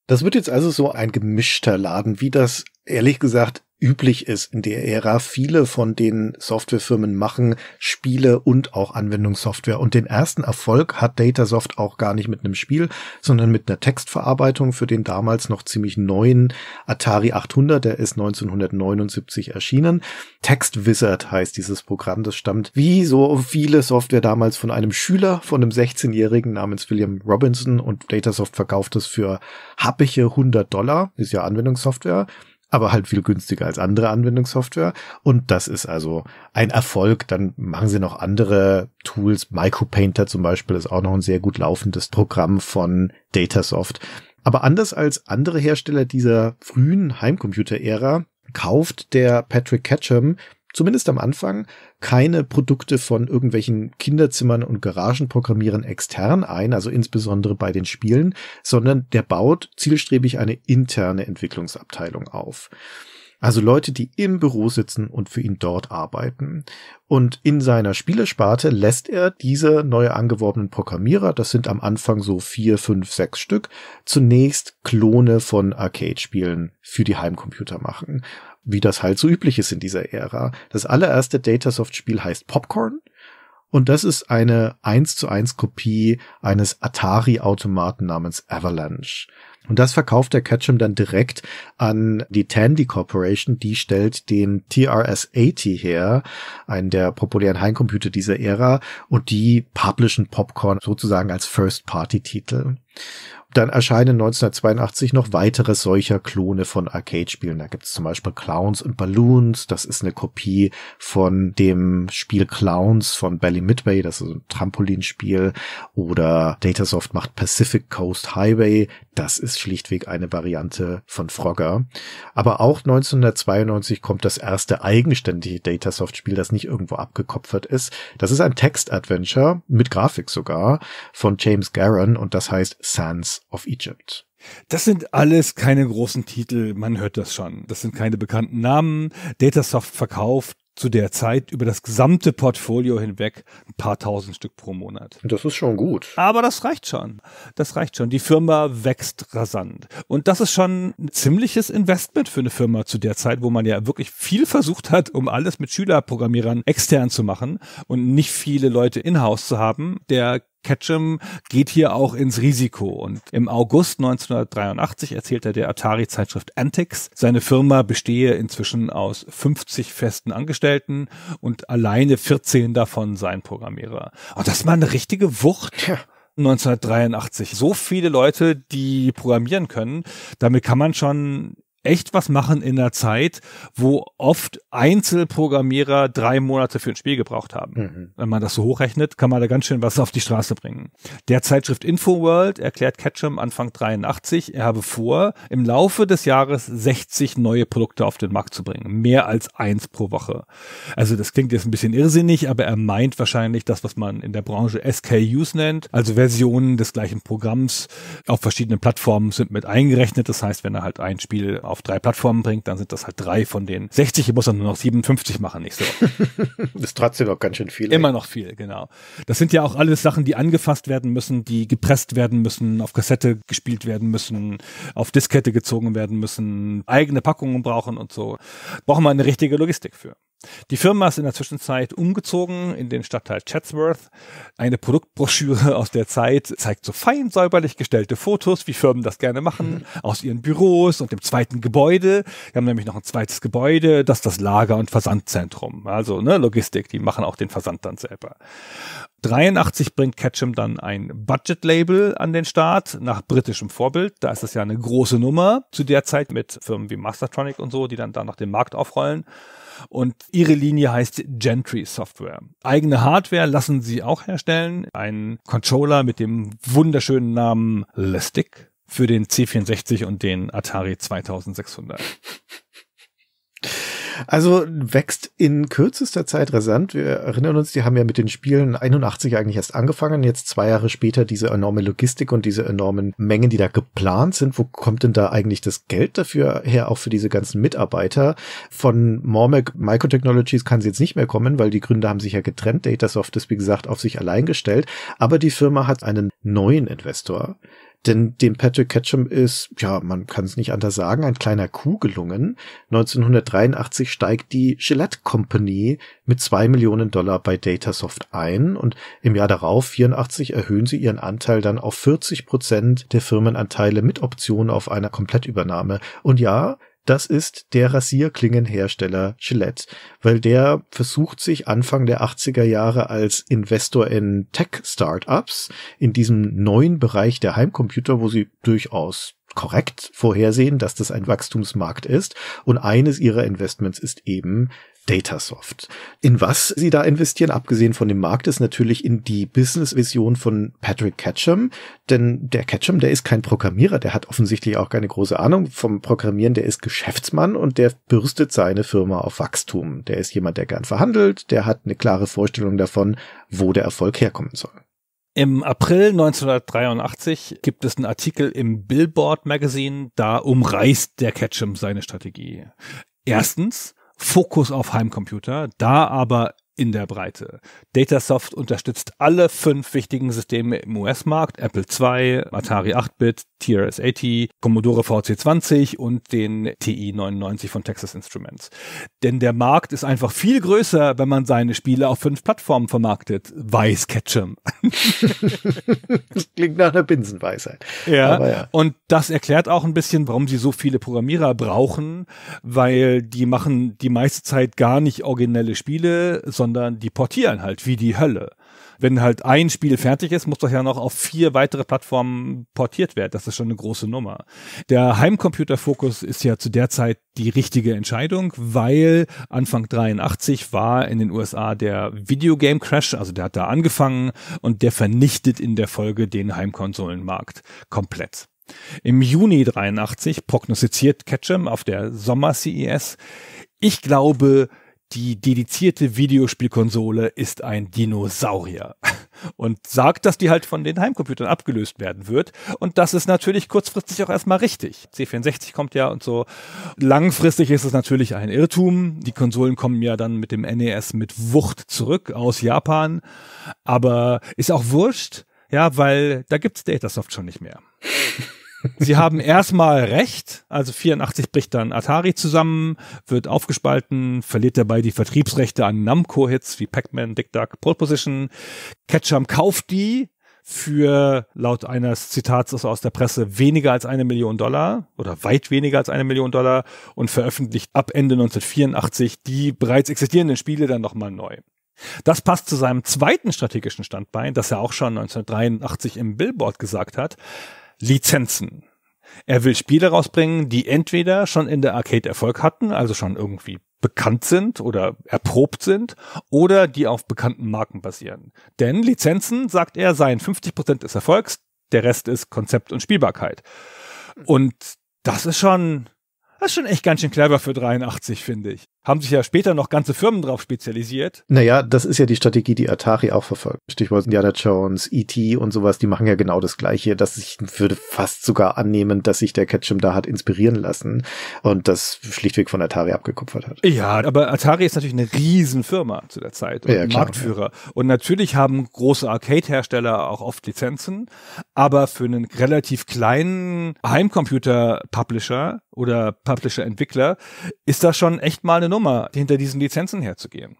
Das wird jetzt also so ein gemischter Laden, wie das ehrlich gesagt üblich ist in der Ära. Viele von den Softwarefirmen machen Spiele und auch Anwendungssoftware. Und den ersten Erfolg hat Datasoft auch gar nicht mit einem Spiel, sondern mit einer Textverarbeitung für den damals noch ziemlich neuen Atari 800. Der ist 1979 erschienen. Text Wizard heißt dieses Programm. Das stammt wie so viele Software damals von einem Schüler, von einem 16-Jährigen namens William Robinson und Datasoft verkauft es für happige 100 Dollar. Ist ja Anwendungssoftware aber halt viel günstiger als andere Anwendungssoftware. Und das ist also ein Erfolg. Dann machen sie noch andere Tools. MicroPainter zum Beispiel ist auch noch ein sehr gut laufendes Programm von Datasoft. Aber anders als andere Hersteller dieser frühen Heimcomputer-Ära kauft der Patrick Ketchum zumindest am Anfang, keine Produkte von irgendwelchen Kinderzimmern und Garagenprogrammierern extern ein, also insbesondere bei den Spielen, sondern der baut zielstrebig eine interne Entwicklungsabteilung auf. Also Leute, die im Büro sitzen und für ihn dort arbeiten. Und in seiner Spielersparte lässt er diese neu angeworbenen Programmierer, das sind am Anfang so vier, fünf, sechs Stück, zunächst Klone von Arcade-Spielen für die Heimcomputer machen wie das halt so üblich ist in dieser Ära. Das allererste Datasoft-Spiel heißt Popcorn. Und das ist eine 1 zu 1 Kopie eines Atari-Automaten namens Avalanche. Und das verkauft der Ketchum dann direkt an die Tandy Corporation. Die stellt den TRS-80 her, einen der populären Heimcomputer dieser Ära, und die publishen Popcorn sozusagen als First-Party-Titel dann erscheinen 1982 noch weitere solcher Klone von Arcade-Spielen. Da gibt es zum Beispiel Clowns und Balloons. Das ist eine Kopie von dem Spiel Clowns von Belly Midway. Das ist ein Trampolinspiel. Oder Datasoft macht Pacific Coast Highway das ist schlichtweg eine Variante von Frogger. Aber auch 1992 kommt das erste eigenständige Datasoft-Spiel, das nicht irgendwo abgekopfert ist. Das ist ein Text-Adventure, mit Grafik sogar, von James Garon und das heißt Sands of Egypt. Das sind alles keine großen Titel, man hört das schon. Das sind keine bekannten Namen. Datasoft verkauft zu der Zeit über das gesamte Portfolio hinweg ein paar tausend Stück pro Monat. Das ist schon gut. Aber das reicht schon. Das reicht schon. Die Firma wächst rasant. Und das ist schon ein ziemliches Investment für eine Firma zu der Zeit, wo man ja wirklich viel versucht hat, um alles mit Schülerprogrammierern extern zu machen und nicht viele Leute in-house zu haben. Der Ketchum geht hier auch ins Risiko und im August 1983 erzählt er der Atari-Zeitschrift Antics, seine Firma bestehe inzwischen aus 50 festen Angestellten und alleine 14 davon seien Programmierer. Und das ist mal eine richtige Wucht. Ja. 1983. So viele Leute, die programmieren können. Damit kann man schon echt was machen in der Zeit, wo oft Einzelprogrammierer drei Monate für ein Spiel gebraucht haben. Mhm. Wenn man das so hochrechnet, kann man da ganz schön was auf die Straße bringen. Der Zeitschrift InfoWorld erklärt Ketchum Anfang 83, er habe vor, im Laufe des Jahres 60 neue Produkte auf den Markt zu bringen. Mehr als eins pro Woche. Also das klingt jetzt ein bisschen irrsinnig, aber er meint wahrscheinlich das, was man in der Branche SKUs nennt, also Versionen des gleichen Programms auf verschiedenen Plattformen sind mit eingerechnet. Das heißt, wenn er halt ein Spiel auf drei Plattformen bringt, dann sind das halt drei von den 60. Ich muss dann nur noch 57 machen nächste Woche. das ist trotzdem noch ganz schön viel. Immer ey. noch viel, genau. Das sind ja auch alles Sachen, die angefasst werden müssen, die gepresst werden müssen, auf Kassette gespielt werden müssen, auf Diskette gezogen werden müssen, eigene Packungen brauchen und so. Brauchen wir eine richtige Logistik für. Die Firma ist in der Zwischenzeit umgezogen in den Stadtteil Chatsworth. Eine Produktbroschüre aus der Zeit zeigt so fein säuberlich gestellte Fotos, wie Firmen das gerne machen, mhm. aus ihren Büros und dem zweiten Gebäude. Wir haben nämlich noch ein zweites Gebäude, das ist das Lager- und Versandzentrum. Also ne, Logistik, die machen auch den Versand dann selber. 83 bringt Ketchum dann ein Budget-Label an den Start, nach britischem Vorbild. Da ist das ja eine große Nummer zu der Zeit mit Firmen wie Mastertronic und so, die dann da noch den Markt aufrollen und ihre Linie heißt Gentry Software. Eigene Hardware lassen sie auch herstellen. Ein Controller mit dem wunderschönen Namen Lestick für den C64 und den Atari 2600. Also wächst in kürzester Zeit rasant. Wir erinnern uns, die haben ja mit den Spielen 81 eigentlich erst angefangen. Jetzt zwei Jahre später diese enorme Logistik und diese enormen Mengen, die da geplant sind. Wo kommt denn da eigentlich das Geld dafür her, auch für diese ganzen Mitarbeiter? Von Mormac Microtechnologies kann sie jetzt nicht mehr kommen, weil die Gründer haben sich ja getrennt. Datasoft ist, wie gesagt, auf sich allein gestellt. Aber die Firma hat einen neuen Investor denn dem Patrick Ketchum ist, ja, man kann es nicht anders sagen, ein kleiner Coup gelungen. 1983 steigt die Gillette Company mit zwei Millionen Dollar bei Datasoft ein und im Jahr darauf, 84, erhöhen sie ihren Anteil dann auf 40 Prozent der Firmenanteile mit Option auf einer Komplettübernahme. Und ja, das ist der Rasierklingenhersteller Gillette, weil der versucht sich Anfang der 80er Jahre als Investor in Tech-Startups in diesem neuen Bereich der Heimcomputer, wo sie durchaus korrekt vorhersehen, dass das ein Wachstumsmarkt ist. Und eines ihrer Investments ist eben Datasoft. In was sie da investieren, abgesehen von dem Markt, ist natürlich in die Business-Vision von Patrick Ketchum. Denn der Ketchum, der ist kein Programmierer, der hat offensichtlich auch keine große Ahnung vom Programmieren, der ist Geschäftsmann und der bürstet seine Firma auf Wachstum. Der ist jemand, der gern verhandelt, der hat eine klare Vorstellung davon, wo der Erfolg herkommen soll. Im April 1983 gibt es einen Artikel im Billboard Magazine, da umreißt der Ketchum seine Strategie. Erstens, Fokus auf Heimcomputer, da aber in der Breite. Datasoft unterstützt alle fünf wichtigen Systeme im US-Markt, Apple II, Atari 8-Bit, TRS-80, Commodore VC20 und den TI-99 von Texas Instruments. Denn der Markt ist einfach viel größer, wenn man seine Spiele auf fünf Plattformen vermarktet. Weiß Ketchum. das klingt nach einer Binsenweisheit. Ja, ja, und das erklärt auch ein bisschen, warum sie so viele Programmierer brauchen, weil die machen die meiste Zeit gar nicht originelle Spiele, sondern die portieren halt wie die Hölle. Wenn halt ein Spiel fertig ist, muss doch ja noch auf vier weitere Plattformen portiert werden. Das ist schon eine große Nummer. Der Heimcomputer-Fokus ist ja zu der Zeit die richtige Entscheidung, weil Anfang 83 war in den USA der Videogame Crash, also der hat da angefangen und der vernichtet in der Folge den Heimkonsolenmarkt komplett. Im Juni 83 prognostiziert Ketchum auf der Sommer-CES, ich glaube, die dedizierte Videospielkonsole ist ein Dinosaurier und sagt, dass die halt von den Heimcomputern abgelöst werden wird. Und das ist natürlich kurzfristig auch erstmal richtig. C64 kommt ja und so. Langfristig ist es natürlich ein Irrtum. Die Konsolen kommen ja dann mit dem NES mit Wucht zurück aus Japan. Aber ist auch wurscht, ja, weil da gibt's Datasoft schon nicht mehr. Sie haben erstmal recht, also 84 bricht dann Atari zusammen, wird aufgespalten, verliert dabei die Vertriebsrechte an Namco-Hits wie Pac-Man, Dick Duck, Pole Position. Ketchum kauft die für laut eines Zitats aus der Presse weniger als eine Million Dollar oder weit weniger als eine Million Dollar und veröffentlicht ab Ende 1984 die bereits existierenden Spiele dann nochmal neu. Das passt zu seinem zweiten strategischen Standbein, das er auch schon 1983 im Billboard gesagt hat. Lizenzen. Er will Spiele rausbringen, die entweder schon in der Arcade Erfolg hatten, also schon irgendwie bekannt sind oder erprobt sind oder die auf bekannten Marken basieren. Denn Lizenzen, sagt er, seien 50 des Erfolgs, der Rest ist Konzept und Spielbarkeit. Und das ist schon, das ist schon echt ganz schön clever für 83, finde ich haben sich ja später noch ganze Firmen drauf spezialisiert. Naja, das ist ja die Strategie, die Atari auch verfolgt. Stichwort Indiana Jones, E.T. und sowas, die machen ja genau das Gleiche. Dass ich würde fast sogar annehmen, dass sich der Ketchum da hat inspirieren lassen und das schlichtweg von Atari abgekupfert hat. Ja, aber Atari ist natürlich eine Riesenfirma zu der Zeit und ja, klar, Marktführer. Ja. Und natürlich haben große Arcade-Hersteller auch oft Lizenzen, aber für einen relativ kleinen Heimcomputer-Publisher oder Publisher-Entwickler ist das schon echt mal eine Nummer, hinter diesen Lizenzen herzugehen.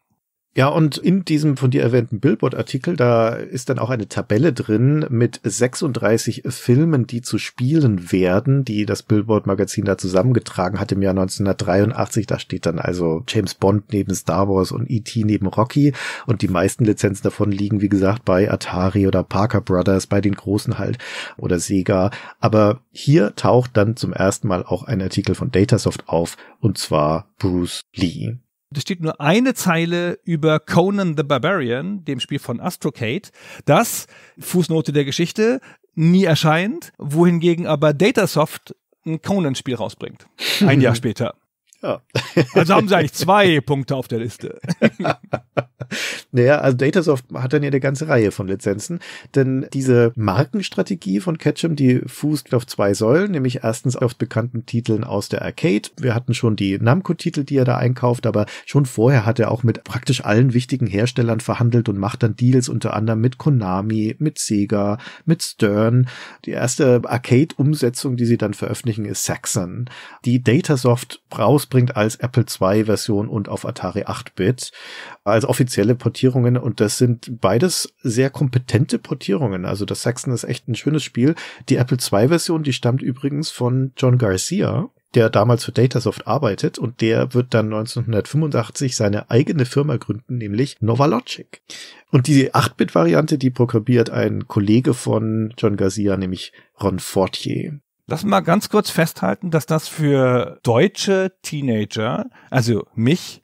Ja, und in diesem von dir erwähnten Billboard-Artikel, da ist dann auch eine Tabelle drin mit 36 Filmen, die zu spielen werden, die das Billboard-Magazin da zusammengetragen hat im Jahr 1983. Da steht dann also James Bond neben Star Wars und E.T. neben Rocky. Und die meisten Lizenzen davon liegen, wie gesagt, bei Atari oder Parker Brothers, bei den Großen halt oder Sega. Aber hier taucht dann zum ersten Mal auch ein Artikel von Datasoft auf, und zwar Bruce Lee es steht nur eine Zeile über Conan the Barbarian, dem Spiel von Astrocade, das, Fußnote der Geschichte, nie erscheint, wohingegen aber Datasoft ein Conan-Spiel rausbringt. Ein Jahr später. Ja. Also haben sie eigentlich zwei Punkte auf der Liste. naja, also Datasoft hat dann ja eine ganze Reihe von Lizenzen, denn diese Markenstrategie von Ketchum, die fußt auf zwei Säulen, nämlich erstens auf bekannten Titeln aus der Arcade. Wir hatten schon die Namco-Titel, die er da einkauft, aber schon vorher hat er auch mit praktisch allen wichtigen Herstellern verhandelt und macht dann Deals unter anderem mit Konami, mit Sega, mit Stern. Die erste Arcade-Umsetzung, die sie dann veröffentlichen, ist Saxon. Die Datasoft braucht rausbringt als Apple II Version und auf Atari 8-Bit als offizielle Portierungen. Und das sind beides sehr kompetente Portierungen. Also das Saxon ist echt ein schönes Spiel. Die Apple II Version, die stammt übrigens von John Garcia, der damals für Datasoft arbeitet und der wird dann 1985 seine eigene Firma gründen, nämlich Novalogic. Und die 8-Bit-Variante, die programmiert ein Kollege von John Garcia, nämlich Ron Fortier. Lass mal ganz kurz festhalten, dass das für deutsche Teenager, also mich,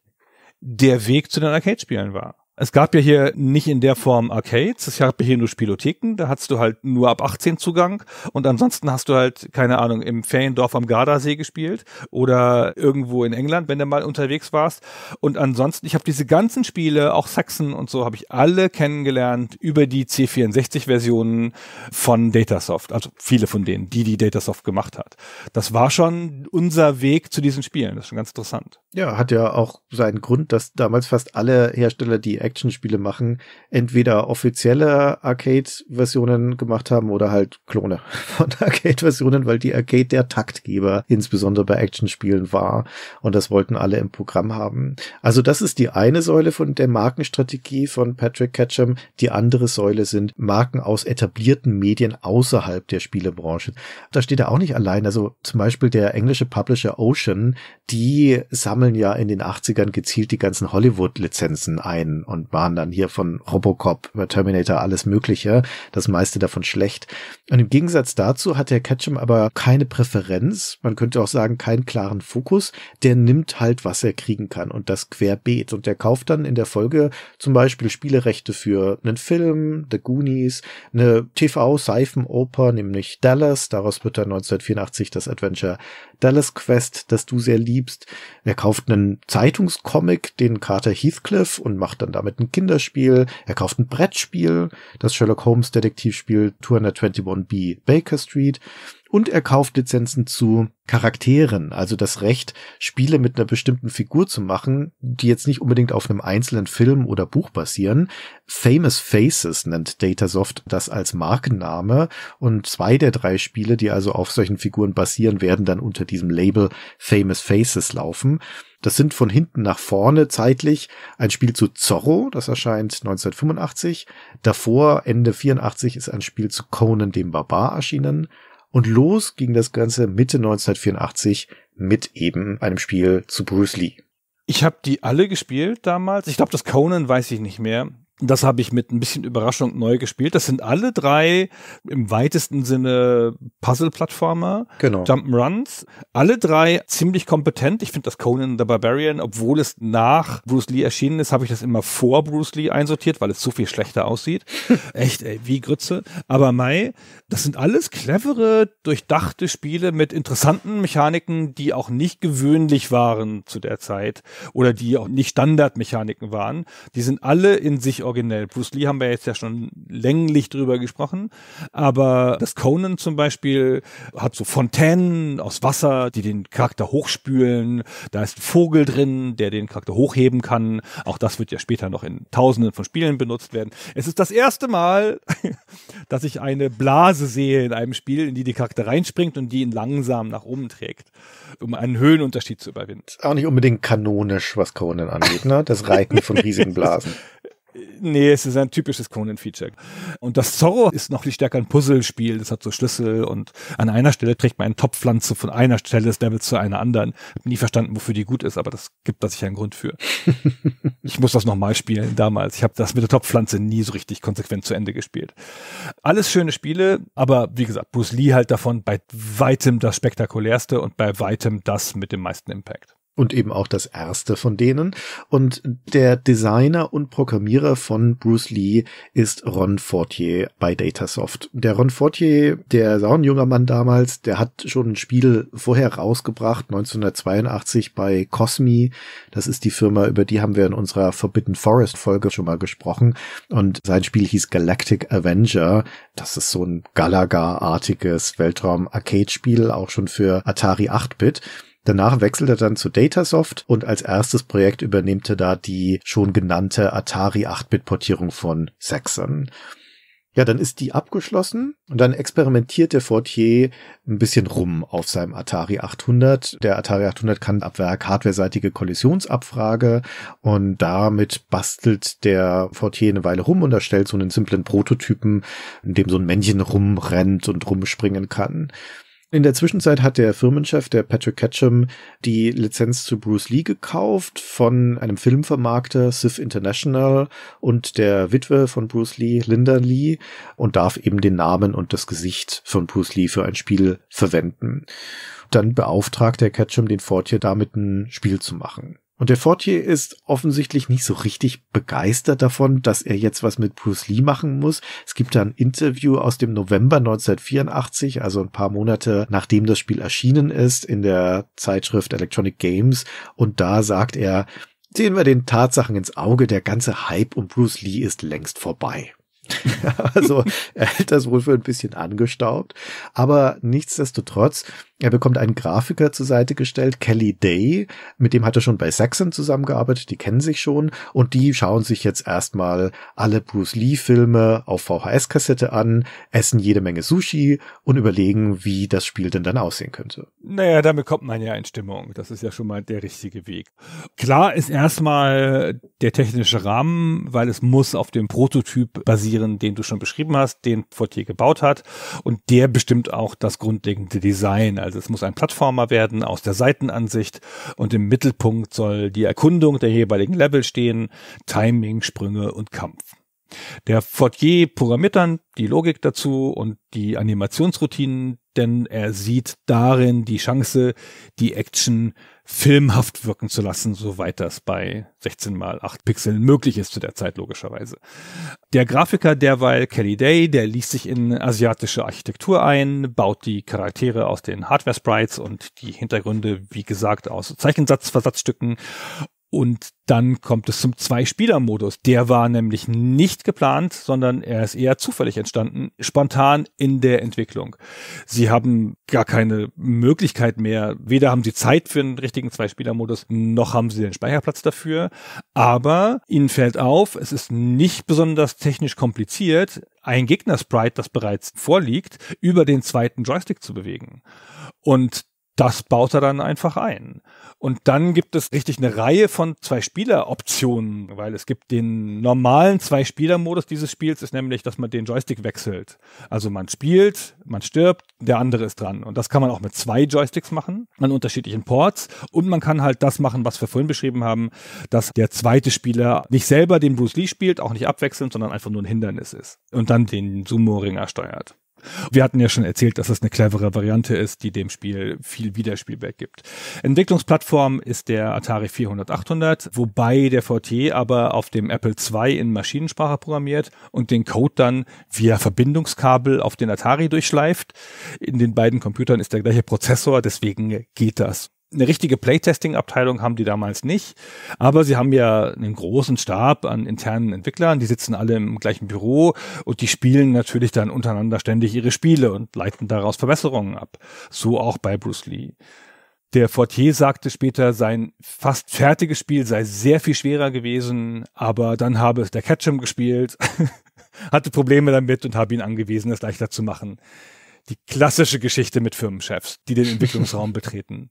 der Weg zu den Arcade-Spielen war. Es gab ja hier nicht in der Form Arcades, es gab ja hier nur Spielotheken, da hattest du halt nur ab 18 Zugang und ansonsten hast du halt, keine Ahnung, im Feriendorf am Gardasee gespielt oder irgendwo in England, wenn du mal unterwegs warst. Und ansonsten, ich habe diese ganzen Spiele, auch Saxon und so, habe ich alle kennengelernt über die C64-Versionen von Datasoft, also viele von denen, die die Datasoft gemacht hat. Das war schon unser Weg zu diesen Spielen, das ist schon ganz interessant. Ja, hat ja auch seinen Grund, dass damals fast alle Hersteller, die Actionspiele machen, entweder offizielle Arcade-Versionen gemacht haben oder halt Klone von Arcade-Versionen, weil die Arcade der Taktgeber insbesondere bei Actionspielen war und das wollten alle im Programm haben. Also das ist die eine Säule von der Markenstrategie von Patrick Ketchum. Die andere Säule sind Marken aus etablierten Medien außerhalb der Spielebranche. Da steht er auch nicht allein. Also zum Beispiel der englische Publisher Ocean, die sammeln ja in den 80ern gezielt die ganzen Hollywood-Lizenzen ein und und waren dann hier von Robocop über Terminator alles Mögliche, das meiste davon schlecht. Und im Gegensatz dazu hat der Ketchum aber keine Präferenz, man könnte auch sagen, keinen klaren Fokus, der nimmt halt, was er kriegen kann und das querbeet. Und der kauft dann in der Folge zum Beispiel Spielerechte für einen Film, The Goonies, eine TV-Seifenoper, nämlich Dallas, daraus wird dann 1984 das Adventure Dallas Quest, das du sehr liebst. Er kauft einen Zeitungscomic, den Carter Heathcliff und macht dann damit damit ein Kinderspiel, er kauft ein Brettspiel, das Sherlock Holmes Detektivspiel 221b Baker Street und er kauft Lizenzen zu Charakteren, also das Recht, Spiele mit einer bestimmten Figur zu machen, die jetzt nicht unbedingt auf einem einzelnen Film oder Buch basieren. Famous Faces nennt Datasoft das als Markenname und zwei der drei Spiele, die also auf solchen Figuren basieren, werden dann unter diesem Label Famous Faces laufen. Das sind von hinten nach vorne zeitlich ein Spiel zu Zorro, das erscheint 1985. Davor, Ende 84, ist ein Spiel zu Conan dem Barbar erschienen und los ging das Ganze Mitte 1984 mit eben einem Spiel zu Bruce Lee. Ich habe die alle gespielt damals. Ich glaube, das Conan weiß ich nicht mehr. Das habe ich mit ein bisschen Überraschung neu gespielt. Das sind alle drei im weitesten Sinne Puzzle-Plattformer, genau. Jump'n'Runs. Alle drei ziemlich kompetent. Ich finde das Conan the Barbarian, obwohl es nach Bruce Lee erschienen ist, habe ich das immer vor Bruce Lee einsortiert, weil es so viel schlechter aussieht. Echt, ey, wie Grütze. Aber Mai, das sind alles clevere, durchdachte Spiele mit interessanten Mechaniken, die auch nicht gewöhnlich waren zu der Zeit oder die auch nicht Standardmechaniken waren. Die sind alle in sich originell. Bruce Lee haben wir jetzt ja schon länglich drüber gesprochen, aber das Conan zum Beispiel hat so Fontänen aus Wasser, die den Charakter hochspülen. Da ist ein Vogel drin, der den Charakter hochheben kann. Auch das wird ja später noch in Tausenden von Spielen benutzt werden. Es ist das erste Mal, dass ich eine Blase sehe in einem Spiel, in die die Charakter reinspringt und die ihn langsam nach oben trägt, um einen Höhenunterschied zu überwinden. Auch nicht unbedingt kanonisch, was Conan angeht, ne? Das Reiten von riesigen Blasen. Nee, es ist ein typisches Conan-Feature. Und das Zorro ist noch viel stärker ein Puzzlespiel. Das hat so Schlüssel und an einer Stelle trägt man eine Topfpflanze von einer Stelle des Levels zu einer anderen. Hab nie verstanden, wofür die gut ist, aber das gibt da sicher einen Grund für. ich muss das nochmal spielen damals. Ich habe das mit der Topfpflanze nie so richtig konsequent zu Ende gespielt. Alles schöne Spiele, aber wie gesagt, Bruce Lee halt davon bei weitem das spektakulärste und bei weitem das mit dem meisten Impact und eben auch das erste von denen. Und der Designer und Programmierer von Bruce Lee ist Ron Fortier bei Datasoft. Der Ron Fortier, der war ein junger Mann damals, der hat schon ein Spiel vorher rausgebracht, 1982 bei Cosmi. Das ist die Firma, über die haben wir in unserer Forbidden Forest Folge schon mal gesprochen. Und sein Spiel hieß Galactic Avenger. Das ist so ein Galaga-artiges Weltraum-Arcade-Spiel, auch schon für Atari 8-Bit. Danach wechselt er dann zu Datasoft und als erstes Projekt übernimmt er da die schon genannte Atari 8-Bit-Portierung von Saxon. Ja, dann ist die abgeschlossen und dann experimentiert der Fortier ein bisschen rum auf seinem Atari 800. Der Atari 800 kann ab Werk hardwareseitige Kollisionsabfrage und damit bastelt der Fortier eine Weile rum und erstellt so einen simplen Prototypen, in dem so ein Männchen rumrennt und rumspringen kann. In der Zwischenzeit hat der Firmenchef, der Patrick Ketchum, die Lizenz zu Bruce Lee gekauft von einem Filmvermarkter Sif International und der Witwe von Bruce Lee, Linda Lee, und darf eben den Namen und das Gesicht von Bruce Lee für ein Spiel verwenden. Dann beauftragt der Ketchum den Fortier damit ein Spiel zu machen. Und der Fortier ist offensichtlich nicht so richtig begeistert davon, dass er jetzt was mit Bruce Lee machen muss. Es gibt da ein Interview aus dem November 1984, also ein paar Monate nachdem das Spiel erschienen ist, in der Zeitschrift Electronic Games. Und da sagt er, sehen wir den Tatsachen ins Auge, der ganze Hype um Bruce Lee ist längst vorbei. also er hält das wohl für ein bisschen angestaubt. Aber nichtsdestotrotz, er bekommt einen Grafiker zur Seite gestellt, Kelly Day, mit dem hat er schon bei Saxon zusammengearbeitet, die kennen sich schon und die schauen sich jetzt erstmal alle Bruce Lee Filme auf VHS-Kassette an, essen jede Menge Sushi und überlegen, wie das Spiel denn dann aussehen könnte. Naja, damit kommt man ja in Stimmung. Das ist ja schon mal der richtige Weg. Klar ist erstmal der technische Rahmen, weil es muss auf dem Prototyp basieren, den du schon beschrieben hast, den Fortier gebaut hat und der bestimmt auch das grundlegende Design. Also es muss ein Plattformer werden aus der Seitenansicht und im Mittelpunkt soll die Erkundung der jeweiligen Level stehen, Timing, Sprünge und Kampf. Der Fortier programmiert dann die Logik dazu und die Animationsroutinen, denn er sieht darin die Chance, die Action filmhaft wirken zu lassen, soweit das bei 16 mal 8 Pixeln möglich ist zu der Zeit logischerweise. Der Grafiker derweil Kelly Day, der liest sich in asiatische Architektur ein, baut die Charaktere aus den Hardware Sprites und die Hintergründe, wie gesagt, aus Zeichensatzversatzstücken und dann kommt es zum Zwei-Spieler-Modus. Der war nämlich nicht geplant, sondern er ist eher zufällig entstanden, spontan in der Entwicklung. Sie haben gar keine Möglichkeit mehr. Weder haben sie Zeit für einen richtigen Zwei-Spieler-Modus, noch haben sie den Speicherplatz dafür. Aber ihnen fällt auf, es ist nicht besonders technisch kompliziert, ein Gegner-Sprite, das bereits vorliegt, über den zweiten Joystick zu bewegen. Und das baut er dann einfach ein. Und dann gibt es richtig eine Reihe von Zwei-Spieler-Optionen, weil es gibt den normalen Zwei-Spieler-Modus dieses Spiels, ist nämlich, dass man den Joystick wechselt. Also man spielt, man stirbt, der andere ist dran. Und das kann man auch mit zwei Joysticks machen, an unterschiedlichen Ports. Und man kann halt das machen, was wir vorhin beschrieben haben, dass der zweite Spieler nicht selber den Bruce Lee spielt, auch nicht abwechselnd, sondern einfach nur ein Hindernis ist. Und dann den Sumo-Ringer steuert. Wir hatten ja schon erzählt, dass es eine clevere Variante ist, die dem Spiel viel Wiederspielwert gibt. Entwicklungsplattform ist der Atari 400-800, wobei der VT aber auf dem Apple II in Maschinensprache programmiert und den Code dann via Verbindungskabel auf den Atari durchschleift. In den beiden Computern ist der gleiche Prozessor, deswegen geht das eine richtige Playtesting-Abteilung haben die damals nicht, aber sie haben ja einen großen Stab an internen Entwicklern, die sitzen alle im gleichen Büro und die spielen natürlich dann untereinander ständig ihre Spiele und leiten daraus Verbesserungen ab. So auch bei Bruce Lee. Der Fortier sagte später, sein fast fertiges Spiel sei sehr viel schwerer gewesen, aber dann habe es der Ketchum gespielt, hatte Probleme damit und habe ihn angewiesen, es leichter zu machen. Die klassische Geschichte mit Firmenchefs, die den Entwicklungsraum betreten.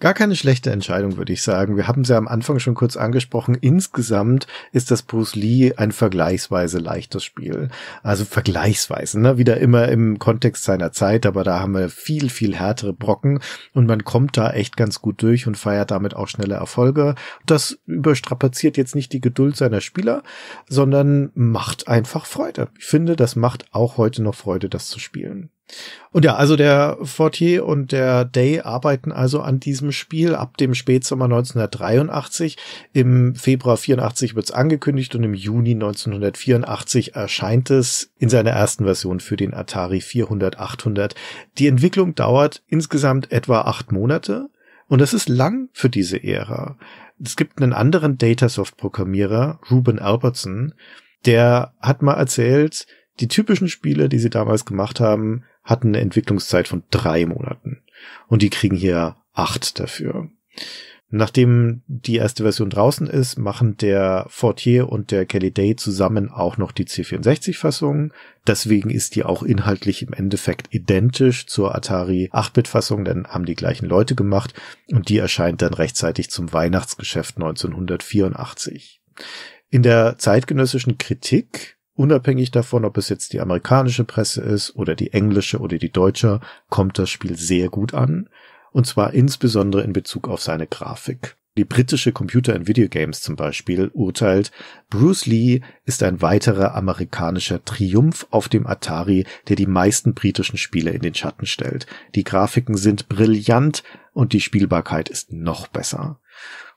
Gar keine schlechte Entscheidung, würde ich sagen. Wir haben sie ja am Anfang schon kurz angesprochen. Insgesamt ist das Bruce Lee ein vergleichsweise leichtes Spiel. Also vergleichsweise, ne? wieder immer im Kontext seiner Zeit, aber da haben wir viel, viel härtere Brocken und man kommt da echt ganz gut durch und feiert damit auch schnelle Erfolge. Das überstrapaziert jetzt nicht die Geduld seiner Spieler, sondern macht einfach Freude. Ich finde, das macht auch heute noch Freude, das zu spielen. Und ja, also der Fortier und der Day arbeiten also an diesem Spiel ab dem Spätsommer 1983. Im Februar 84 wird es angekündigt und im Juni 1984 erscheint es in seiner ersten Version für den Atari 400, 800. Die Entwicklung dauert insgesamt etwa acht Monate und das ist lang für diese Ära. Es gibt einen anderen Datasoft-Programmierer, Ruben Albertson, der hat mal erzählt, die typischen Spiele, die sie damals gemacht haben, hatten eine Entwicklungszeit von drei Monaten. Und die kriegen hier acht dafür. Nachdem die erste Version draußen ist, machen der Fortier und der Kelly Day zusammen auch noch die C64-Fassung. Deswegen ist die auch inhaltlich im Endeffekt identisch zur Atari 8-Bit-Fassung, denn haben die gleichen Leute gemacht und die erscheint dann rechtzeitig zum Weihnachtsgeschäft 1984. In der zeitgenössischen Kritik unabhängig davon, ob es jetzt die amerikanische Presse ist oder die englische oder die deutsche, kommt das Spiel sehr gut an. Und zwar insbesondere in Bezug auf seine Grafik. Die britische Computer and Video Games zum Beispiel urteilt, Bruce Lee ist ein weiterer amerikanischer Triumph auf dem Atari, der die meisten britischen Spiele in den Schatten stellt. Die Grafiken sind brillant und die Spielbarkeit ist noch besser.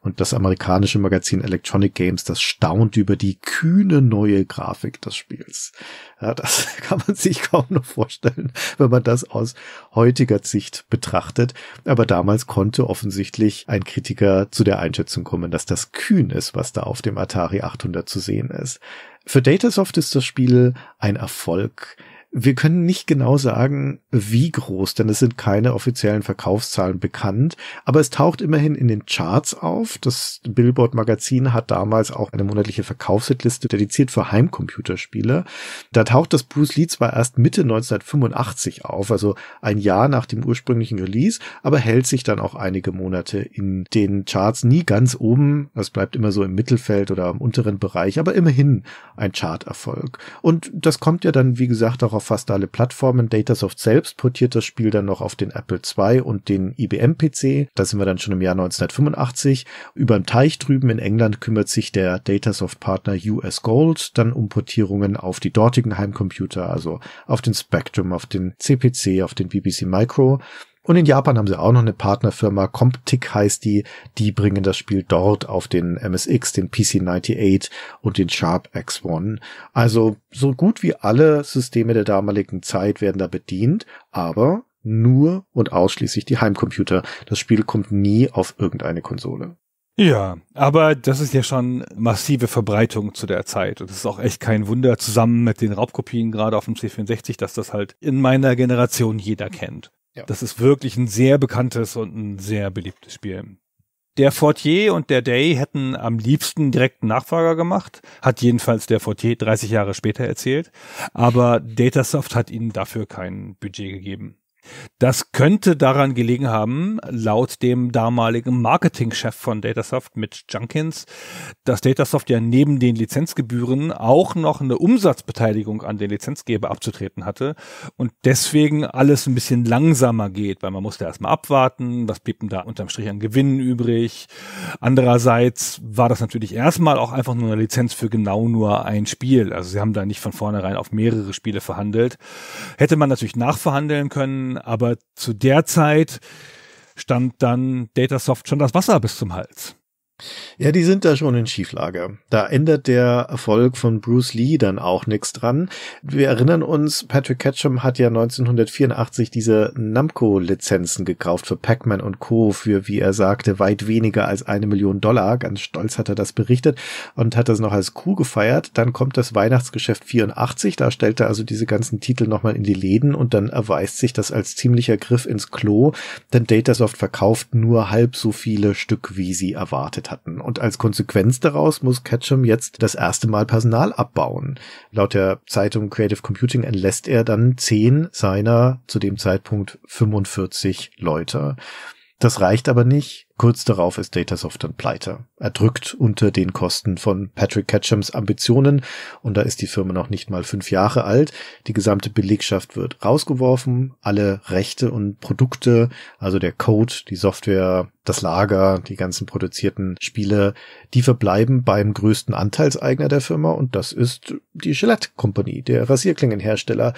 Und das amerikanische Magazin Electronic Games, das staunt über die kühne neue Grafik des Spiels. Ja, das kann man sich kaum noch vorstellen, wenn man das aus heutiger Sicht betrachtet. Aber damals konnte offensichtlich ein Kritiker zu der Einschätzung kommen, dass das kühn ist, was da auf dem Atari 800 zu sehen ist. Für Datasoft ist das Spiel ein Erfolg. Wir können nicht genau sagen, wie groß, denn es sind keine offiziellen Verkaufszahlen bekannt, aber es taucht immerhin in den Charts auf. Das Billboard Magazin hat damals auch eine monatliche Verkaufshitliste dediziert für Heimcomputerspiele. Da taucht das Bruce Lee zwar erst Mitte 1985 auf, also ein Jahr nach dem ursprünglichen Release, aber hält sich dann auch einige Monate in den Charts nie ganz oben. Das bleibt immer so im Mittelfeld oder im unteren Bereich, aber immerhin ein Charterfolg. Und das kommt ja dann, wie gesagt, darauf auf fast alle Plattformen. Datasoft selbst portiert das Spiel dann noch auf den Apple II und den IBM PC. Da sind wir dann schon im Jahr 1985. Über dem Teich drüben in England kümmert sich der Datasoft Partner US Gold dann um Portierungen auf die dortigen Heimcomputer, also auf den Spectrum, auf den CPC, auf den BBC Micro. Und in Japan haben sie auch noch eine Partnerfirma, Comptic heißt die, die bringen das Spiel dort auf den MSX, den PC98 und den Sharp X1. Also so gut wie alle Systeme der damaligen Zeit werden da bedient, aber nur und ausschließlich die Heimcomputer. Das Spiel kommt nie auf irgendeine Konsole. Ja, aber das ist ja schon massive Verbreitung zu der Zeit. Und es ist auch echt kein Wunder, zusammen mit den Raubkopien gerade auf dem C64, dass das halt in meiner Generation jeder kennt. Das ist wirklich ein sehr bekanntes und ein sehr beliebtes Spiel. Der Fortier und der Day hätten am liebsten direkten Nachfolger gemacht, hat jedenfalls der Fortier 30 Jahre später erzählt, aber Datasoft hat ihnen dafür kein Budget gegeben. Das könnte daran gelegen haben, laut dem damaligen Marketingchef von Datasoft, Mitch Junkins, dass Datasoft ja neben den Lizenzgebühren auch noch eine Umsatzbeteiligung an den Lizenzgeber abzutreten hatte und deswegen alles ein bisschen langsamer geht, weil man musste erstmal abwarten, was blieb denn da unterm Strich an Gewinnen übrig. Andererseits war das natürlich erstmal auch einfach nur eine Lizenz für genau nur ein Spiel. Also sie haben da nicht von vornherein auf mehrere Spiele verhandelt. Hätte man natürlich nachverhandeln können, aber zu der Zeit stand dann Datasoft schon das Wasser bis zum Hals. Ja, die sind da schon in Schieflage. Da ändert der Erfolg von Bruce Lee dann auch nichts dran. Wir erinnern uns, Patrick Ketchum hat ja 1984 diese Namco-Lizenzen gekauft für Pac-Man und Co. für, wie er sagte, weit weniger als eine Million Dollar. Ganz stolz hat er das berichtet und hat das noch als Coup gefeiert. Dann kommt das Weihnachtsgeschäft 84. Da stellt er also diese ganzen Titel nochmal in die Läden und dann erweist sich das als ziemlicher Griff ins Klo, denn Datasoft verkauft nur halb so viele Stück, wie sie erwartet hat hatten. Und als Konsequenz daraus muss Ketchum jetzt das erste Mal Personal abbauen. Laut der Zeitung Creative Computing entlässt er dann zehn seiner zu dem Zeitpunkt 45 Leute. Das reicht aber nicht. Kurz darauf ist Datasoft dann pleite, erdrückt unter den Kosten von Patrick Ketchums Ambitionen und da ist die Firma noch nicht mal fünf Jahre alt. Die gesamte Belegschaft wird rausgeworfen, alle Rechte und Produkte, also der Code, die Software, das Lager, die ganzen produzierten Spiele, die verbleiben beim größten Anteilseigner der Firma und das ist die Gillette Company, der Rasierklingenhersteller.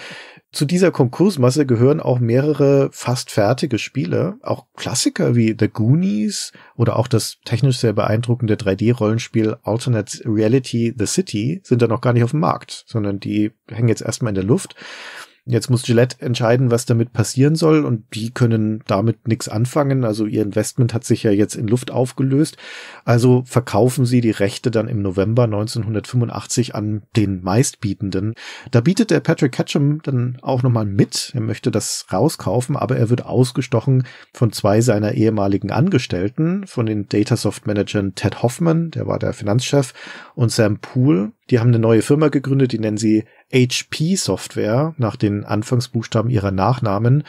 Zu dieser Konkursmasse gehören auch mehrere fast fertige Spiele, auch Klassiker wie The Goonie Stories oder auch das technisch sehr beeindruckende 3D-Rollenspiel Alternate Reality The City sind da noch gar nicht auf dem Markt, sondern die hängen jetzt erstmal in der Luft. Jetzt muss Gillette entscheiden, was damit passieren soll und die können damit nichts anfangen. Also ihr Investment hat sich ja jetzt in Luft aufgelöst. Also verkaufen sie die Rechte dann im November 1985 an den meistbietenden. Da bietet der Patrick Ketchum dann auch nochmal mit. Er möchte das rauskaufen, aber er wird ausgestochen von zwei seiner ehemaligen Angestellten, von den Datasoft-Managern Ted Hoffman, der war der Finanzchef, und Sam Poole. Die haben eine neue Firma gegründet, die nennen sie HP Software nach den Anfangsbuchstaben ihrer Nachnamen.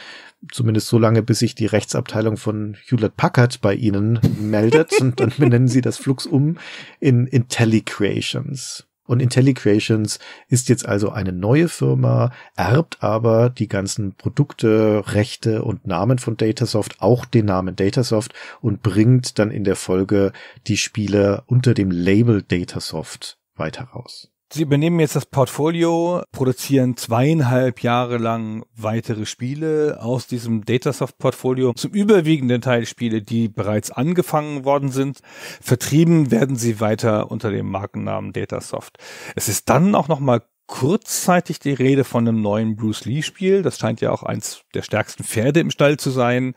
Zumindest so lange, bis sich die Rechtsabteilung von Hewlett Packard bei ihnen meldet und dann benennen sie das Flux um in IntelliCreations. Und IntelliCreations ist jetzt also eine neue Firma, erbt aber die ganzen Produkte, Rechte und Namen von Datasoft, auch den Namen Datasoft und bringt dann in der Folge die Spiele unter dem Label Datasoft weiter raus. Sie übernehmen jetzt das Portfolio, produzieren zweieinhalb Jahre lang weitere Spiele aus diesem Datasoft-Portfolio. Zum überwiegenden Teil Spiele, die bereits angefangen worden sind. Vertrieben werden sie weiter unter dem Markennamen Datasoft. Es ist dann auch nochmal kurzzeitig die Rede von einem neuen Bruce Lee-Spiel. Das scheint ja auch eins der stärksten Pferde im Stall zu sein.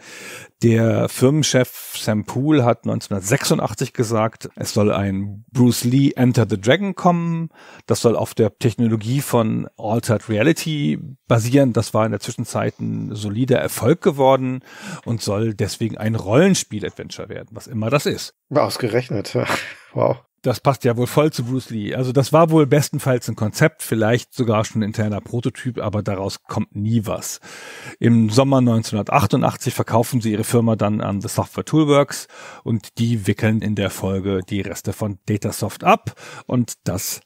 Der Firmenchef Sam Poole hat 1986 gesagt, es soll ein Bruce Lee Enter the Dragon kommen. Das soll auf der Technologie von Altered Reality basieren. Das war in der Zwischenzeit ein solider Erfolg geworden und soll deswegen ein Rollenspiel-Adventure werden, was immer das ist. Ausgerechnet. Wow das passt ja wohl voll zu Bruce Lee. Also das war wohl bestenfalls ein Konzept, vielleicht sogar schon ein interner Prototyp, aber daraus kommt nie was. Im Sommer 1988 verkaufen sie ihre Firma dann an The Software Toolworks und die wickeln in der Folge die Reste von Datasoft ab und das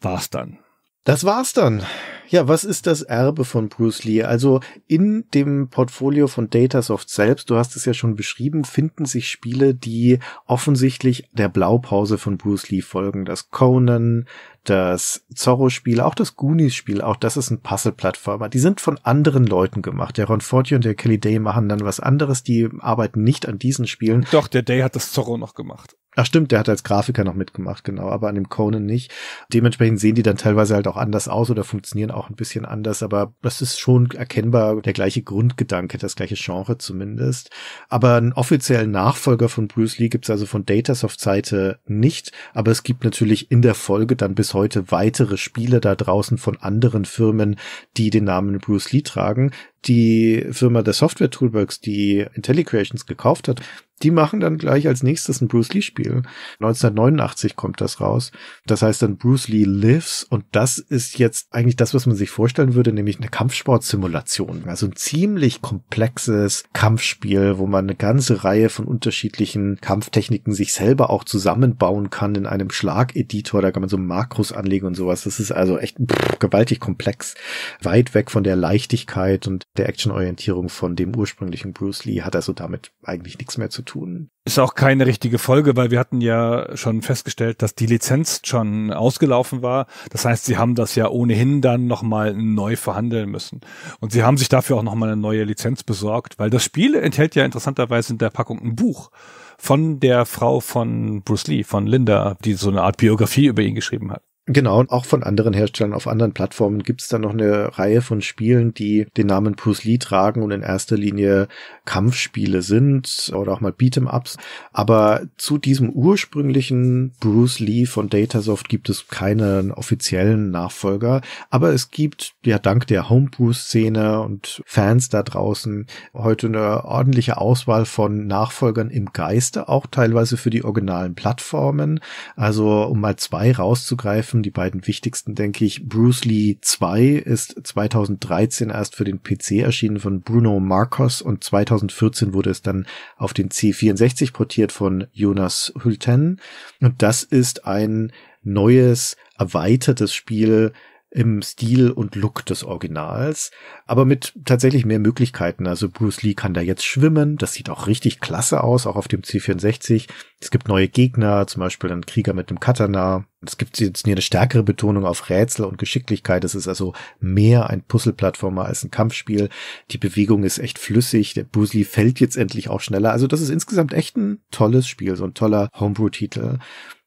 war's dann. Das war's dann. Ja, was ist das Erbe von Bruce Lee? Also in dem Portfolio von Datasoft selbst, du hast es ja schon beschrieben, finden sich Spiele, die offensichtlich der Blaupause von Bruce Lee folgen. Das Conan, das Zorro-Spiel, auch das Goonies-Spiel, auch das ist ein Puzzle-Plattformer. Die sind von anderen Leuten gemacht. Der Ron Forti und der Kelly Day machen dann was anderes. Die arbeiten nicht an diesen Spielen. Doch, der Day hat das Zorro noch gemacht. Ach stimmt, der hat als Grafiker noch mitgemacht, genau, aber an dem Conan nicht. Dementsprechend sehen die dann teilweise halt auch anders aus oder funktionieren auch ein bisschen anders, aber das ist schon erkennbar der gleiche Grundgedanke, das gleiche Genre zumindest. Aber einen offiziellen Nachfolger von Bruce Lee gibt's also von Datasoft-Seite nicht, aber es gibt natürlich in der Folge dann bis bis heute weitere Spiele da draußen von anderen Firmen, die den Namen Bruce Lee tragen. Die Firma der Software Toolworks, die IntelliCreations gekauft hat, die machen dann gleich als nächstes ein Bruce Lee Spiel. 1989 kommt das raus. Das heißt dann Bruce Lee Lives und das ist jetzt eigentlich das, was man sich vorstellen würde, nämlich eine Kampfsportsimulation. Also ein ziemlich komplexes Kampfspiel, wo man eine ganze Reihe von unterschiedlichen Kampftechniken sich selber auch zusammenbauen kann in einem Schlageditor. Da kann man so Makros anlegen und sowas. Das ist also echt pff, gewaltig komplex. Weit weg von der Leichtigkeit und der Actionorientierung von dem ursprünglichen Bruce Lee hat also damit eigentlich nichts mehr zu tun tun. Ist auch keine richtige Folge, weil wir hatten ja schon festgestellt, dass die Lizenz schon ausgelaufen war. Das heißt, sie haben das ja ohnehin dann nochmal neu verhandeln müssen. Und sie haben sich dafür auch nochmal eine neue Lizenz besorgt, weil das Spiel enthält ja interessanterweise in der Packung ein Buch von der Frau von Bruce Lee, von Linda, die so eine Art Biografie über ihn geschrieben hat. Genau, auch von anderen Herstellern auf anderen Plattformen gibt es dann noch eine Reihe von Spielen, die den Namen Bruce tragen und in erster Linie Kampfspiele sind oder auch mal Beat'em-Ups. Aber zu diesem ursprünglichen Bruce Lee von Datasoft gibt es keinen offiziellen Nachfolger. Aber es gibt, ja dank der Homebrew-Szene und Fans da draußen, heute eine ordentliche Auswahl von Nachfolgern im Geiste, auch teilweise für die originalen Plattformen. Also um mal zwei rauszugreifen, greifen. Die beiden wichtigsten, denke ich. Bruce Lee 2 ist 2013 erst für den PC erschienen von Bruno Marcos und 2014 wurde es dann auf den C64 portiert von Jonas Hülten. Und das ist ein neues, erweitertes Spiel, im Stil und Look des Originals, aber mit tatsächlich mehr Möglichkeiten. Also Bruce Lee kann da jetzt schwimmen, das sieht auch richtig klasse aus, auch auf dem C64. Es gibt neue Gegner, zum Beispiel einen Krieger mit einem Katana. Es gibt jetzt hier eine stärkere Betonung auf Rätsel und Geschicklichkeit. Es ist also mehr ein Puzzle-Plattformer als ein Kampfspiel. Die Bewegung ist echt flüssig. Der Bruce Lee fällt jetzt endlich auch schneller. Also das ist insgesamt echt ein tolles Spiel, so ein toller Homebrew-Titel.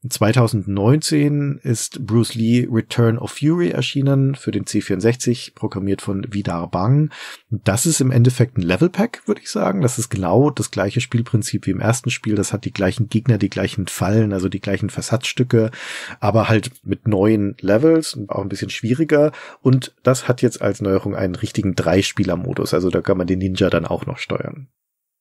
2019 ist Bruce Lee Return of Fury erschienen für den C64, programmiert von Vidar Bang. Das ist im Endeffekt ein Level Pack, würde ich sagen. Das ist genau das gleiche Spielprinzip wie im ersten Spiel. Das hat die gleichen Gegner, die gleichen Fallen, also die gleichen Versatzstücke, aber halt mit neuen Levels, und auch ein bisschen schwieriger. Und das hat jetzt als Neuerung einen richtigen Dreispieler-Modus. Also da kann man den Ninja dann auch noch steuern.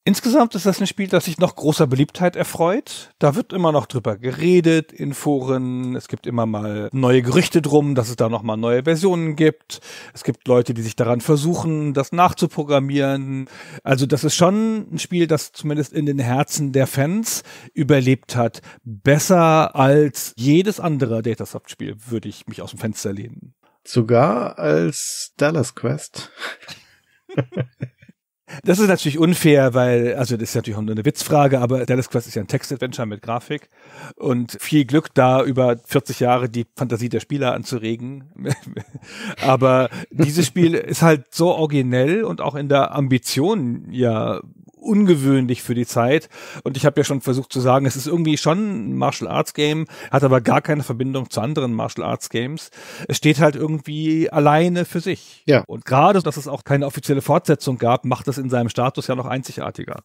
Insgesamt ist das ein Spiel, das sich noch großer Beliebtheit erfreut. Da wird immer noch drüber geredet in Foren. Es gibt immer mal neue Gerüchte drum, dass es da nochmal neue Versionen gibt. Es gibt Leute, die sich daran versuchen, das nachzuprogrammieren. Also das ist schon ein Spiel, das zumindest in den Herzen der Fans überlebt hat. Besser als jedes andere Datasoft-Spiel würde ich mich aus dem Fenster lehnen. Sogar als Dallas Quest. Das ist natürlich unfair, weil, also das ist natürlich auch nur eine Witzfrage, aber Dallas Quest ist ja ein Text-Adventure mit Grafik und viel Glück da über 40 Jahre die Fantasie der Spieler anzuregen. aber dieses Spiel ist halt so originell und auch in der Ambition ja ungewöhnlich für die Zeit. Und ich habe ja schon versucht zu sagen, es ist irgendwie schon ein Martial Arts Game, hat aber gar keine Verbindung zu anderen Martial Arts Games. Es steht halt irgendwie alleine für sich. Ja. Und gerade, dass es auch keine offizielle Fortsetzung gab, macht es das in seinem Status ja noch einzigartiger.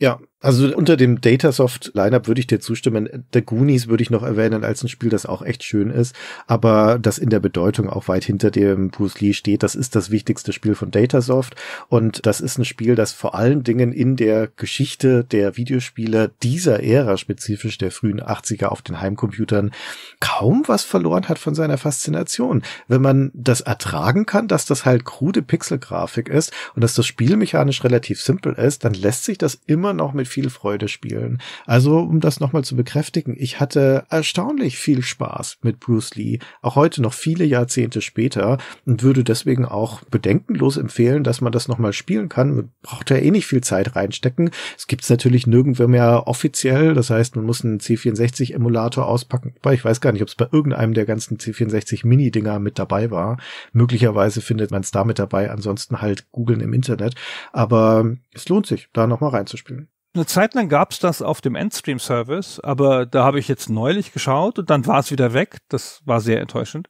Ja, also unter dem Datasoft Lineup würde ich dir zustimmen. The Goonies würde ich noch erwähnen als ein Spiel, das auch echt schön ist, aber das in der Bedeutung auch weit hinter dem Bruce Lee steht. Das ist das wichtigste Spiel von Datasoft und das ist ein Spiel, das vor allen Dingen in der Geschichte der Videospieler dieser Ära, spezifisch der frühen 80er auf den Heimcomputern, kaum was verloren hat von seiner Faszination. Wenn man das ertragen kann, dass das halt krude Pixelgrafik ist und dass das spielmechanisch relativ simpel ist, dann lässt sich das immer immer noch mit viel Freude spielen. Also, um das nochmal zu bekräftigen, ich hatte erstaunlich viel Spaß mit Bruce Lee, auch heute noch viele Jahrzehnte später und würde deswegen auch bedenkenlos empfehlen, dass man das nochmal spielen kann. Man braucht ja eh nicht viel Zeit reinstecken. Es gibt es natürlich nirgendwo mehr offiziell. Das heißt, man muss einen C64-Emulator auspacken. Aber ich weiß gar nicht, ob es bei irgendeinem der ganzen C64-Mini-Dinger mit dabei war. Möglicherweise findet man es damit dabei. Ansonsten halt googeln im Internet. Aber es lohnt sich, da nochmal reinzuspielen. Eine Zeit lang gab es das auf dem Endstream-Service, aber da habe ich jetzt neulich geschaut und dann war es wieder weg. Das war sehr enttäuschend.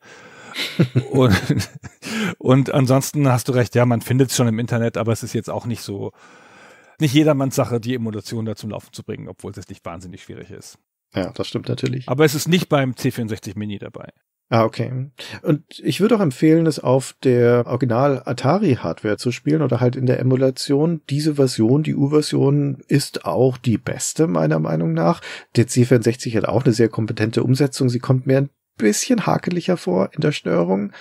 und, und ansonsten hast du recht, ja, man findet es schon im Internet, aber es ist jetzt auch nicht so, nicht jedermanns Sache, die Emulation da zum Laufen zu bringen, obwohl es nicht wahnsinnig schwierig ist. Ja, das stimmt natürlich. Aber es ist nicht beim C64 Mini dabei. Ah, okay. Und ich würde auch empfehlen, es auf der Original Atari Hardware zu spielen oder halt in der Emulation. Diese Version, die U-Version, ist auch die beste, meiner Meinung nach. Der C64 hat auch eine sehr kompetente Umsetzung. Sie kommt mir ein bisschen hakeliger vor in der Störung.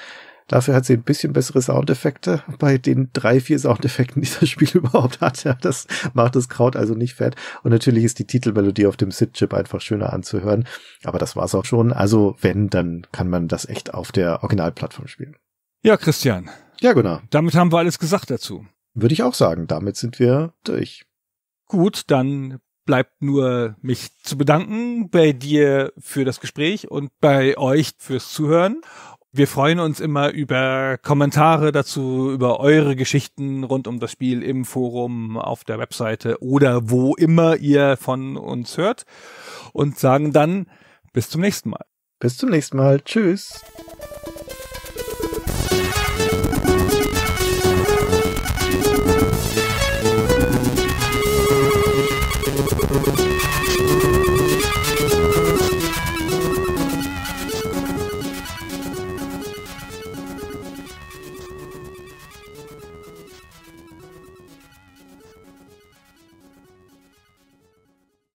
Dafür hat sie ein bisschen bessere Soundeffekte bei den drei, vier Soundeffekten, die das Spiel überhaupt hat. Ja, das macht das Kraut also nicht fett. Und natürlich ist die Titelmelodie auf dem SID-Chip einfach schöner anzuhören. Aber das war's auch schon. Also wenn, dann kann man das echt auf der Originalplattform spielen. Ja, Christian. Ja, genau. Damit haben wir alles gesagt dazu. Würde ich auch sagen. Damit sind wir durch. Gut, dann bleibt nur mich zu bedanken bei dir für das Gespräch und bei euch fürs Zuhören wir freuen uns immer über Kommentare dazu, über eure Geschichten rund um das Spiel im Forum, auf der Webseite oder wo immer ihr von uns hört und sagen dann bis zum nächsten Mal. Bis zum nächsten Mal. Tschüss.